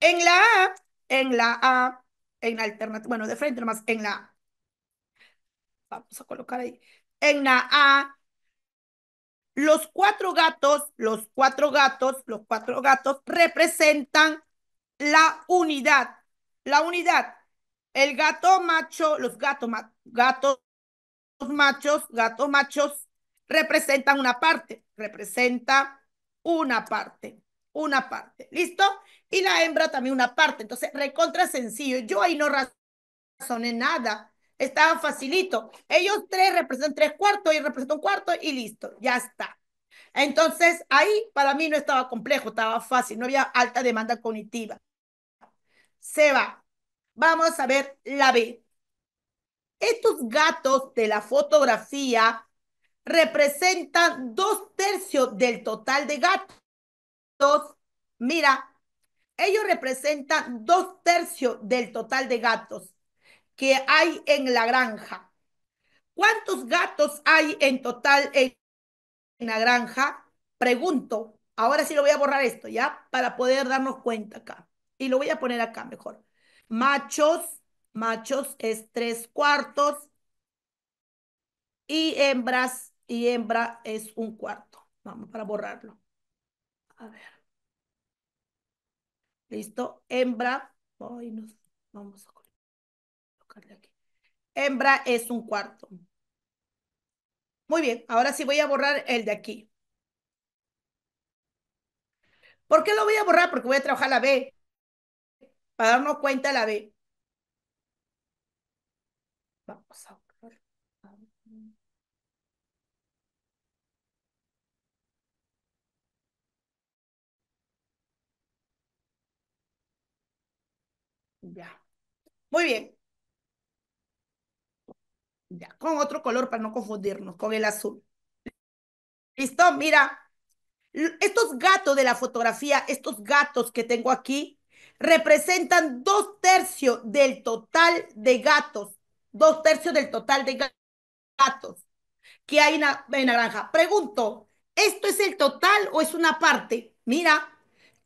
En la A, en la A, en la alternativa, bueno, de frente nomás, en la A. Vamos a colocar ahí en A, Los cuatro gatos, los cuatro gatos, los cuatro gatos representan la unidad. La unidad. El gato macho, los gatos, gatos machos, gatos machos representan una parte, representa una parte, una parte. ¿Listo? Y la hembra también una parte. Entonces, recontra sencillo. Yo ahí no razoné nada. Estaba facilito. Ellos tres representan tres cuartos, y representan un cuarto y listo, ya está. Entonces, ahí para mí no estaba complejo, estaba fácil, no había alta demanda cognitiva. Se va. Vamos a ver la B. Estos gatos de la fotografía representan dos tercios del total de gatos. Mira, ellos representan dos tercios del total de gatos que hay en la granja. ¿Cuántos gatos hay en total en, la granja? Pregunto. Ahora sí lo voy a borrar esto, ¿ya? Para poder darnos cuenta acá. Y lo voy a poner acá mejor. Machos, machos es tres cuartos. Y hembras, y hembra es un cuarto. Vamos para borrarlo. A ver. Listo. Hembra. Hoy nos vamos a hembra es un cuarto. Muy bien, ahora sí voy a borrar el de aquí. ¿Por qué lo voy a borrar? Porque voy a trabajar la B. Para darnos cuenta la B. Vamos a Ya. Muy bien con otro color para no confundirnos, con el azul. ¿Listo? Mira, estos gatos de la fotografía, estos gatos que tengo aquí, representan dos tercios del total de gatos, dos tercios del total de gatos que hay en naranja Pregunto, ¿esto es el total o es una parte? Mira,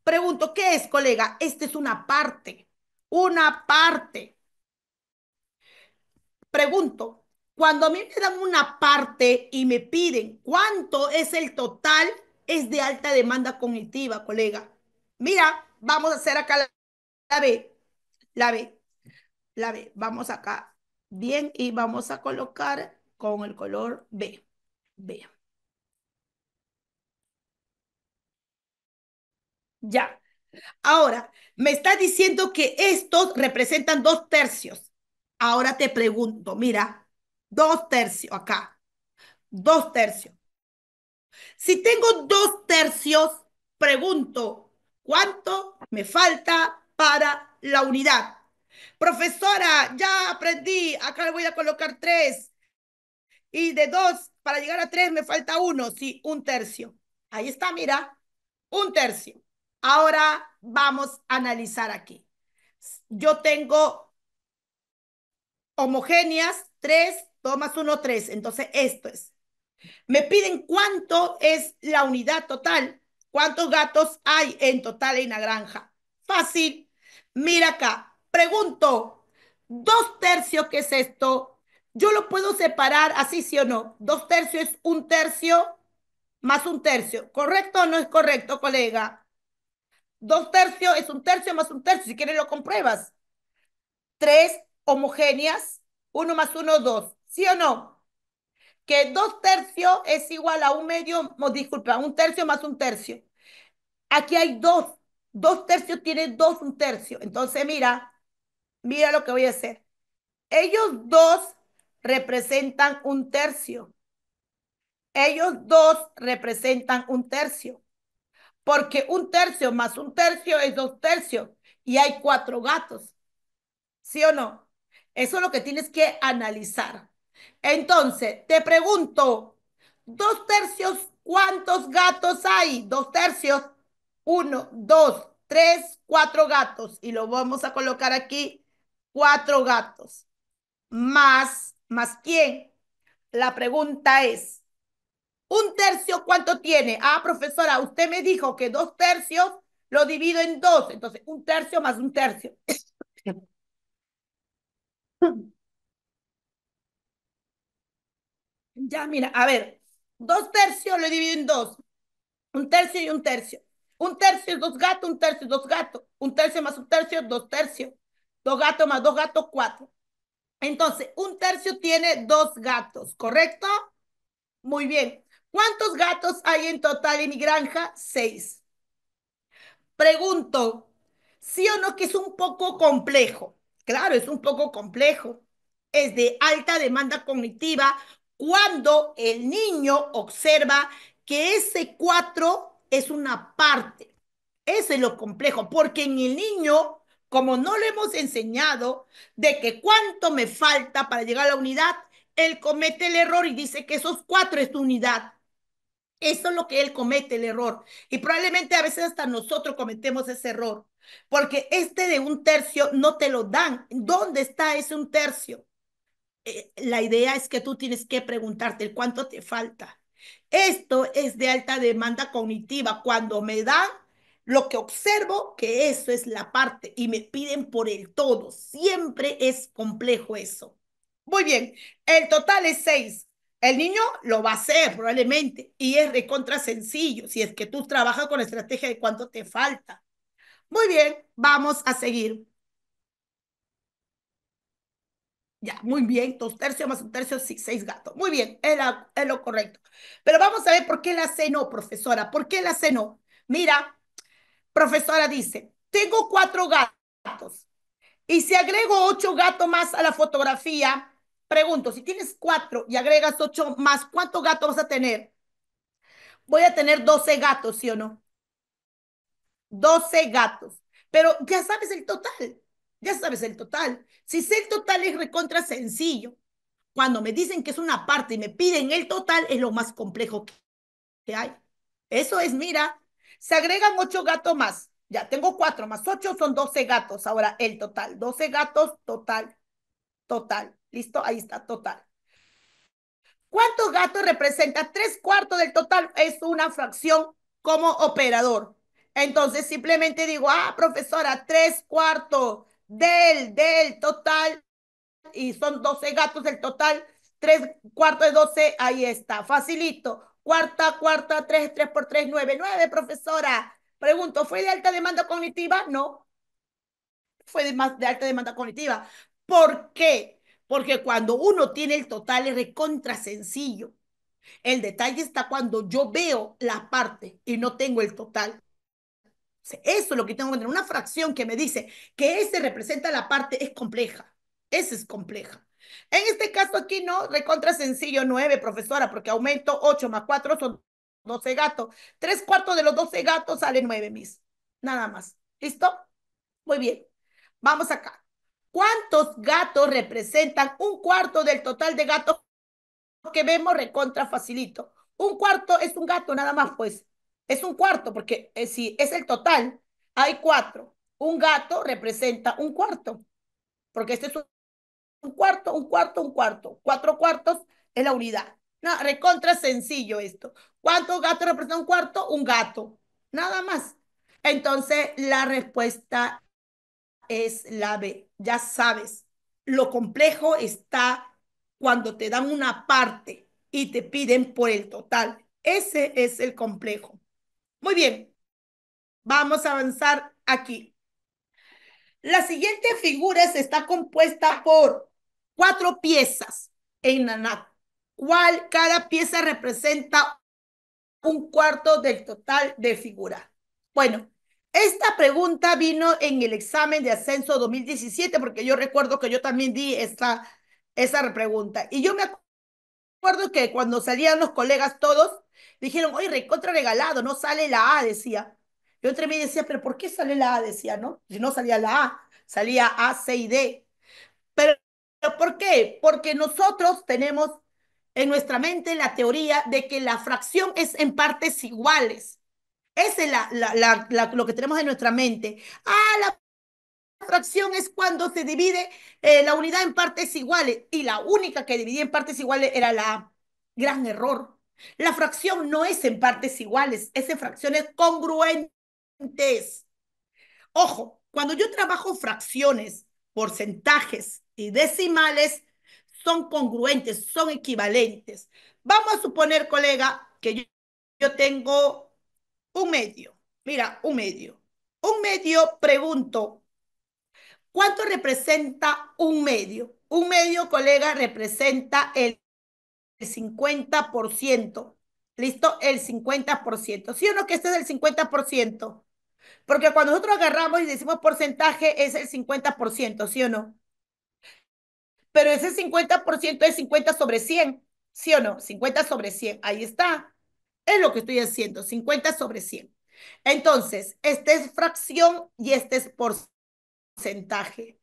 pregunto, ¿qué es, colega? este es una parte, una parte. Pregunto, cuando a mí me dan una parte y me piden cuánto es el total, es de alta demanda cognitiva, colega. Mira, vamos a hacer acá la, B, la B, la B. Vamos acá. Bien, y vamos a colocar con el color B. B. Ya. Ahora, me está diciendo que estos representan dos tercios. Ahora te pregunto, mira, Dos tercios acá. Dos tercios. Si tengo dos tercios, pregunto, ¿cuánto me falta para la unidad? Profesora, ya aprendí, acá le voy a colocar tres. Y de dos, para llegar a tres me falta uno, sí, un tercio. Ahí está, mira, un tercio. Ahora vamos a analizar aquí. Yo tengo homogéneas, tres 2 más 1, 3. Entonces, esto es. Me piden cuánto es la unidad total, cuántos gatos hay en total en la granja. Fácil. Mira acá, pregunto, dos tercios, ¿qué es esto? Yo lo puedo separar así, sí o no. Dos tercios es un tercio más un tercio. ¿Correcto o no es correcto, colega? Dos tercios es un tercio más un tercio. Si quieres lo compruebas. Tres homogéneas, uno más uno, dos. ¿Sí o no? Que dos tercios es igual a un medio, no, disculpa, un tercio más un tercio. Aquí hay dos. Dos tercios tiene dos un tercio. Entonces, mira, mira lo que voy a hacer. Ellos dos representan un tercio. Ellos dos representan un tercio. Porque un tercio más un tercio es dos tercios. Y hay cuatro gatos. ¿Sí o no? Eso es lo que tienes que analizar. Entonces, te pregunto, dos tercios, ¿cuántos gatos hay? Dos tercios, uno, dos, tres, cuatro gatos. Y lo vamos a colocar aquí, cuatro gatos. Más, más quién. La pregunta es, ¿un tercio cuánto tiene? Ah, profesora, usted me dijo que dos tercios lo divido en dos. Entonces, un tercio más un tercio. [laughs] Ya, mira, a ver, dos tercios lo divido en dos. Un tercio y un tercio. Un tercio es dos gatos, un tercio es dos gatos. Un tercio más un tercio, dos tercios. Dos gatos más dos gatos, cuatro. Entonces, un tercio tiene dos gatos, ¿correcto? Muy bien. ¿Cuántos gatos hay en total en mi granja? Seis. Pregunto, ¿sí o no que es un poco complejo? Claro, es un poco complejo. Es de alta demanda cognitiva cuando el niño observa que ese cuatro es una parte. Ese es lo complejo, porque en el niño, como no le hemos enseñado de que cuánto me falta para llegar a la unidad, él comete el error y dice que esos cuatro es tu unidad. Eso es lo que él comete, el error. Y probablemente a veces hasta nosotros cometemos ese error, porque este de un tercio no te lo dan. ¿Dónde está ese un tercio? Eh, la idea es que tú tienes que preguntarte el cuánto te falta. Esto es de alta demanda cognitiva. Cuando me dan, lo que observo que eso es la parte y me piden por el todo. Siempre es complejo eso. Muy bien, el total es seis. El niño lo va a hacer probablemente y es contra sencillo si es que tú trabajas con estrategia de cuánto te falta. Muy bien, vamos a seguir. Ya, muy bien, dos tercios más un tercio, sí, seis gatos. Muy bien, es, lo correcto. Pero vamos a ver por qué la C no, profesora. ¿Por qué la C no? Mira, profesora dice, tengo cuatro gatos. Y si agrego ocho gatos más a la fotografía, pregunto, si tienes cuatro y agregas ocho más, ¿cuántos gatos vas a tener? Voy a tener doce gatos, ¿sí o no? Doce gatos. Pero ya sabes el total. Ya sabes el total. Si sé el total es recontra sencillo. Cuando me dicen que es una parte y me piden el total, es lo más complejo que hay. Eso es, mira, se agregan ocho gatos más. Ya tengo cuatro más ocho, son doce gatos. Ahora el total, doce gatos total, total. ¿Listo? Ahí está, total. ¿Cuántos gatos representa tres cuartos del total? Es una fracción como operador. Entonces simplemente digo, ah, profesora, tres cuartos del, del total, y son 12 gatos del total, 3 cuartos de 12, ahí está, facilito. Cuarta, cuarta, 3, 3 por 3, 9, 9, profesora. Pregunto, ¿fue de alta demanda cognitiva? No. Fue de, más de alta demanda cognitiva. ¿Por qué? Porque cuando uno tiene el total es recontra sencillo. El detalle está cuando yo veo la parte y no tengo el total. Eso es lo que tengo que tener. Una fracción que me dice que ese representa la parte es compleja. Ese es compleja. En este caso aquí no, recontra sencillo nueve, profesora, porque aumento 8 más 4 son 12 gatos. Tres cuartos de los 12 gatos sale 9, mis. Nada más. ¿Listo? Muy bien. Vamos acá. ¿Cuántos gatos representan un cuarto del total de gatos que vemos recontra facilito? Un cuarto es un gato nada más, pues. Es un cuarto, porque eh, si es el total, hay cuatro. Un gato representa un cuarto, porque este es un cuarto, un cuarto, un cuarto. Cuatro cuartos es la unidad. No, recontra sencillo esto. ¿Cuántos gatos representa un cuarto? Un gato. Nada más. Entonces, la respuesta es la B. Ya sabes, lo complejo está cuando te dan una parte y te piden por el total. Ese es el complejo. Muy bien, vamos a avanzar aquí. La siguiente figura está compuesta por cuatro piezas en naná. cual cada pieza representa un cuarto del total de figura. Bueno, esta pregunta vino en el examen de ascenso 2017, porque yo recuerdo que yo también di esta, esa pregunta. Y yo me recuerdo que cuando salían los colegas todos, dijeron, oye, recontra regalado, no sale la A, decía. Yo entre mí decía, pero ¿por qué sale la A? Decía, ¿no? Si no salía la A, salía A, C y D. Pero ¿por qué? Porque nosotros tenemos en nuestra mente la teoría de que la fracción es en partes iguales. Esa es lo que tenemos en nuestra mente. Ah, la fracción es cuando se divide eh, la unidad en partes iguales y la única que dividía en partes iguales era la gran error. La fracción no es en partes iguales, es en fracciones congruentes. Ojo, cuando yo trabajo fracciones, porcentajes y decimales, son congruentes, son equivalentes. Vamos a suponer, colega, que yo, yo tengo un medio. Mira, un medio. Un medio, pregunto, ¿Cuánto representa un medio? Un medio, colega, representa el 50%. ¿Listo? El 50%. ¿Sí o no que este es el 50%? Porque cuando nosotros agarramos y decimos porcentaje es el 50%, ¿sí o no? Pero ese 50% es 50 sobre 100, ¿sí o no? 50 sobre 100, ahí está. Es lo que estoy haciendo, 50 sobre 100. Entonces, este es fracción y este es porcentaje porcentaje.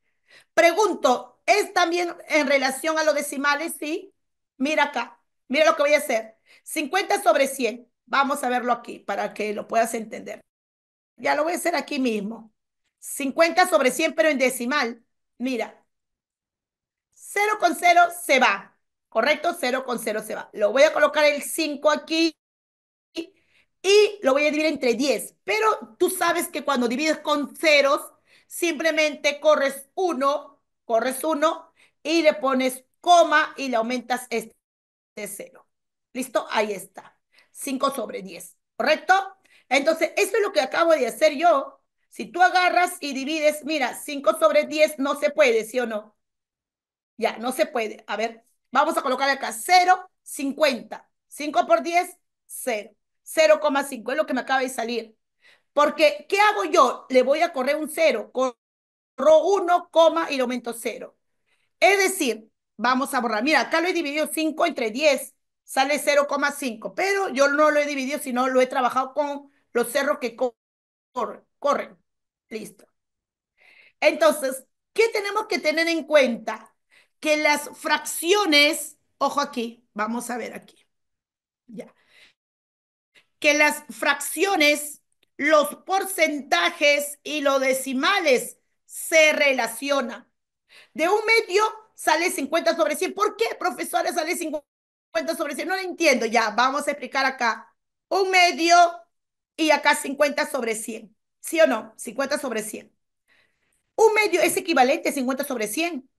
Pregunto, ¿es también en relación a los decimales? Sí. Mira acá, mira lo que voy a hacer. 50 sobre 100. Vamos a verlo aquí para que lo puedas entender. Ya lo voy a hacer aquí mismo. 50 sobre 100, pero en decimal. Mira. 0 con 0 se va. ¿Correcto? 0 con 0 se va. Lo voy a colocar el 5 aquí y lo voy a dividir entre 10. Pero tú sabes que cuando divides con ceros, Simplemente corres uno, corres uno y le pones coma y le aumentas este cero. ¿Listo? Ahí está. 5 sobre 10. ¿Correcto? Entonces, eso es lo que acabo de hacer yo. Si tú agarras y divides, mira, 5 sobre 10 no se puede, ¿sí o no? Ya, no se puede. A ver, vamos a colocar acá 0, 50. 5 por 10, 0. 0,5 es lo que me acaba de salir. Porque, ¿qué hago yo? Le voy a correr un cero, corro uno, coma y lo aumento cero. Es decir, vamos a borrar. Mira, acá lo he dividido 5 entre 10, sale 0,5, pero yo no lo he dividido, sino lo he trabajado con los cerros que corren. corren. Listo. Entonces, ¿qué tenemos que tener en cuenta? Que las fracciones, ojo aquí, vamos a ver aquí. Ya. Que las fracciones los porcentajes y los decimales se relacionan. De un medio sale 50 sobre 100. ¿Por qué, profesora, sale 50 sobre 100? No lo entiendo. Ya, vamos a explicar acá. Un medio y acá 50 sobre 100. ¿Sí o no? 50 sobre 100. Un medio es equivalente a 50 sobre 100.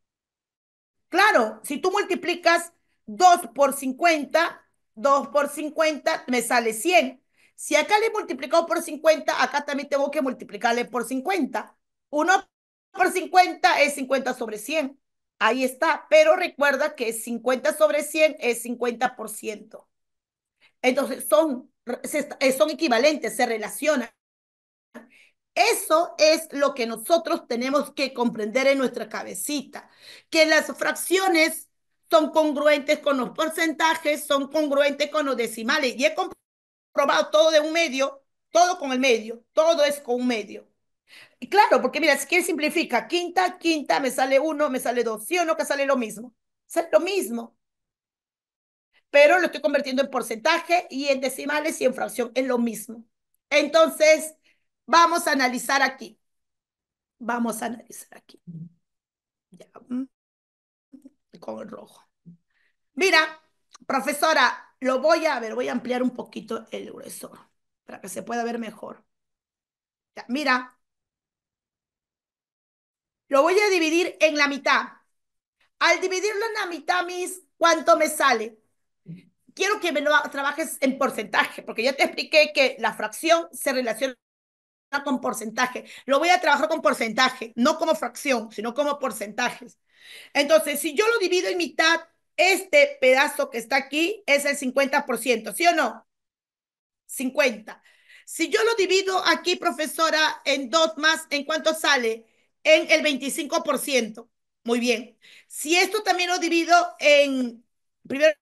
Claro, si tú multiplicas 2 por 50, 2 por 50 me sale 100. Si acá le he multiplicado por 50, acá también tengo que multiplicarle por 50. 1 por 50 es 50 sobre 100. Ahí está, pero recuerda que 50 sobre 100 es 50%. Entonces eh, son, equivalentes, se relacionan. Eso es lo que nosotros tenemos que comprender en nuestra cabecita, que las fracciones son congruentes con los porcentajes, son congruentes con los decimales. Y he probado todo de un medio, todo con el medio, todo es con un medio. Y claro, porque mira, si quieres simplifica, quinta, quinta, me sale uno, me sale dos, ¿sí o no que sale lo mismo? Sale lo mismo. Pero lo estoy convirtiendo en porcentaje y en decimales y en fracción, es lo mismo. Entonces, vamos a analizar aquí. Vamos a analizar aquí. Mm, con el rojo. Mira, profesora, lo voy a ver, voy a ampliar un poquito el grueso para que se pueda ver mejor. mira. Lo voy a dividir en la mitad. Al dividirlo en la mitad, mis, ¿cuánto me sale? Quiero que me lo trabajes en porcentaje, porque ya te expliqué que la fracción se relaciona con porcentaje. Lo voy a trabajar con porcentaje, no como fracción, sino como porcentajes. Entonces, si yo lo divido en mitad, este pedazo que está aquí es el 50%, ¿sí o no? 50. Si yo lo divido aquí, profesora, en dos más, ¿en cuánto sale? En el 25%. Muy bien. Si esto también lo divido en, primero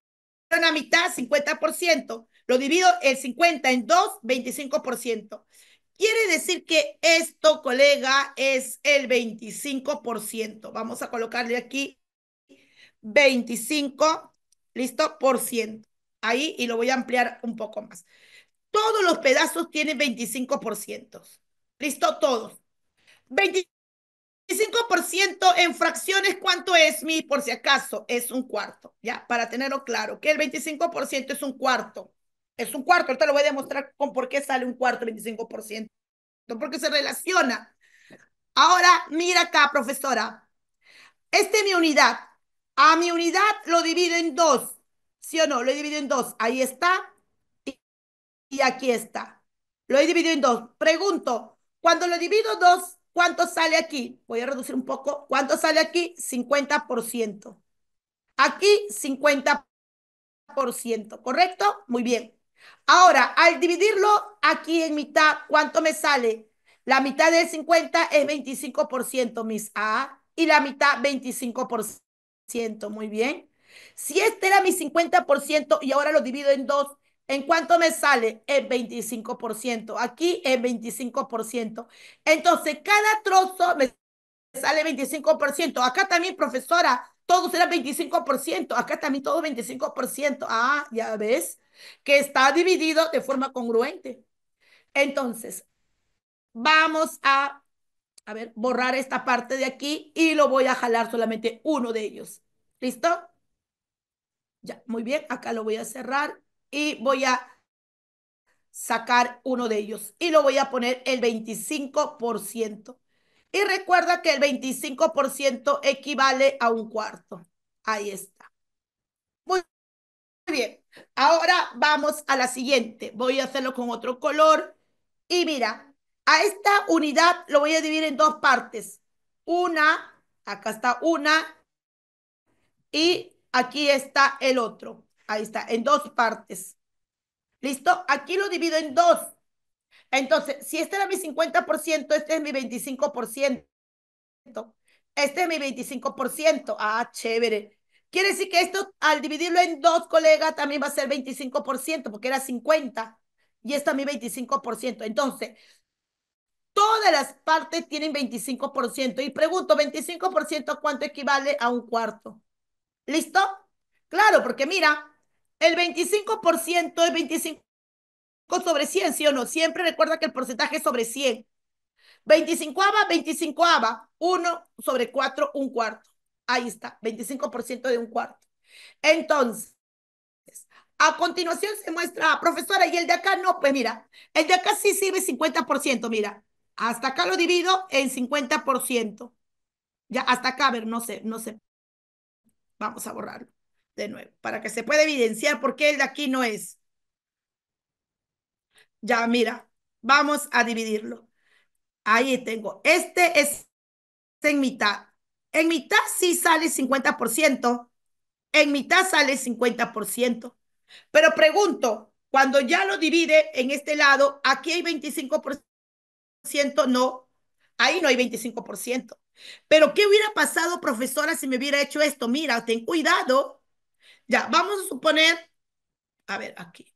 en la mitad, 50%, lo divido el 50 en dos, 25%. Quiere decir que esto, colega, es el 25%. Vamos a colocarle aquí 25, ¿listo? Por ciento. Ahí y lo voy a ampliar un poco más. Todos los pedazos tienen 25%. ¿Listo? Todos. 25% en fracciones, ¿cuánto es mi? Por si acaso, es un cuarto, ¿ya? Para tenerlo claro, que el 25% es un cuarto. Es un cuarto, ahorita lo voy a demostrar con por qué sale un cuarto 25%, porque se relaciona. Ahora, mira acá, profesora. este es mi unidad, a mi unidad lo divido en dos. ¿Sí o no? Lo he dividido en dos. Ahí está y aquí está. Lo he dividido en dos. Pregunto, cuando lo divido en dos, ¿cuánto sale aquí? Voy a reducir un poco. ¿Cuánto sale aquí? 50%. Aquí 50%, ¿correcto? Muy bien. Ahora, al dividirlo aquí en mitad, ¿cuánto me sale? La mitad de 50 es 25%, mis A, y la mitad 25% muy bien. Si este era mi 50% y ahora lo divido en dos, ¿en cuánto me sale? En 25%. Aquí en 25%. Entonces, cada trozo me sale 25%. Acá también, profesora, todos eran 25%. Acá también todo 25%. Ah, ya ves que está dividido de forma congruente. Entonces, vamos a a ver, borrar esta parte de aquí y lo voy a jalar solamente uno de ellos. ¿Listo? Ya, muy bien, acá lo voy a cerrar y voy a sacar uno de ellos y lo voy a poner el 25%. Y recuerda que el 25% equivale a un cuarto. Ahí está. Muy bien. Ahora vamos a la siguiente. Voy a hacerlo con otro color. Y mira, a esta unidad lo voy a dividir en dos partes. Una, acá está una, y aquí está el otro. Ahí está, en dos partes. ¿Listo? Aquí lo divido en dos. Entonces, si este era mi 50%, este es mi 25%. Este es mi 25%. Ah, chévere. Quiere decir que esto, al dividirlo en dos, colega, también va a ser 25%, porque era 50 y este es mi 25%. Entonces, todas las partes tienen 25%. Y pregunto, ¿25% cuánto equivale a un cuarto? ¿Listo? Claro, porque mira, el 25% es 25 sobre 100, ¿sí o no? Siempre recuerda que el porcentaje es sobre 100. 25 ABA, 25 ABA. 1 sobre 4, un cuarto. Ahí está, 25% de un cuarto. Entonces, a continuación se muestra, ah, profesora, y el de acá no, pues mira, el de acá sí sirve 50%, mira. Hasta acá lo divido en 50%. Ya, hasta acá, a ver, no sé, no sé. Vamos a borrarlo de nuevo para que se pueda evidenciar por qué el de aquí no es. Ya, mira, vamos a dividirlo. Ahí tengo. Este es en mitad. En mitad sí sale 50%. En mitad sale 50%. Pero pregunto, cuando ya lo divide en este lado, aquí hay 25% no, ahí no hay 25%. Pero ¿qué hubiera pasado, profesora, si me hubiera hecho esto? Mira, ten cuidado. Ya, vamos a suponer, a ver, aquí.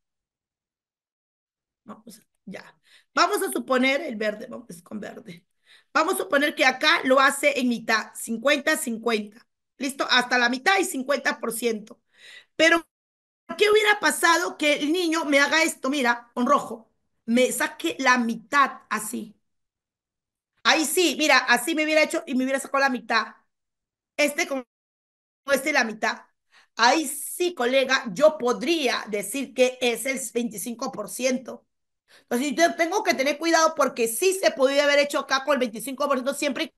Vamos, ya. Vamos a suponer el verde, vamos con verde. Vamos a suponer que acá lo hace en mitad, 50-50. ¿Listo? Hasta la mitad y 50%. Pero, ¿qué hubiera pasado que el niño me haga esto? Mira, con rojo me saque la mitad así. Ahí sí, mira, así me hubiera hecho y me hubiera sacado la mitad. Este con este la mitad. Ahí sí, colega, yo podría decir que es el 25%. Entonces, yo tengo que tener cuidado porque sí se podría haber hecho acá con el 25% siempre y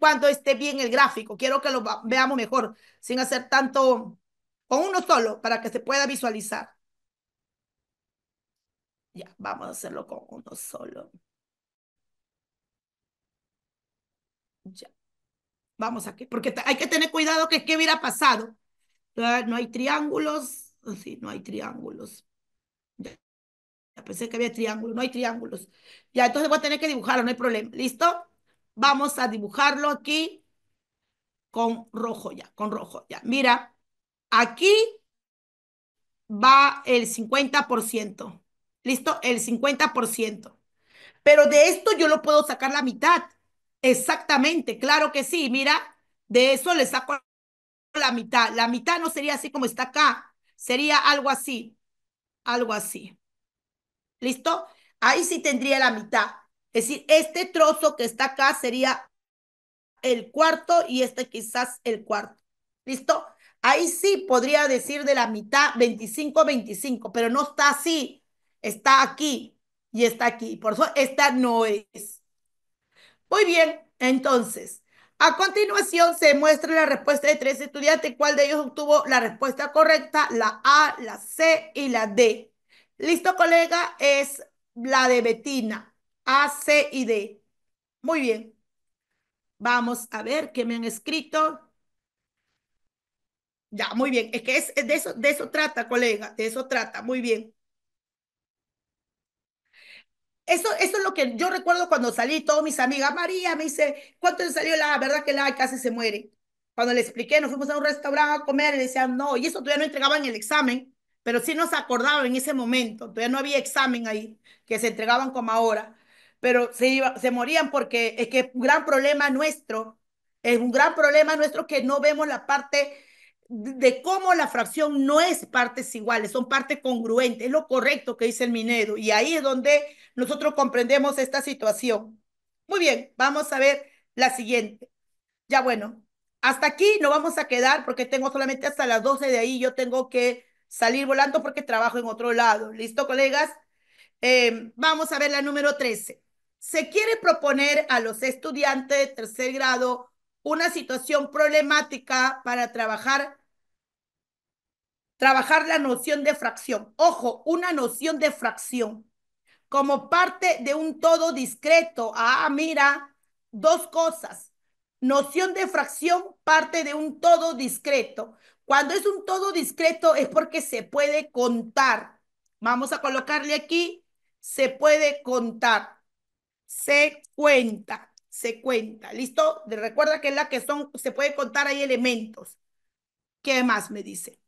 cuando esté bien el gráfico. Quiero que lo veamos mejor, sin hacer tanto, con uno solo, para que se pueda visualizar. Ya, vamos a hacerlo con uno solo. Ya. Vamos aquí, porque hay que tener cuidado que es que hubiera pasado. Ah, no hay triángulos. Ah, sí, no hay triángulos. ya pensé que había triángulos. No hay triángulos. Ya, entonces voy a tener que dibujarlo, no hay problema. ¿Listo? Vamos a dibujarlo aquí con rojo ya, con rojo ya. Mira, aquí va el 50%. ¿Listo? El 50%. Pero de esto yo lo puedo sacar la mitad. Exactamente, claro que sí. Mira, de eso le saco la mitad. La mitad no sería así como está acá. Sería algo así. Algo así. ¿Listo? Ahí sí tendría la mitad. Es decir, este trozo que está acá sería el cuarto y este quizás el cuarto. ¿Listo? Ahí sí podría decir de la mitad 25, 25, pero no está así. Está aquí y está aquí. Por eso esta no es. Muy bien, entonces, a continuación se muestra la respuesta de tres estudiantes, cuál de ellos obtuvo la respuesta correcta, la A, la C y la D. Listo, colega, es la de Betina, A, C y D. Muy bien. Vamos a ver qué me han escrito. Ya, muy bien. Es que es, de, eso, de eso trata, colega. De eso trata. Muy bien. Eso, eso es lo que yo recuerdo cuando salí, todas mis amigas, María me dice, ¿cuánto le salió la verdad que la casi se muere? Cuando le expliqué, nos fuimos a un restaurante a comer y decían, no, y eso todavía no entregaban el examen, pero sí nos acordaban en ese momento, todavía no había examen ahí, que se entregaban como ahora, pero se, se morían porque es que un gran problema nuestro, es un gran problema nuestro que no vemos la parte de cómo la fracción no es partes iguales, son partes congruentes, es lo correcto que dice el minero. Y ahí es donde nosotros comprendemos esta situación. Muy bien, vamos a ver la siguiente. Ya bueno, hasta aquí no vamos a quedar porque tengo solamente hasta las 12 de ahí, yo tengo que salir volando porque trabajo en otro lado. ¿Listo, colegas? Em, vamos a ver la número 13. Se quiere proponer a los estudiantes de tercer grado una situación problemática para trabajar trabajar la noción de fracción. Ojo, una noción de fracción como parte de un todo discreto. Ah, mira, dos cosas. Noción de fracción parte de un todo discreto. Cuando es un todo discreto es porque se puede contar. Vamos a colocarle aquí, se puede contar. Se cuenta, se cuenta. ¿Listo? Recuerda que es la que son, se puede contar, hay elementos. ¿Qué más me dice?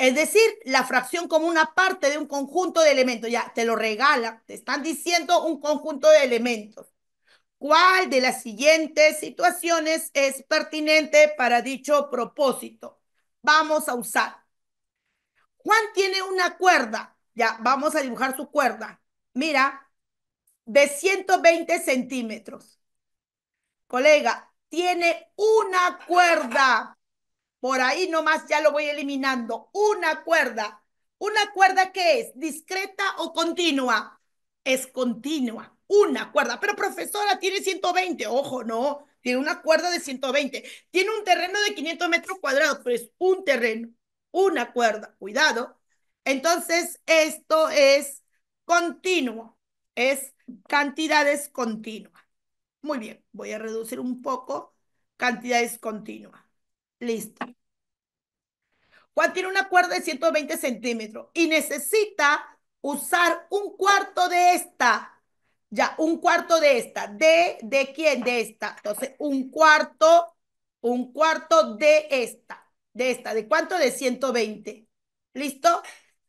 Es decir, la fracción como una parte de un conjunto de elementos. Ya, te lo regala, te están diciendo un conjunto de elementos. ¿Cuál de las siguientes situaciones es pertinente para dicho propósito? Vamos a usar. Juan tiene una cuerda. Ya, vamos a dibujar su cuerda. Mira, de 120 centímetros. Colega, tiene una cuerda por ahí nomás ya lo voy eliminando. Una cuerda. ¿Una cuerda que es? ¿Discreta o continua? Es continua. Una cuerda. Pero profesora, tiene 120. Ojo, no. Tiene una cuerda de 120. Tiene un terreno de 500 metros cuadrados, pero es un terreno. Una cuerda. Cuidado. Entonces, esto es continuo. Es cantidades continuas. Muy bien. Voy a reducir un poco cantidades continuas. Listo. ¿Cuál tiene una cuerda de 120 centímetros y necesita usar un cuarto de esta. Ya, un cuarto de esta. ¿De, de quién? De esta. Entonces, un cuarto, un cuarto de esta. De esta. ¿De cuánto? De 120. ¿Listo?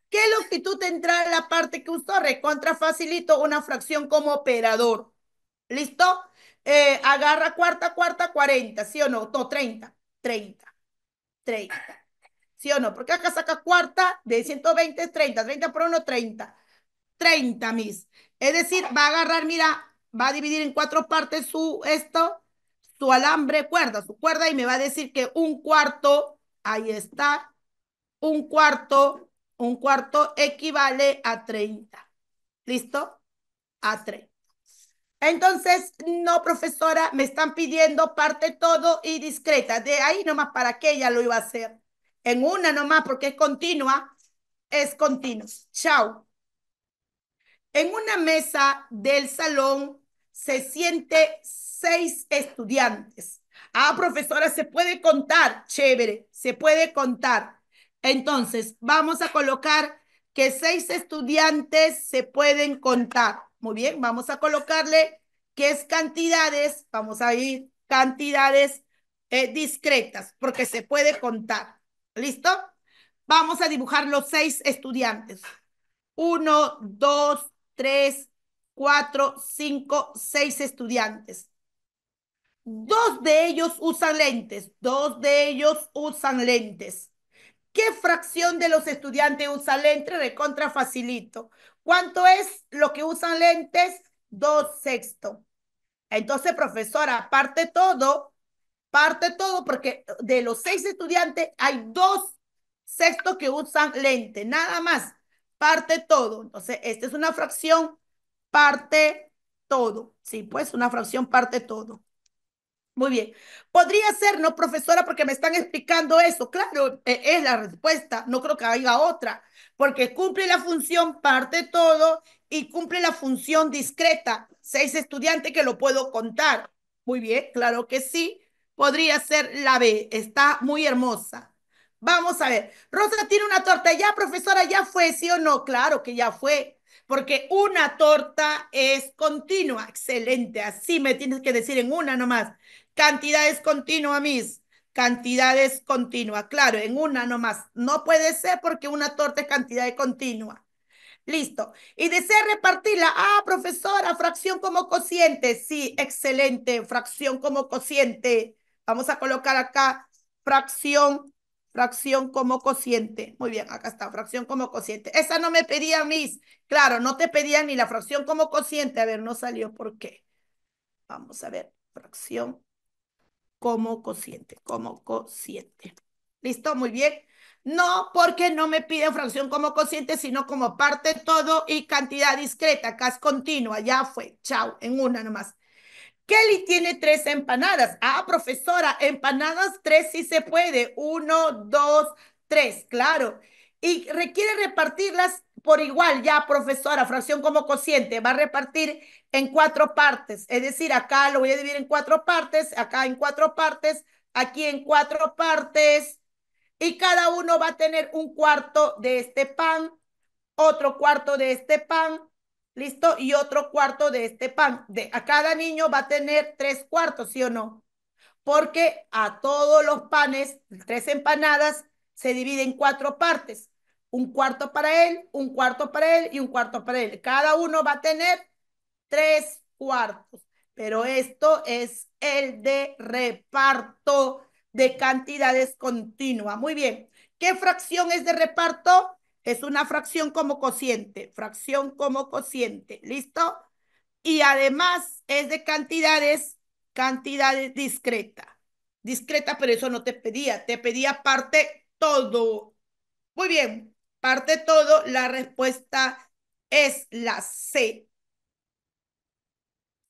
¿Qué longitud tendrá la parte que usó? Recontra facilito una fracción como operador. ¿Listo? Eh, agarra cuarta, cuarta, cuarenta. ¿sí o no? No, 30. 30. 30. ¿Sí o no? Porque acá saca cuarta de 120 es 30. 30 por 1, 30. 30, mis. Es decir, va a agarrar, mira, va a dividir en cuatro partes su esto, su alambre, cuerda, su cuerda, y me va a decir que un cuarto, ahí está, un cuarto, un cuarto equivale a 30. ¿Listo? A 30. Entonces, no, profesora, me están pidiendo parte todo y discreta. De ahí nomás para qué ella lo iba a hacer. En una nomás, porque es continua, es continuo. Chao. En una mesa del salón se siente seis estudiantes. Ah, profesora, se puede contar. Chévere, se puede contar. Entonces, vamos a colocar que seis estudiantes se pueden contar. Muy bien, vamos a colocarle que es cantidades, vamos a ir cantidades eh, discretas, porque se puede contar. ¿Listo? Vamos a dibujar los seis estudiantes. Uno, dos, tres, cuatro, cinco, seis estudiantes. Dos de ellos usan lentes, dos de ellos usan lentes. ¿Qué fracción de los estudiantes usa lentes? Recontra facilito. ¿Cuánto es lo que usan lentes? Dos sextos. Entonces, profesora, parte todo, parte todo, porque de los seis estudiantes hay dos sextos que usan lente, nada más. Parte todo. Entonces, esta es una fracción, parte todo. Sí, pues una fracción parte todo. Muy bien. Podría ser, no, profesora, porque me están explicando eso. Claro, e-, es la respuesta. No creo que haya otra, porque cumple la función parte todo y cumple la función discreta. Seis estudiantes que lo puedo contar. Muy bien, claro que sí. Podría ser la B. Está muy hermosa. Vamos a ver. Rosa tiene una torta. Ya, profesora, ya fue, ¿sí o no? Claro que ya fue porque una torta es continua. Excelente, así me tienes que decir en una nomás. Cantidades continuas, continua, mis. cantidades continuas Claro, en una nomás. No puede ser porque una torta es cantidad continua. Listo. Y desea repartirla. Ah, profesora, fracción como cociente. Sí, excelente. Fracción como cociente. Vamos a colocar acá fracción, fracción como cociente. Muy bien, acá está, fracción como cociente. Esa no me pedía mis. Claro, no te pedía ni la fracción como cociente. A ver, no salió por qué. Vamos a ver, fracción como cociente, como cociente. ¿Listo? Muy bien. No, porque no me piden fracción como cociente, sino como parte todo y cantidad discreta, casi continua. Ya fue. Chao, en una nomás. Kelly tiene tres empanadas. Ah, profesora, empanadas tres sí se puede. Uno, dos, tres, claro. Y requiere repartirlas por igual ya, profesora, fracción como cociente, va a repartir en cuatro partes. Es decir, acá lo voy a dividir en cuatro partes, acá en cuatro partes, aquí en cuatro partes. Y cada uno va a tener un cuarto de este pan, otro cuarto de este pan, ¿listo? Y otro cuarto de este pan. De, a cada niño va a tener tres cuartos, ¿sí o no? Porque a todos los panes, tres empanadas, se divide en cuatro partes un cuarto para él, un cuarto para él y un cuarto para él. Cada uno va a tener tres cuartos, pero esto es el de reparto de cantidades continuas. Muy bien, ¿qué fracción es de reparto? Es una fracción como cociente, fracción como cociente, ¿listo? Y además es de cantidades, cantidades discreta. Discreta, pero eso no te pedía, te pedía parte todo. Muy bien, parte todo, la respuesta es la C.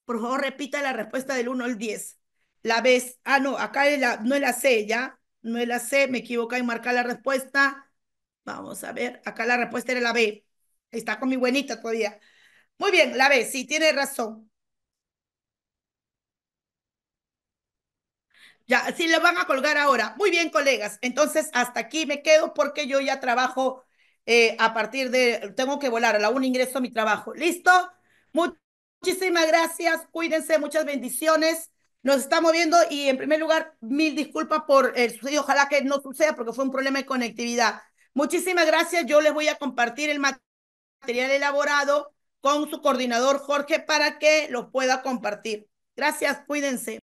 Por favor, repita la respuesta del 1 al 10. La B ah, no, acá la, no es la C, ¿ya? No es la C, me equivoca en marcar la respuesta. Vamos a ver, acá la respuesta era la B. Está con mi buenita todavía. Muy bien, la B, sí, tiene razón. Ya, sí, lo van a colgar ahora. Muy bien, colegas. Entonces, hasta aquí me quedo porque yo ya trabajo eh, a partir de, tengo que volar, a la una ingreso a mi trabajo. ¿Listo? muchísimas gracias, cuídense, muchas bendiciones. Nos estamos viendo y en primer lugar, mil disculpas por el sucedido, ojalá que no suceda porque fue un problema de conectividad. Muchísimas gracias, yo les voy a compartir el material elaborado con su coordinador Jorge para que lo pueda compartir. Gracias, cuídense.